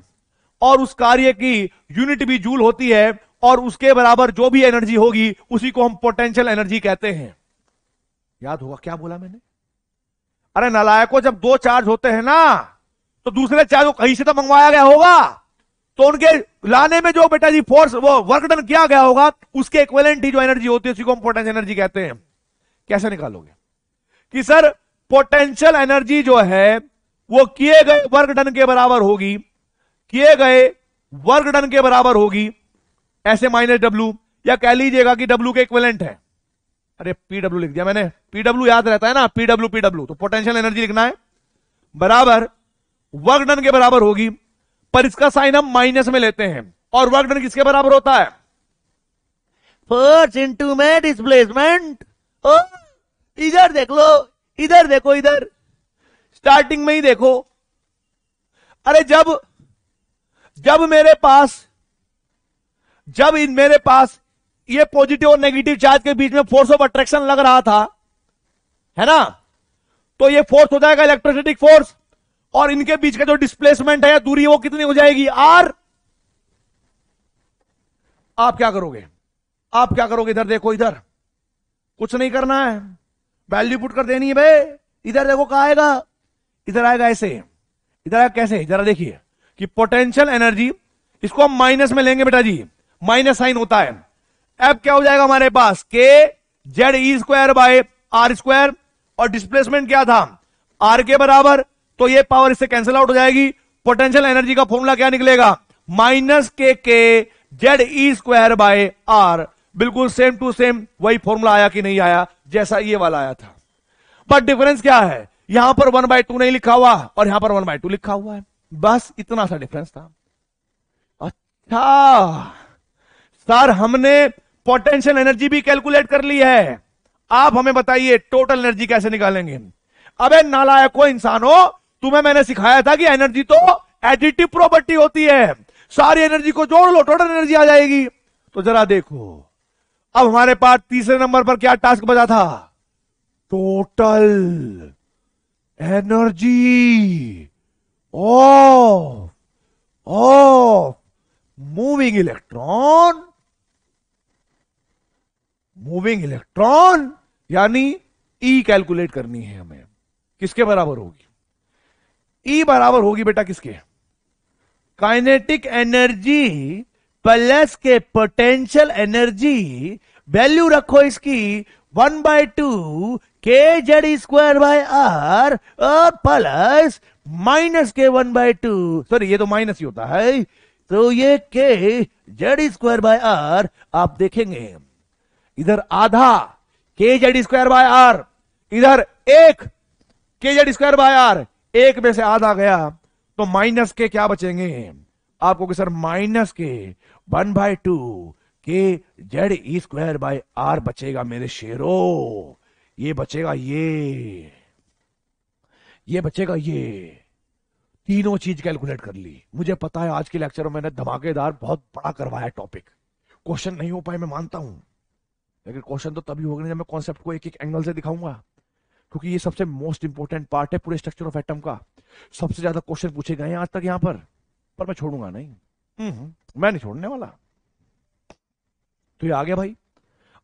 और उस कार्य की यूनिट भी जूल होती है और उसके बराबर जो भी एनर्जी होगी उसी को हम पोटेंशियल एनर्जी कहते हैं याद होगा क्या बोला मैंने अरे नलायकों जब दो चार्ज होते हैं ना तो दूसरे चार्ज को कहीं से तो मंगवाया गया होगा तो उनके लाने में जो बेटा जी फोर्स वो वर्क डन किया गया होगा उसके इक्वेलेंट ही जो एनर्जी होती है उसी को हम पोटेंशियल एनर्जी कहते हैं कैसे निकालोगे कि सर पोटेंशियल एनर्जी जो है वो किए गए वर्क डन के बराबर होगी किए गए वर्क डन के बराबर होगी ऐसे माइनस डब्ल्यू या कह लीजिएगा कि डब्ल्यू के इक्वेलेंट है अरे पीडब्ल्यू लिख दिया मैंने पीडब्ल्यू याद रहता है ना पीडब्ल्यू पीडब्ल्यू तो पोटेंशियल एनर्जी लिखना है बराबर वर्क डन के बराबर होगी पर इसका साइन हम माइनस में लेते हैं और वर्क डन किसके बराबर होता है फोर्स इंटू में डिस्प्लेसमेंट ओ इधर देख लो इधर देखो इधर स्टार्टिंग में ही देखो अरे जब जब मेरे पास जब इन मेरे पास ये पॉजिटिव और नेगेटिव चार्ज के बीच में फोर्स ऑफ अट्रैक्शन लग रहा था है ना तो ये फोर्स हो जाएगा इलेक्ट्रोस्टैटिक फोर्स और इनके बीच का जो डिस्प्लेसमेंट है या दूरी वो कितनी हो जाएगी आर आप क्या करोगे आप क्या करोगे इधर देखो इधर कुछ नहीं करना है वैल्यू पुट कर देनी है भाई इधर देखो कहा आएगा इधर आएगा ऐसे इधर आएगा कैसे जरा देखिए कि पोटेंशियल एनर्जी इसको हम माइनस में लेंगे बेटा जी माइनस साइन होता है एफ क्या हो जाएगा हमारे पास k Z E square by are square और डिस्प्लेसमेंट क्या था आर के बराबर तो ये पावर इससे कैंसिल आउट हो जाएगी पोटेंशियल एनर्जी का फॉर्मूला क्या निकलेगा माइनस के के Z E square by r बिल्कुल सेम टू सेम वही फॉर्मूला आया कि नहीं आया जैसा ये वाला आया था बट डिफरेंस क्या है यहां पर वन बाय टू नहीं लिखा हुआ और यहां पर वन बाय टू लिखा हुआ है बस इतना सा डिफरेंस था अच्छा सर हमने पोटेंशियल एनर्जी भी कैलकुलेट कर ली है आप हमें बताइए टोटल एनर्जी कैसे निकालेंगे अबे नालायको हो तुम्हें मैंने सिखाया था कि एनर्जी तो एडिटिव प्रॉपर्टी होती है सारी एनर्जी को जोड़ लो टोटल एनर्जी आ जाएगी तो जरा देखो अब हमारे पास तीसरे नंबर पर क्या टास्क बजा था total energy of of moving electron moving electron यानी ई e कैलकुलेट करनी है हमें किसके बराबर होगी ई e बराबर होगी बेटा किसके काइनेटिक एनर्जी प्लस के पोटेंशियल एनर्जी वैल्यू रखो इसकी वन बाय टू के जेड स्क्वायर बाय आर और प्लस माइनस के वन बाय टू सॉरी ये तो माइनस ही होता है तो ये के जेड स्क्वायर बाय आर आप देखेंगे इधर आधा के जेड स्क्वायर बाय आर इधर एक के जेड स्क्वायर बाय आर एक में से आधा गया तो माइनस के क्या बचेंगे आपको सर माइनस के वन बाय टू के जेड स्क्वायर बाय आर बचेगा मेरे शेरो ये बचेगा ये ये बचेगा ये तीनों चीज कैलकुलेट कर ली मुझे पता है आज के लेक्चर में मैंने धमाकेदार बहुत बड़ा करवाया टॉपिक क्वेश्चन नहीं हो पाए मैं मानता हूं लेकिन क्वेश्चन तो तभी होगा जब मैं कॉन्सेप्ट को एक एक एंगल से दिखाऊंगा क्योंकि ये सबसे मोस्ट इंपॉर्टेंट पार्ट है पूरे स्ट्रक्चर ऑफ एटम का सबसे ज्यादा क्वेश्चन पूछे गए हैं आज तक यहां पर पर मैं छोड़ूंगा नहीं हम्म। मैं नहीं छोड़ने वाला तो ये आ गया भाई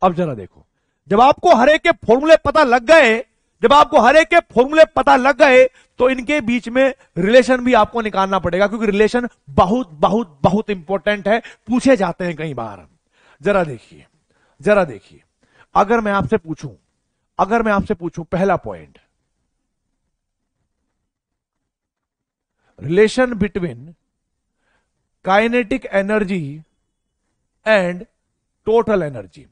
अब जरा देखो जब आपको हरे के फॉर्मूले पता लग गए जब आपको हरे के फॉर्मूले पता लग गए तो इनके बीच में रिलेशन भी आपको निकालना पड़ेगा क्योंकि रिलेशन बहुत बहुत बहुत इंपॉर्टेंट है पूछे जाते हैं कई बार जरा देखिए जरा देखिए अगर मैं आपसे पूछूं अगर मैं आपसे पूछूं पहला point relation between kinetic energy and total energy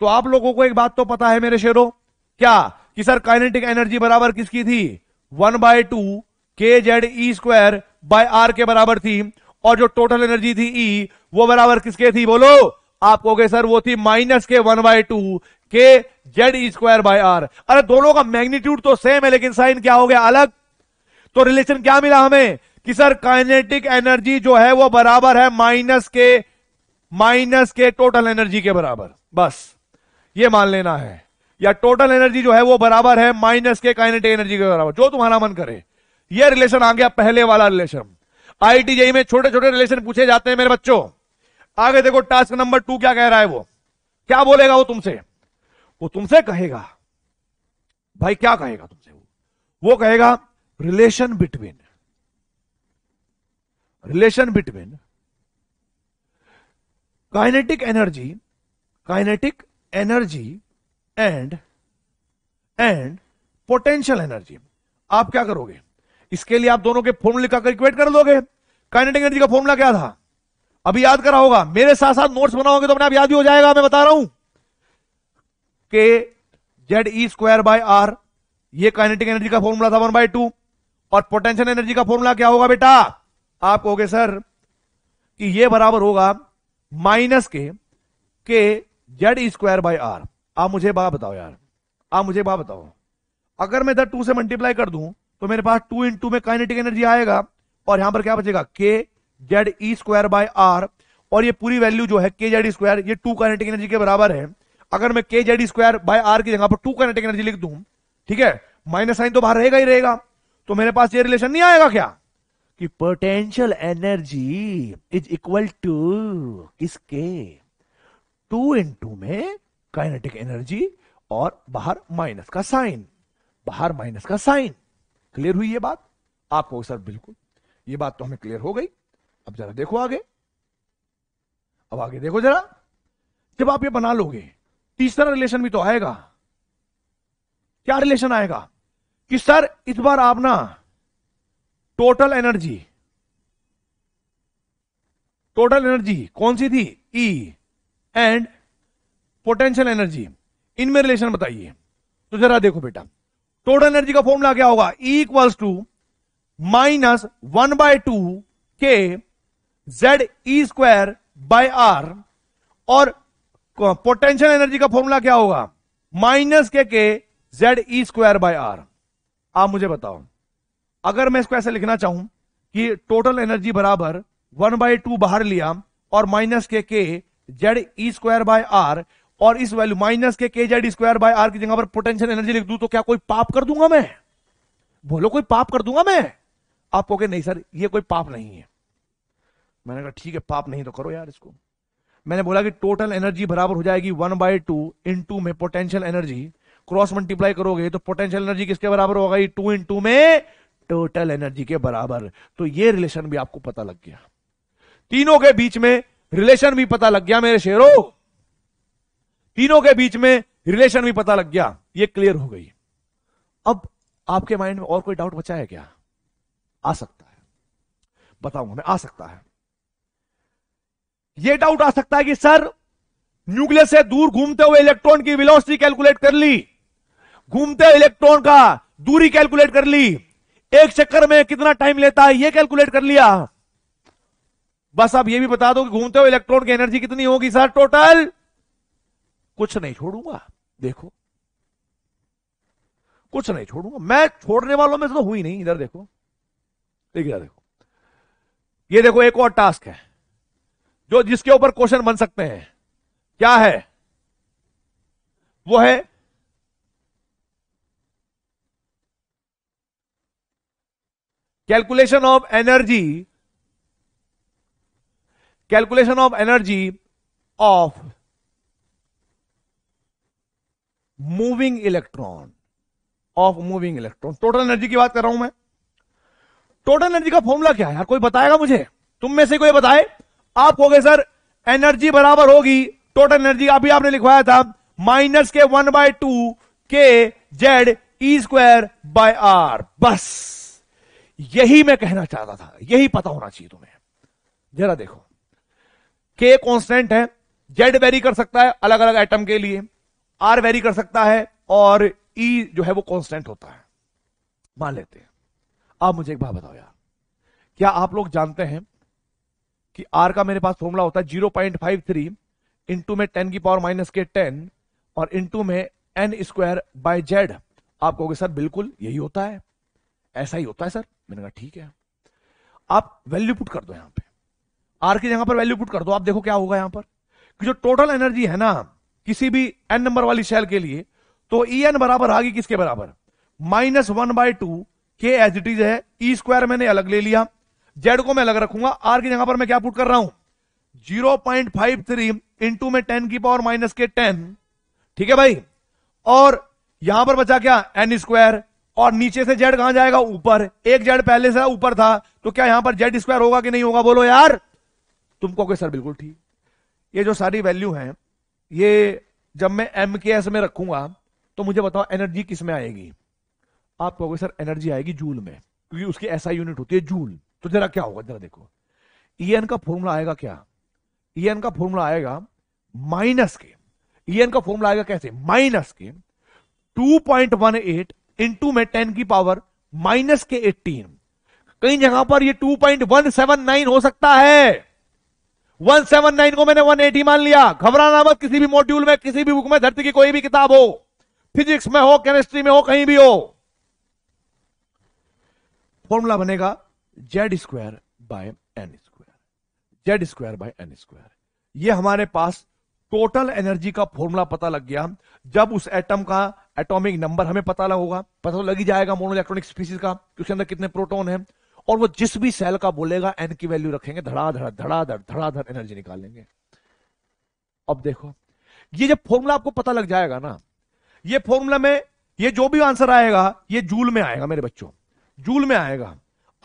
तो आप लोगों को एक बात तो पता है मेरे शेरों क्या कि सर काइनेटिक एनर्जी बराबर किसकी थी वन बाय टू के Z E square by r के बराबर थी और जो टोटल एनर्जी थी ई e, वो बराबर किसके थी बोलो आप कहोगे सर वो थी माइनस के वन बाय टू के जेड स्क्वायर बाय आर अरे दोनों का मैग्नीट्यूड तो सेम है लेकिन साइन क्या हो गया अलग तो रिलेशन क्या मिला हमें कि सर काइनेटिक एनर्जी जो है वो बराबर है माइनस के माइनस के टोटल एनर्जी के बराबर बस ये मान लेना है या टोटल एनर्जी जो है वो बराबर है माइनस के काइनेटिक एनर्जी के बराबर जो तुम्हारा मन करे ये रिलेशन आ गया पहले वाला रिलेशन आईटीजेई में छोटे छोटे रिलेशन पूछे जाते हैं मेरे बच्चों आगे देखो टास्क नंबर टू क्या कह रहा है वो क्या बोलेगा वो तुमसे वो तुमसे कहेगा भाई क्या कहेगा तुमसे वो वो कहेगा relation between relation between kinetic energy kinetic energy and and potential energy आप क्या करोगे इसके लिए आप दोनों के फॉर्मूले का इक्वेट कर लोगे काइनेटिक एनर्जी का फॉर्मूला क्या था अभी याद करा होगा मेरे साथ साथ नोट्स बनाओगे तो अपने आप याद भी हो जाएगा मैं बता रहा हूं के Z E square by r ये काइनेटिक एनर्जी का फॉर्मूला था वन बाय टू और पोटेंशियल एनर्जी का फॉर्मूला क्या होगा बेटा आप कहोगे सर कि ये बराबर होगा माइनस के के Z E square by r आप मुझे बात बताओ यार आप मुझे बात बताओ अगर मैं इधर टू से मल्टीप्लाई कर दूं तो मेरे पास टू इंटू में काइनेटिक एनर्जी आएगा और यहां पर क्या बचेगा k Z E square by are और ये पूरी वैल्यू जो है के जेड स्क्वायर ये टू काइनेटिक एनर्जी के बराबर है अगर मैं के जेड स्क्वायर बाय आर की जगह पर टू काइनेटिक एनर्जी लिख दू ठीक है माइनस साइन तो बाहर रहेगा ही रहेगा तो मेरे पास ये रिलेशन नहीं आएगा क्या कि potential energy is equal to किसके टू इंटू में काइनेटिक एनर्जी और बाहर माइनस का साइन बाहर माइनस का साइन क्लियर हुई ये बात आपको सर बिल्कुल ये बात तो हमें क्लियर हो गई अब जरा देखो आगे अब आगे देखो जरा जब आप ये बना लोगे तीसरा रिलेशन भी तो आएगा क्या रिलेशन आएगा कि सर इस बार आप ना टोटल एनर्जी टोटल एनर्जी कौन सी थी ई एंड पोटेंशियल एनर्जी इनमें रिलेशन बताइए तो जरा देखो बेटा टोटल एनर्जी का फॉर्मूला क्या होगा E equals to minus one by two के Z E square by are और पोटेंशियल एनर्जी का फॉर्मूला क्या होगा माइनस के के Z E square by r आप मुझे बताओ अगर मैं इसको ऐसे लिखना चाहूं कि टोटल एनर्जी बराबर वन बाई टू बाहर लिया और माइनस के के Z E square by are और इस वैल्यू माइनस के के जेड स्क्वायर बाय आर की जगह पर पोटेंशियल एनर्जी लिख दू तो क्या कोई पाप कर दूंगा मैं बोलो कोई पाप कर दूंगा मैं आप कहोगे नहीं सर ये कोई पाप नहीं है मैंने कहा ठीक है पाप नहीं तो करो यार इसको मैंने बोला कि टोटल एनर्जी बराबर हो जाएगी one by two into में पोटेंशियल एनर्जी क्रॉस मल्टीप्लाई करोगे तो पोटेंशियल एनर्जी किसके बराबर होगा ये टू इन टू में टोटल एनर्जी के बराबर तो ये रिलेशन भी आपको पता लग गया तीनों के बीच में रिलेशन भी पता लग गया मेरे शेरों तीनों के बीच में रिलेशन भी पता लग गया ये क्लियर हो गई अब आपके माइंड में और कोई डाउट बचा है क्या आ सकता है बताऊंगा मैं आ सकता है यह डाउट आ सकता है कि सर न्यूक्लियस से दूर घूमते हुए इलेक्ट्रॉन की वेलोसिटी कैलकुलेट कर ली घूमते हुए इलेक्ट्रॉन का दूरी कैलकुलेट कर ली एक चक्कर में कितना टाइम लेता है यह कैलकुलेट कर लिया बस आप यह भी बता दो कि घूमते हुए इलेक्ट्रॉन की एनर्जी कितनी होगी सर टोटल कुछ नहीं छोड़ूंगा देखो कुछ नहीं छोड़ूंगा मैं छोड़ने वालों में से तो हुई नहीं इधर देखो इधर देखो ये देखो एक और टास्क है जो जिसके ऊपर क्वेश्चन बन सकते हैं क्या है वो है calculation of energy calculation of energy of moving electron of moving electron total energy की बात कर रहा हूं मैं टोटल एनर्जी का फॉर्मूला क्या है यार कोई बताएगा मुझे तुम में से कोई बताए आप हो गए सर एनर्जी बराबर होगी टोटल एनर्जी अभी आपने लिखवाया था माइनस के वन बाय टू के Z E square by R बस यही मैं कहना चाहता था यही पता होना चाहिए तुम्हें जरा देखो के कांस्टेंट है जेड वेरी कर सकता है अलग अलग एटम के लिए आर वेरी कर सकता है और ई e जो है वो कांस्टेंट होता है मान लेते हैं आप मुझे एक बात बताओ यार क्या आप लोग जानते हैं कि आर का मेरे पास फॉर्मूला होता है zero point five three into में टेन की पावर माइनस के टेन और इंटू में एन स्क्वायर बाय जेड आप कहोगे सर बिल्कुल यही होता है ऐसा ही होता है सर मैंने कहा ठीक है आप वैल्यू पुट कर दो यहां पे आर की जगह पर वैल्यू पुट कर दो आप देखो क्या होगा यहां पर कि जो टोटल एनर्जी है ना किसी भी एन नंबर वाली शेल के लिए तो ई एन बराबर आ गई किसके बराबर माइनस वन बाय टू के एज इट इज है ई e स्क्वायर मैंने अलग ले लिया जेड को मैं अलग रखूंगा आर की जगह पर मैं क्या पुट कर रहा हूं zero point five three into में टेन की पावर माइनस के टेन ठीक है भाई और यहां पर बचा क्या एन स्क्वायर और नीचे से जेड कहां जाएगा ऊपर एक जेड पहले से ऊपर था तो क्या यहां पर जेड स्क्वायर होगा कि नहीं होगा बोलो यार तुम कहोगे सर बिल्कुल ठीक ये जो सारी वैल्यू है ये जब मैं एम के एस में रखूंगा तो मुझे बताओ एनर्जी किस में आएगी आप कहोगे सर एनर्जी आएगी जूल में क्योंकि उसकी ऐसा यूनिट होती है जूल तो जरा क्या होगा जरा देखो ई e एन का फॉर्मूला आएगा क्या ई e एन का फॉर्मूला आएगा माइनस के ई एन का फॉर्मूला आएगा कैसे माइनस के 2.18 इंटू में 10 की पावर माइनस के 18 कई जगह पर ये 2.179 हो सकता है 179 को मैंने 180 मान लिया घबराना मत किसी भी मॉड्यूल में किसी भी बुक में धरती की कोई भी किताब हो फिजिक्स में हो केमिस्ट्री में हो कहीं भी हो फॉर्मूला बनेगा Z square by N square Z square by N square ये हमारे पास टोटल एनर्जी का फॉर्मूला पता लग गया जब उस एटम का एटॉमिक नंबर हमें पता लग होगा पता तो लग ही जाएगा मोनो इलेक्ट्रॉनिक स्पीसीज का उसके अंदर कितने प्रोटोन है और वो जिस भी सेल का बोलेगा एन की वैल्यू रखेंगे धड़ाधड़ धड़ाधड़ धड़ाधड़ एनर्जी निकालेंगे अब देखो ये जब फॉर्मूला आपको पता लग जाएगा ना ये फॉर्मूला में ये जो भी आंसर आएगा ये जूल में आएगा मेरे बच्चों जूल में आएगा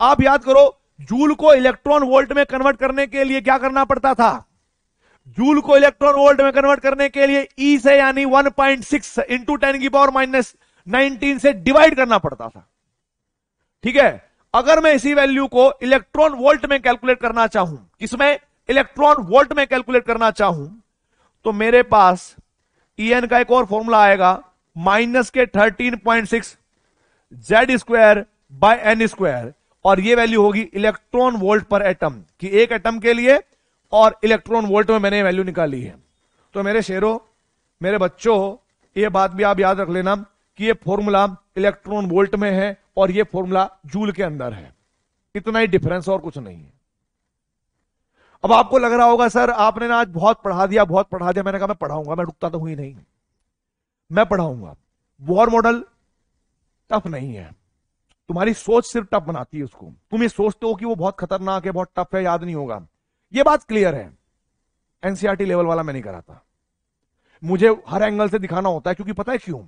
आप याद करो जूल को इलेक्ट्रॉन वोल्ट में कन्वर्ट करने के लिए क्या करना पड़ता था जूल को इलेक्ट्रॉन वोल्ट में कन्वर्ट करने के लिए ई e से यानी 1.6 पॉइंट सिक्स इंटू टेन की पावर माइनस नाइनटीन से डिवाइड करना पड़ता था ठीक है अगर मैं इसी वैल्यू को इलेक्ट्रॉन वोल्ट में कैलकुलेट करना चाहूं किसमें इलेक्ट्रॉन वोल्ट में कैलकुलेट करना चाहूं तो मेरे पास ई एन का एक और फॉर्मूला आएगा माइनस के thirteen point six Z square by N square और ये वैल्यू होगी इलेक्ट्रॉन वोल्ट पर एटम कि एक एटम के लिए और इलेक्ट्रॉन वोल्ट में मैंने वैल्यू निकाली है तो मेरे शेरों मेरे बच्चों ये बात भी आप याद रख लेना कि ये फॉर्मूला इलेक्ट्रॉन वोल्ट में है और ये फॉर्मूला जूल के अंदर है इतना ही डिफरेंस और कुछ नहीं है अब आपको लग रहा होगा सर आपने ना आज बहुत पढ़ा दिया बहुत पढ़ा दिया मैंने कहा मैं पढ़ाऊंगा मैं रुकता तो हुई नहीं मैं पढ़ाऊंगा वॉर मॉडल टफ नहीं है तुम्हारी सोच सिर्फ टफ बनाती है उसको तुम ये सोचते हो कि वो बहुत खतरनाक है बहुत टफ है याद नहीं होगा ये बात क्लियर है एनसीआरटी लेवल e वाला मैं नहीं कराता मुझे हर एंगल से दिखाना होता है क्योंकि पता है क्यों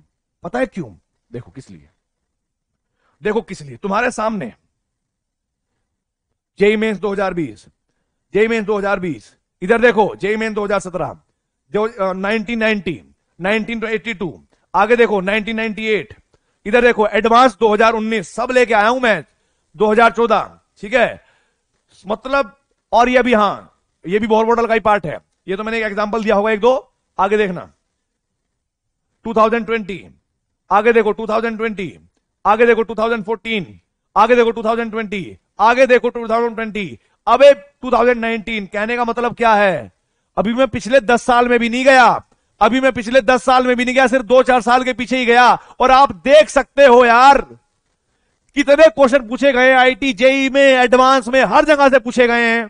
पता है क्यों देखो किस लिए देखो किस लिए तुम्हारे सामने जेई मेन्स 2020 जेई मेन्स 2020 इधर देखो जेई मेन्स 2017 जो नाइनटीन नाइनटी आगे देखो 1998 इधर देखो एडवांस 2019 सब लेके आया हूं मैं 2014 ठीक है मतलब और ये भी हां ये भी बोर मॉडल का ही पार्ट है ये तो मैंने एक एग्जांपल दिया होगा एक दो आगे देखना 2020 आगे देखो 2020 आगे देखो 2014 आगे देखो 2020 आगे देखो 2020 अबे 2019 कहने का मतलब क्या है अभी मैं पिछले दस साल में भी नहीं गया अभी मैं पिछले दस साल में भी नहीं गया सिर्फ दो चार साल के पीछे ही गया और आप देख सकते हो यार कितने क्वेश्चन पूछे गए आईटी जेई e में एडवांस में हर जगह से पूछे गए हैं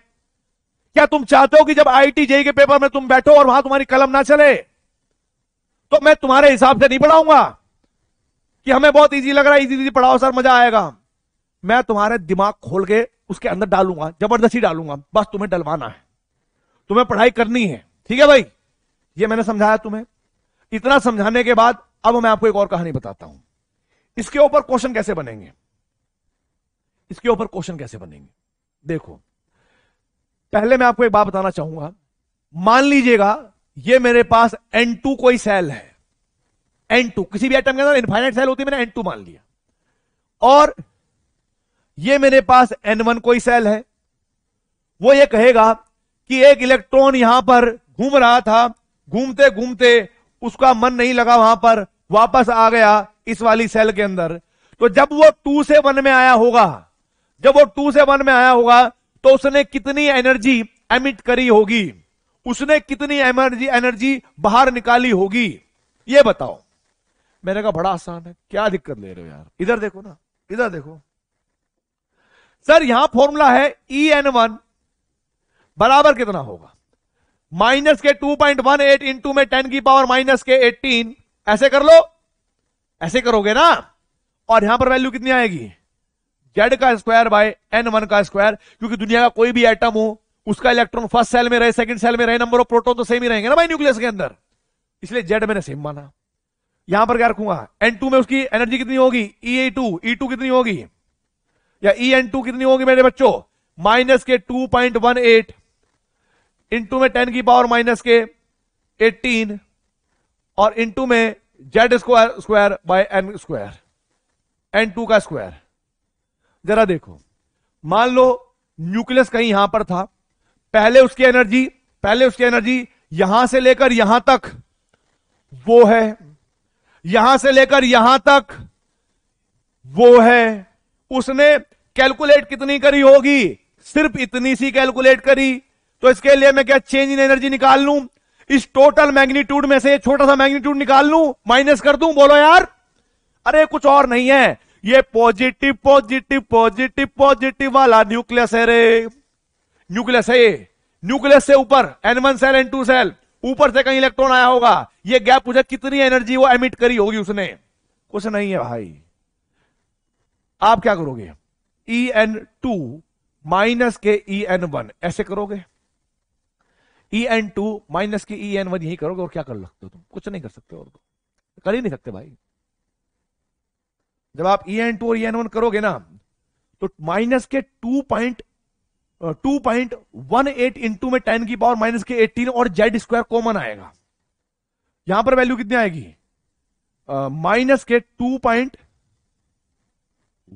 क्या तुम चाहते हो कि जब आईटी जेई e के पेपर में तुम बैठो और वहां तुम्हारी कलम ना चले तो मैं तुम्हारे हिसाब से नहीं पढ़ाऊंगा कि हमें बहुत इजी लग रहा है इजी इजी पढ़ाओ सर मजा आएगा मैं तुम्हारे दिमाग खोल के उसके अंदर डालूंगा जबरदस्ती डालूंगा बस तुम्हें डलवाना है तुम्हें पढ़ाई करनी है ठीक है भाई ये मैंने समझाया तुम्हें इतना समझाने के बाद अब मैं आपको एक और कहानी बताता हूं इसके ऊपर क्वेश्चन कैसे बनेंगे इसके ऊपर क्वेश्चन कैसे बनेंगे देखो पहले मैं आपको एक बात बताना चाहूंगा मान लीजिएगा ये मेरे पास N2 कोई सेल है N2 किसी भी आइटम के अंदर इनफाइनाइट सेल होती है मैंने N2 मान लिया और ये मेरे पास N1 कोई सेल है वो ये कहेगा कि एक इलेक्ट्रॉन यहां पर घूम रहा था घूमते घूमते उसका मन नहीं लगा वहां पर वापस आ गया इस वाली सेल के अंदर तो जब वो टू से वन में आया होगा जब वो टू से वन में आया होगा तो उसने कितनी एनर्जी एमिट करी होगी उसने कितनी एनर्जी एनर्जी बाहर निकाली होगी ये बताओ मैंने कहा बड़ा आसान है क्या दिक्कत ले रहे हो यार इधर देखो ना इधर देखो सर यहां फॉर्मूला है ई e एन वन बराबर कितना होगा माइनस के 2.18 पॉइंट में टेन की पावर माइनस के 18 ऐसे कर लो ऐसे करोगे ना और यहां पर वैल्यू कितनी आएगी जेड का स्क्वायर बाय एन वन का स्क्वायर क्योंकि दुनिया का कोई भी एटम हो उसका इलेक्ट्रॉन फर्स्ट सेल में रहे सेकंड सेल में रहे नंबर ऑफ प्रोटोन तो सेम ही रहेंगे ना भाई न्यूक्लियस के अंदर इसलिए जेड मैंने सेम माना यहां पर क्या रखूंगा एन में उसकी एनर्जी कितनी होगी ई ए टू ई टू कितनी होगी या ई e टू कितनी होगी मेरे बच्चों माइनस के two point one eight into में टेन की पावर माइनस के एटीन और इंटू में Z square square by N square N two का स्क्वायर जरा देखो मान लो न्यूक्लियस कहीं यहां पर था पहले उसकी एनर्जी पहले उसकी एनर्जी यहां से लेकर यहां तक वो है यहां से लेकर यहां तक वो है उसने कैलकुलेट कितनी करी होगी सिर्फ इतनी सी कैलकुलेट करी तो इसके लिए मैं क्या चेंज इन एनर्जी निकाल लू इस टोटल मैग्नीट्यूड में से छोटा सा मैग्नीट्यूड निकाल लू माइनस कर दू बोलो यार अरे कुछ और नहीं है ये पॉजिटिव पॉजिटिव पॉजिटिव पॉजिटिव वाला न्यूक्लियस है रे न्यूक्लियस है ये न्यूक्लियस से ऊपर N one shell N two shell ऊपर से कहीं इलेक्ट्रॉन आया होगा ये गैप पूछा कितनी एनर्जी वो एमिट करी होगी उसने कुछ नहीं है भाई आप क्या करोगे ई एन टू माइनस के ई एन वन ऐसे करोगे ई एन टू माइनस की ई एन वन यही करोगे और क्या कर सकते हो तुम कुछ नहीं कर सकते और तो। कर ही नहीं सकते भाई जब आप ई एन टू और ई एन वन करोगे ना तो माइनस के two point two point one eight into में टेन की पावर माइनस के एटीन और जेड स्क्वायर कॉमन आएगा यहां पर वैल्यू कितनी आएगी माइनस uh, के टू पॉइंट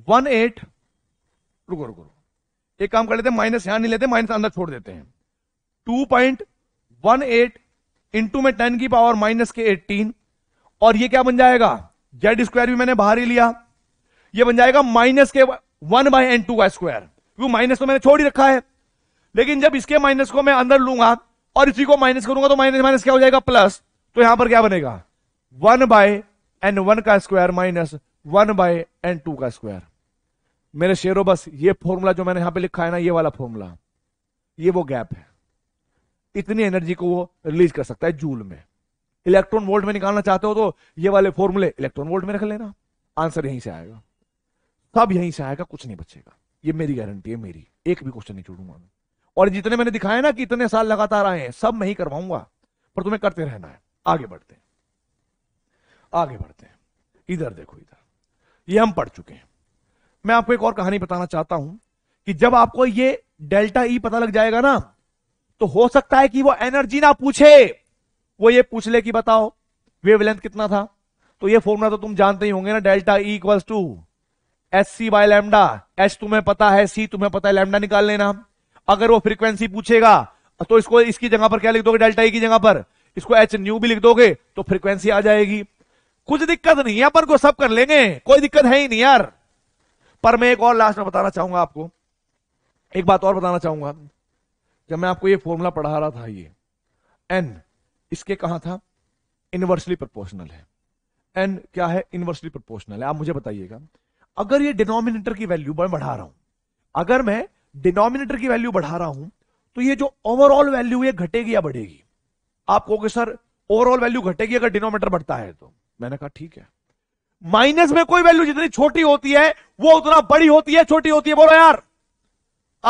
वन एट रुको रुको एक काम कर लेते हैं माइनस यहां नहीं लेते माइनस अंदर छोड़ देते हैं two point one eight into में टेन की पावर माइनस के एटीन और ये क्या बन जाएगा जेड स्क्वायर भी मैंने बाहर ही लिया ये बन जाएगा माइनस के वन बाय एन टू का स्क्वायर क्योंकि माइनस तो मैंने छोड़ ही रखा है लेकिन जब इसके माइनस को मैं अंदर लूंगा और इसी को माइनस करूंगा तो माइनस माइनस क्या हो जाएगा प्लस तो यहां पर क्या बनेगा वन बाय एन वन का square minus one by N two का स्क्वायर मेरे शेरों बस ये फॉर्मूला जो मैंने यहां पे लिखा है ना ये वाला फॉर्मूला ये वो गैप है इतनी एनर्जी को वो रिलीज कर सकता है जूल में इलेक्ट्रॉन वोल्ट में निकालना चाहते हो तो ये वाले फॉर्मूले इलेक्ट्रॉन वोल्ट में रख लेना आंसर यहीं से आएगा सब यहीं से आएगा कुछ नहीं बचेगा ये मेरी गारंटी है मेरी एक भी क्वेश्चन नहीं छोड़ूंगा मैं और जितने मैंने दिखाया ना कि इतने साल लगातार आए हैं सब मैं ही करवाऊंगा पर तुम्हें करते रहना है आगे बढ़ते हैं आगे बढ़ते हैं इधर देखो इधर ये हम पढ़ चुके हैं मैं आपको एक और कहानी बताना चाहता हूं कि जब आपको ये डेल्टा ई e पता लग जाएगा ना तो हो सकता है कि वो एनर्जी ना पूछे वो ये पूछ ले कि बताओ वेवलेंथ कितना था तो ये फॉर्मूला तो तुम जानते ही होंगे ना delta E equals to S C by lambda H तुम्हें पता है सी तुम्हें पता है लैमडा निकाल लेना अगर वो फ्रीक्वेंसी पूछेगा तो इसको इसकी जगह पर क्या लिख दोगे डेल्टा ई e की जगह पर इसको एच न्यू भी लिख दोगे तो फ्रीक्वेंसी आ जाएगी कुछ दिक्कत नहीं है पर को सब कर लेंगे कोई दिक्कत है ही नहीं यार पर मैं एक और लास्ट में बताना चाहूंगा आपको एक बात और बताना चाहूंगा जब मैं आपको ये फॉर्मूला पढ़ा रहा था ये एन इसके कहा था इनवर्सली प्रोपोर्शनल है एन क्या है इनवर्सली प्रोपोर्शनल है आप मुझे बताइएगा अगर ये डिनोमिनेटर की वैल्यू मैं बढ़ा रहा हूं अगर मैं डिनोमिनेटर की वैल्यू बढ़ा रहा हूं तो ये जो ओवरऑल वैल्यू है घटेगी या बढ़ेगी आप कहोगे सर ओवरऑल वैल्यू घटेगी अगर डिनोमिनेटर बढ़ता है तो मैंने कहा ठीक है माइनस में कोई वैल्यू जितनी छोटी होती है वो उतना बड़ी होती है छोटी होती है बोलो यार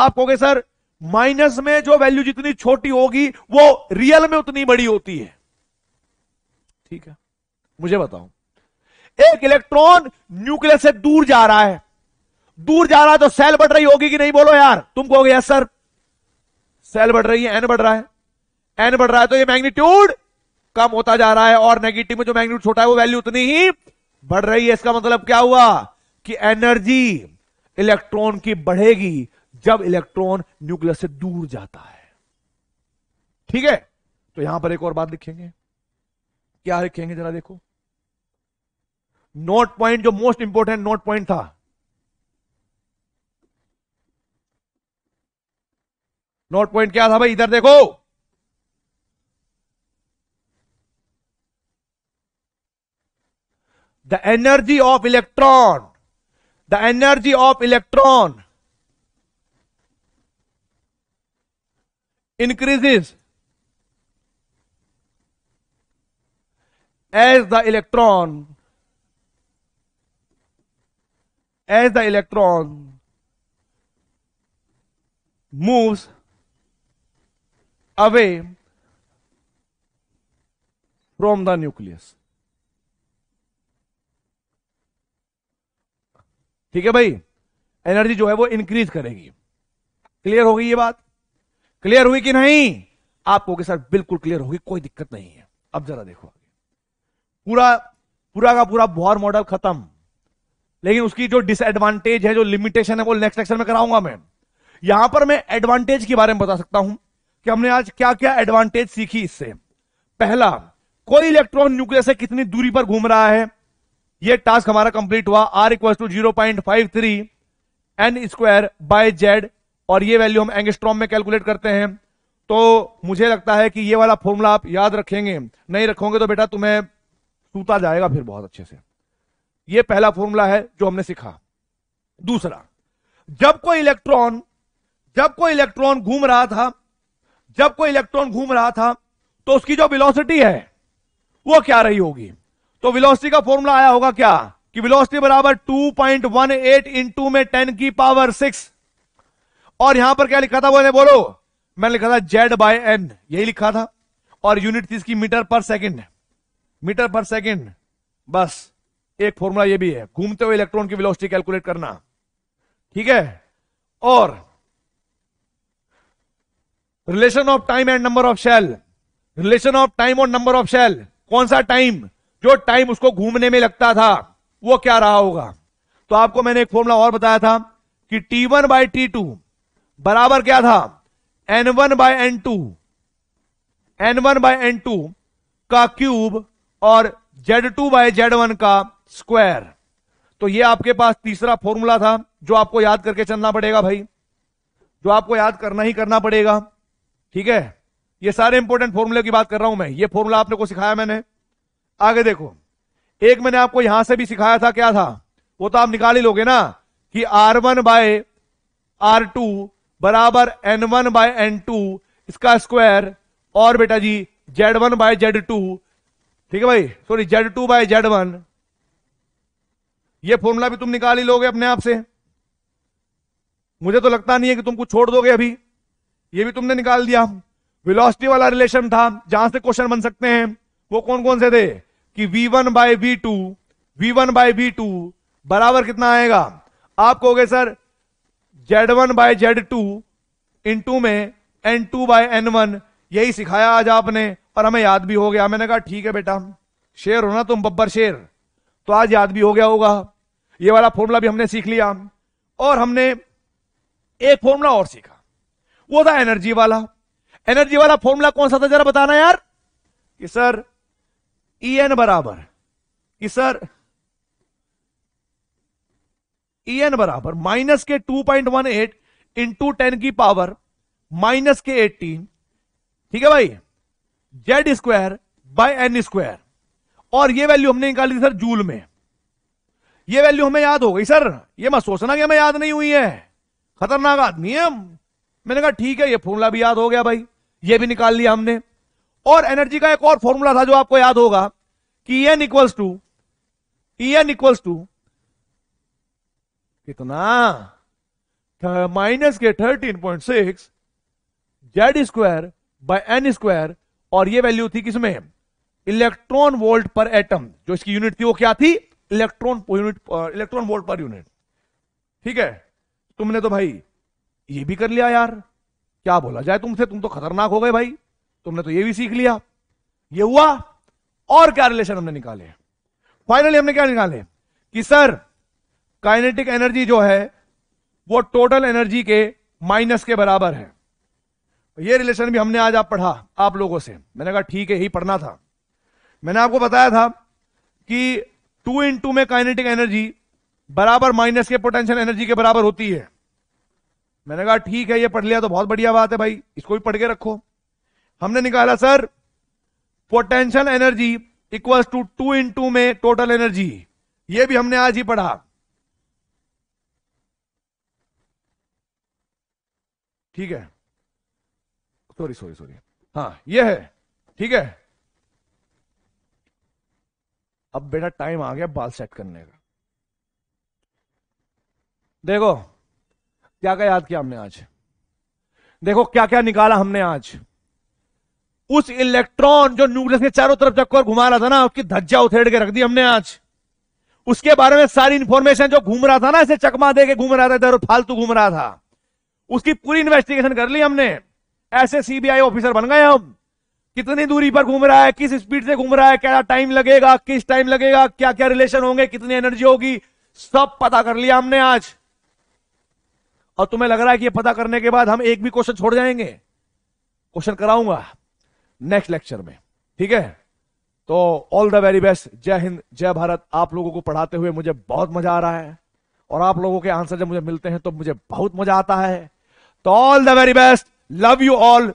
आप कहोगे सर माइनस में जो वैल्यू जितनी छोटी होगी वो रियल में उतनी बड़ी होती है ठीक है मुझे बताओ एक इलेक्ट्रॉन न्यूक्लियस से दूर जा रहा है दूर जा रहा है तो सेल बढ़ रही होगी कि नहीं बोलो यार तुम कहोगे यार सर सेल बढ़ रही है एन बढ़ रहा है एन बढ़ रहा है तो ये मैग्नीट्यूड कम होता जा रहा है और नेगेटिव में जो मैग्नीट्यूड छोटा है वो वैल्यू उतनी ही बढ़ रही है इसका मतलब क्या हुआ कि एनर्जी इलेक्ट्रॉन की बढ़ेगी जब इलेक्ट्रॉन न्यूक्लियस से दूर जाता है ठीक है तो यहां पर एक और बात लिखेंगे क्या लिखेंगे जरा देखो नोट पॉइंट जो मोस्ट इंपोर्टेंट नोट पॉइंट था नोट पॉइंट क्या था भाई इधर देखो the energy of electron the energy of electron increases as the electron as the electron moves away from the nucleus ठीक है भाई एनर्जी जो है वो इंक्रीज करेगी क्लियर हो गई ये बात क्लियर हुई कि नहीं आपको के सर बिल्कुल क्लियर होगी कोई दिक्कत नहीं है अब जरा देखो पूरा पूरा का पूरा बोहर मॉडल खत्म लेकिन उसकी जो डिसएडवांटेज है जो लिमिटेशन है वो नेक्स्ट लेक्चर में कराऊंगा मैं यहां पर मैं एडवांटेज के बारे में बता सकता हूं कि हमने आज क्या क्या एडवांटेज सीखी इससे पहला कोई इलेक्ट्रॉन न्यूक्लियस से कितनी दूरी पर घूम रहा है यह टास्क हमारा कंप्लीट हुआ R equal to zero point five three N square by Z और ये वैल्यू हम एंगस्ट्रॉम में कैलकुलेट करते हैं तो मुझे लगता है कि ये वाला फॉर्मूला आप याद रखेंगे नहीं रखोगे तो बेटा तुम्हें सूता जाएगा फिर बहुत अच्छे से ये पहला फॉर्मूला है जो हमने सीखा दूसरा जब कोई इलेक्ट्रॉन जब कोई इलेक्ट्रॉन घूम रहा था जब कोई इलेक्ट्रॉन घूम रहा था तो उसकी जो विलोसिटी है वो क्या रही होगी तो विलोसिटी का फॉर्मूला आया होगा क्या कि विलोसिटी बराबर 2.18 पॉइंट वन एट इंटू में टेन की पावर सिक्स और यहां पर क्या लिखा था बोले बोलो मैंने लिखा था जेड बाय एन यही लिखा था और यूनिट थी इसकी मीटर पर सेकंड मीटर पर सेकंड बस एक फॉर्मूला ये भी है घूमते हुए इलेक्ट्रॉन की वेलोसिटी कैलकुलेट करना ठीक है और relation of time and number of shell relation of time और नंबर ऑफ शेल कौन सा टाइम जो टाइम उसको घूमने में लगता था वो क्या रहा होगा तो आपको मैंने एक फॉर्मूला और बताया था कि T one by T two बराबर क्या था N one by N two N one by N two का क्यूब और Z two by Z one का स्क्वायर तो ये आपके पास तीसरा फॉर्मूला था जो आपको याद करके चलना पड़ेगा भाई जो आपको याद करना ही करना पड़ेगा ठीक है ये सारे इंपॉर्टेंट फॉर्मूले की बात कर रहा हूं मैं ये फॉर्मूला आपने को सिखाया मैंने आगे देखो एक मैंने आपको यहां से भी सिखाया था क्या था वो तो आप निकाल ही लोगे ना कि R one by R two बराबर N one by N two इसका स्क्वायर और बेटा जी Z one by Z two ठीक है भाई sorry Z two by Z one ये फॉर्मूला भी तुम निकाल ही लोगे अपने आप से मुझे तो लगता नहीं है कि तुम कुछ छोड़ दोगे अभी ये भी तुमने निकाल दिया वेलोसिटी वाला रिलेशन था जहां से क्वेश्चन बन सकते हैं वो कौन कौन से थे कि v1 one by V two V one by V two बराबर कितना आएगा आप कहोगे sir Z one by Z two into में N two by N one यही सिखाया आज आपने और हमें याद भी हो गया मैंने कहा ठीक है बेटा शेर हो ना तुम बब्बर शेर तो आज याद भी हो गया होगा ये वाला फॉर्मूला भी हमने सीख लिया और हमने एक फॉर्मूला और सीखा वो था एनर्जी वाला एनर्जी वाला फॉर्मूला कौन सा था जरा बताना यार कि सर ई एन बराबर कि सर एन बराबर माइनस के two point one eight into ten की पावर माइनस के एटीन ठीक है भाई Z square by N square और ये वैल्यू हमने निकाली थी सर जूल में ये वैल्यू हमें याद हो गई सर ये मैं सोचना कि हमें याद नहीं हुई है खतरनाक आदमी है मैंने कहा ठीक है ये फॉर्मूला भी याद हो गया भाई ये भी निकाल लिया हमने और एनर्जी का एक और फॉर्मूला था जो आपको याद होगा कि N equals to E N equals to कितना माइनस के thirteen point six Z square by N square और ये वैल्यू थी किसमें इलेक्ट्रॉन वोल्ट पर एटम जो इसकी यूनिट थी वो क्या थी इलेक्ट्रॉन यूनिट इलेक्ट्रॉन वोल्ट पर यूनिट ठीक है तुमने तो भाई ये भी कर लिया यार क्या बोला जाए तुमसे तुम तो खतरनाक हो गए भाई तुमने तो ये भी सीख लिया ये हुआ और क्या रिलेशन हमने निकाले फाइनली हमने क्या निकाले कि सर काइनेटिक एनर्जी जो है वो टोटल एनर्जी के माइनस के बराबर है ये रिलेशन भी हमने आज आप पढ़ा आप लोगों से मैंने कहा ठीक है यही पढ़ना था मैंने आपको बताया था कि टू इन टू में काइनेटिक एनर्जी बराबर माइनस के पोटेंशियल एनर्जी के बराबर होती है मैंने कहा ठीक है ये पढ़ लिया तो बहुत बढ़िया बात है भाई इसको भी पढ़ के रखो हमने निकाला sir potential energy equals to two into में टोटल एनर्जी ये भी हमने आज ही पढ़ा ठीक है सॉरी सॉरी सॉरी हाँ ये है ठीक है अब बेटा टाइम आ गया बाल सेट करने का देखो क्या क्या याद किया हमने आज देखो क्या क्या निकाला हमने आज उस इलेक्ट्रॉन जो न्यूक्लियस के चारों तरफ चक्कर घुमा रहा था ना उसकी धज्जा उथेड़ के रख दी हमने आज उसके बारे में सारी इंफॉर्मेशन जो घूम रहा था ना इसे चकमा दे के घूम रहा था इधर फालतू घूम रहा था उसकी पूरी इन्वेस्टिगेशन कर ली हमने ऐसे सीबीआई ऑफिसर बन गए हम कितनी दूरी पर घूम रहा है किस स्पीड से घूम रहा है क्या टाइम लगेगा किस टाइम लगेगा क्या क्या रिलेशन होंगे कितनी एनर्जी होगी सब पता कर लिया हमने आज और तुम्हें लग रहा है कि ये पता करने के बाद हम एक भी क्वेश्चन छोड़ जाएंगे क्वेश्चन कराऊंगा नेक्स्ट लेक्चर में ठीक है तो ऑल द वेरी बेस्ट जय हिंद जय भारत आप लोगों को पढ़ाते हुए मुझे बहुत मजा आ रहा है और आप लोगों के आंसर जब मुझे मिलते हैं तो मुझे बहुत मजा आता है So all the very best. Love you all.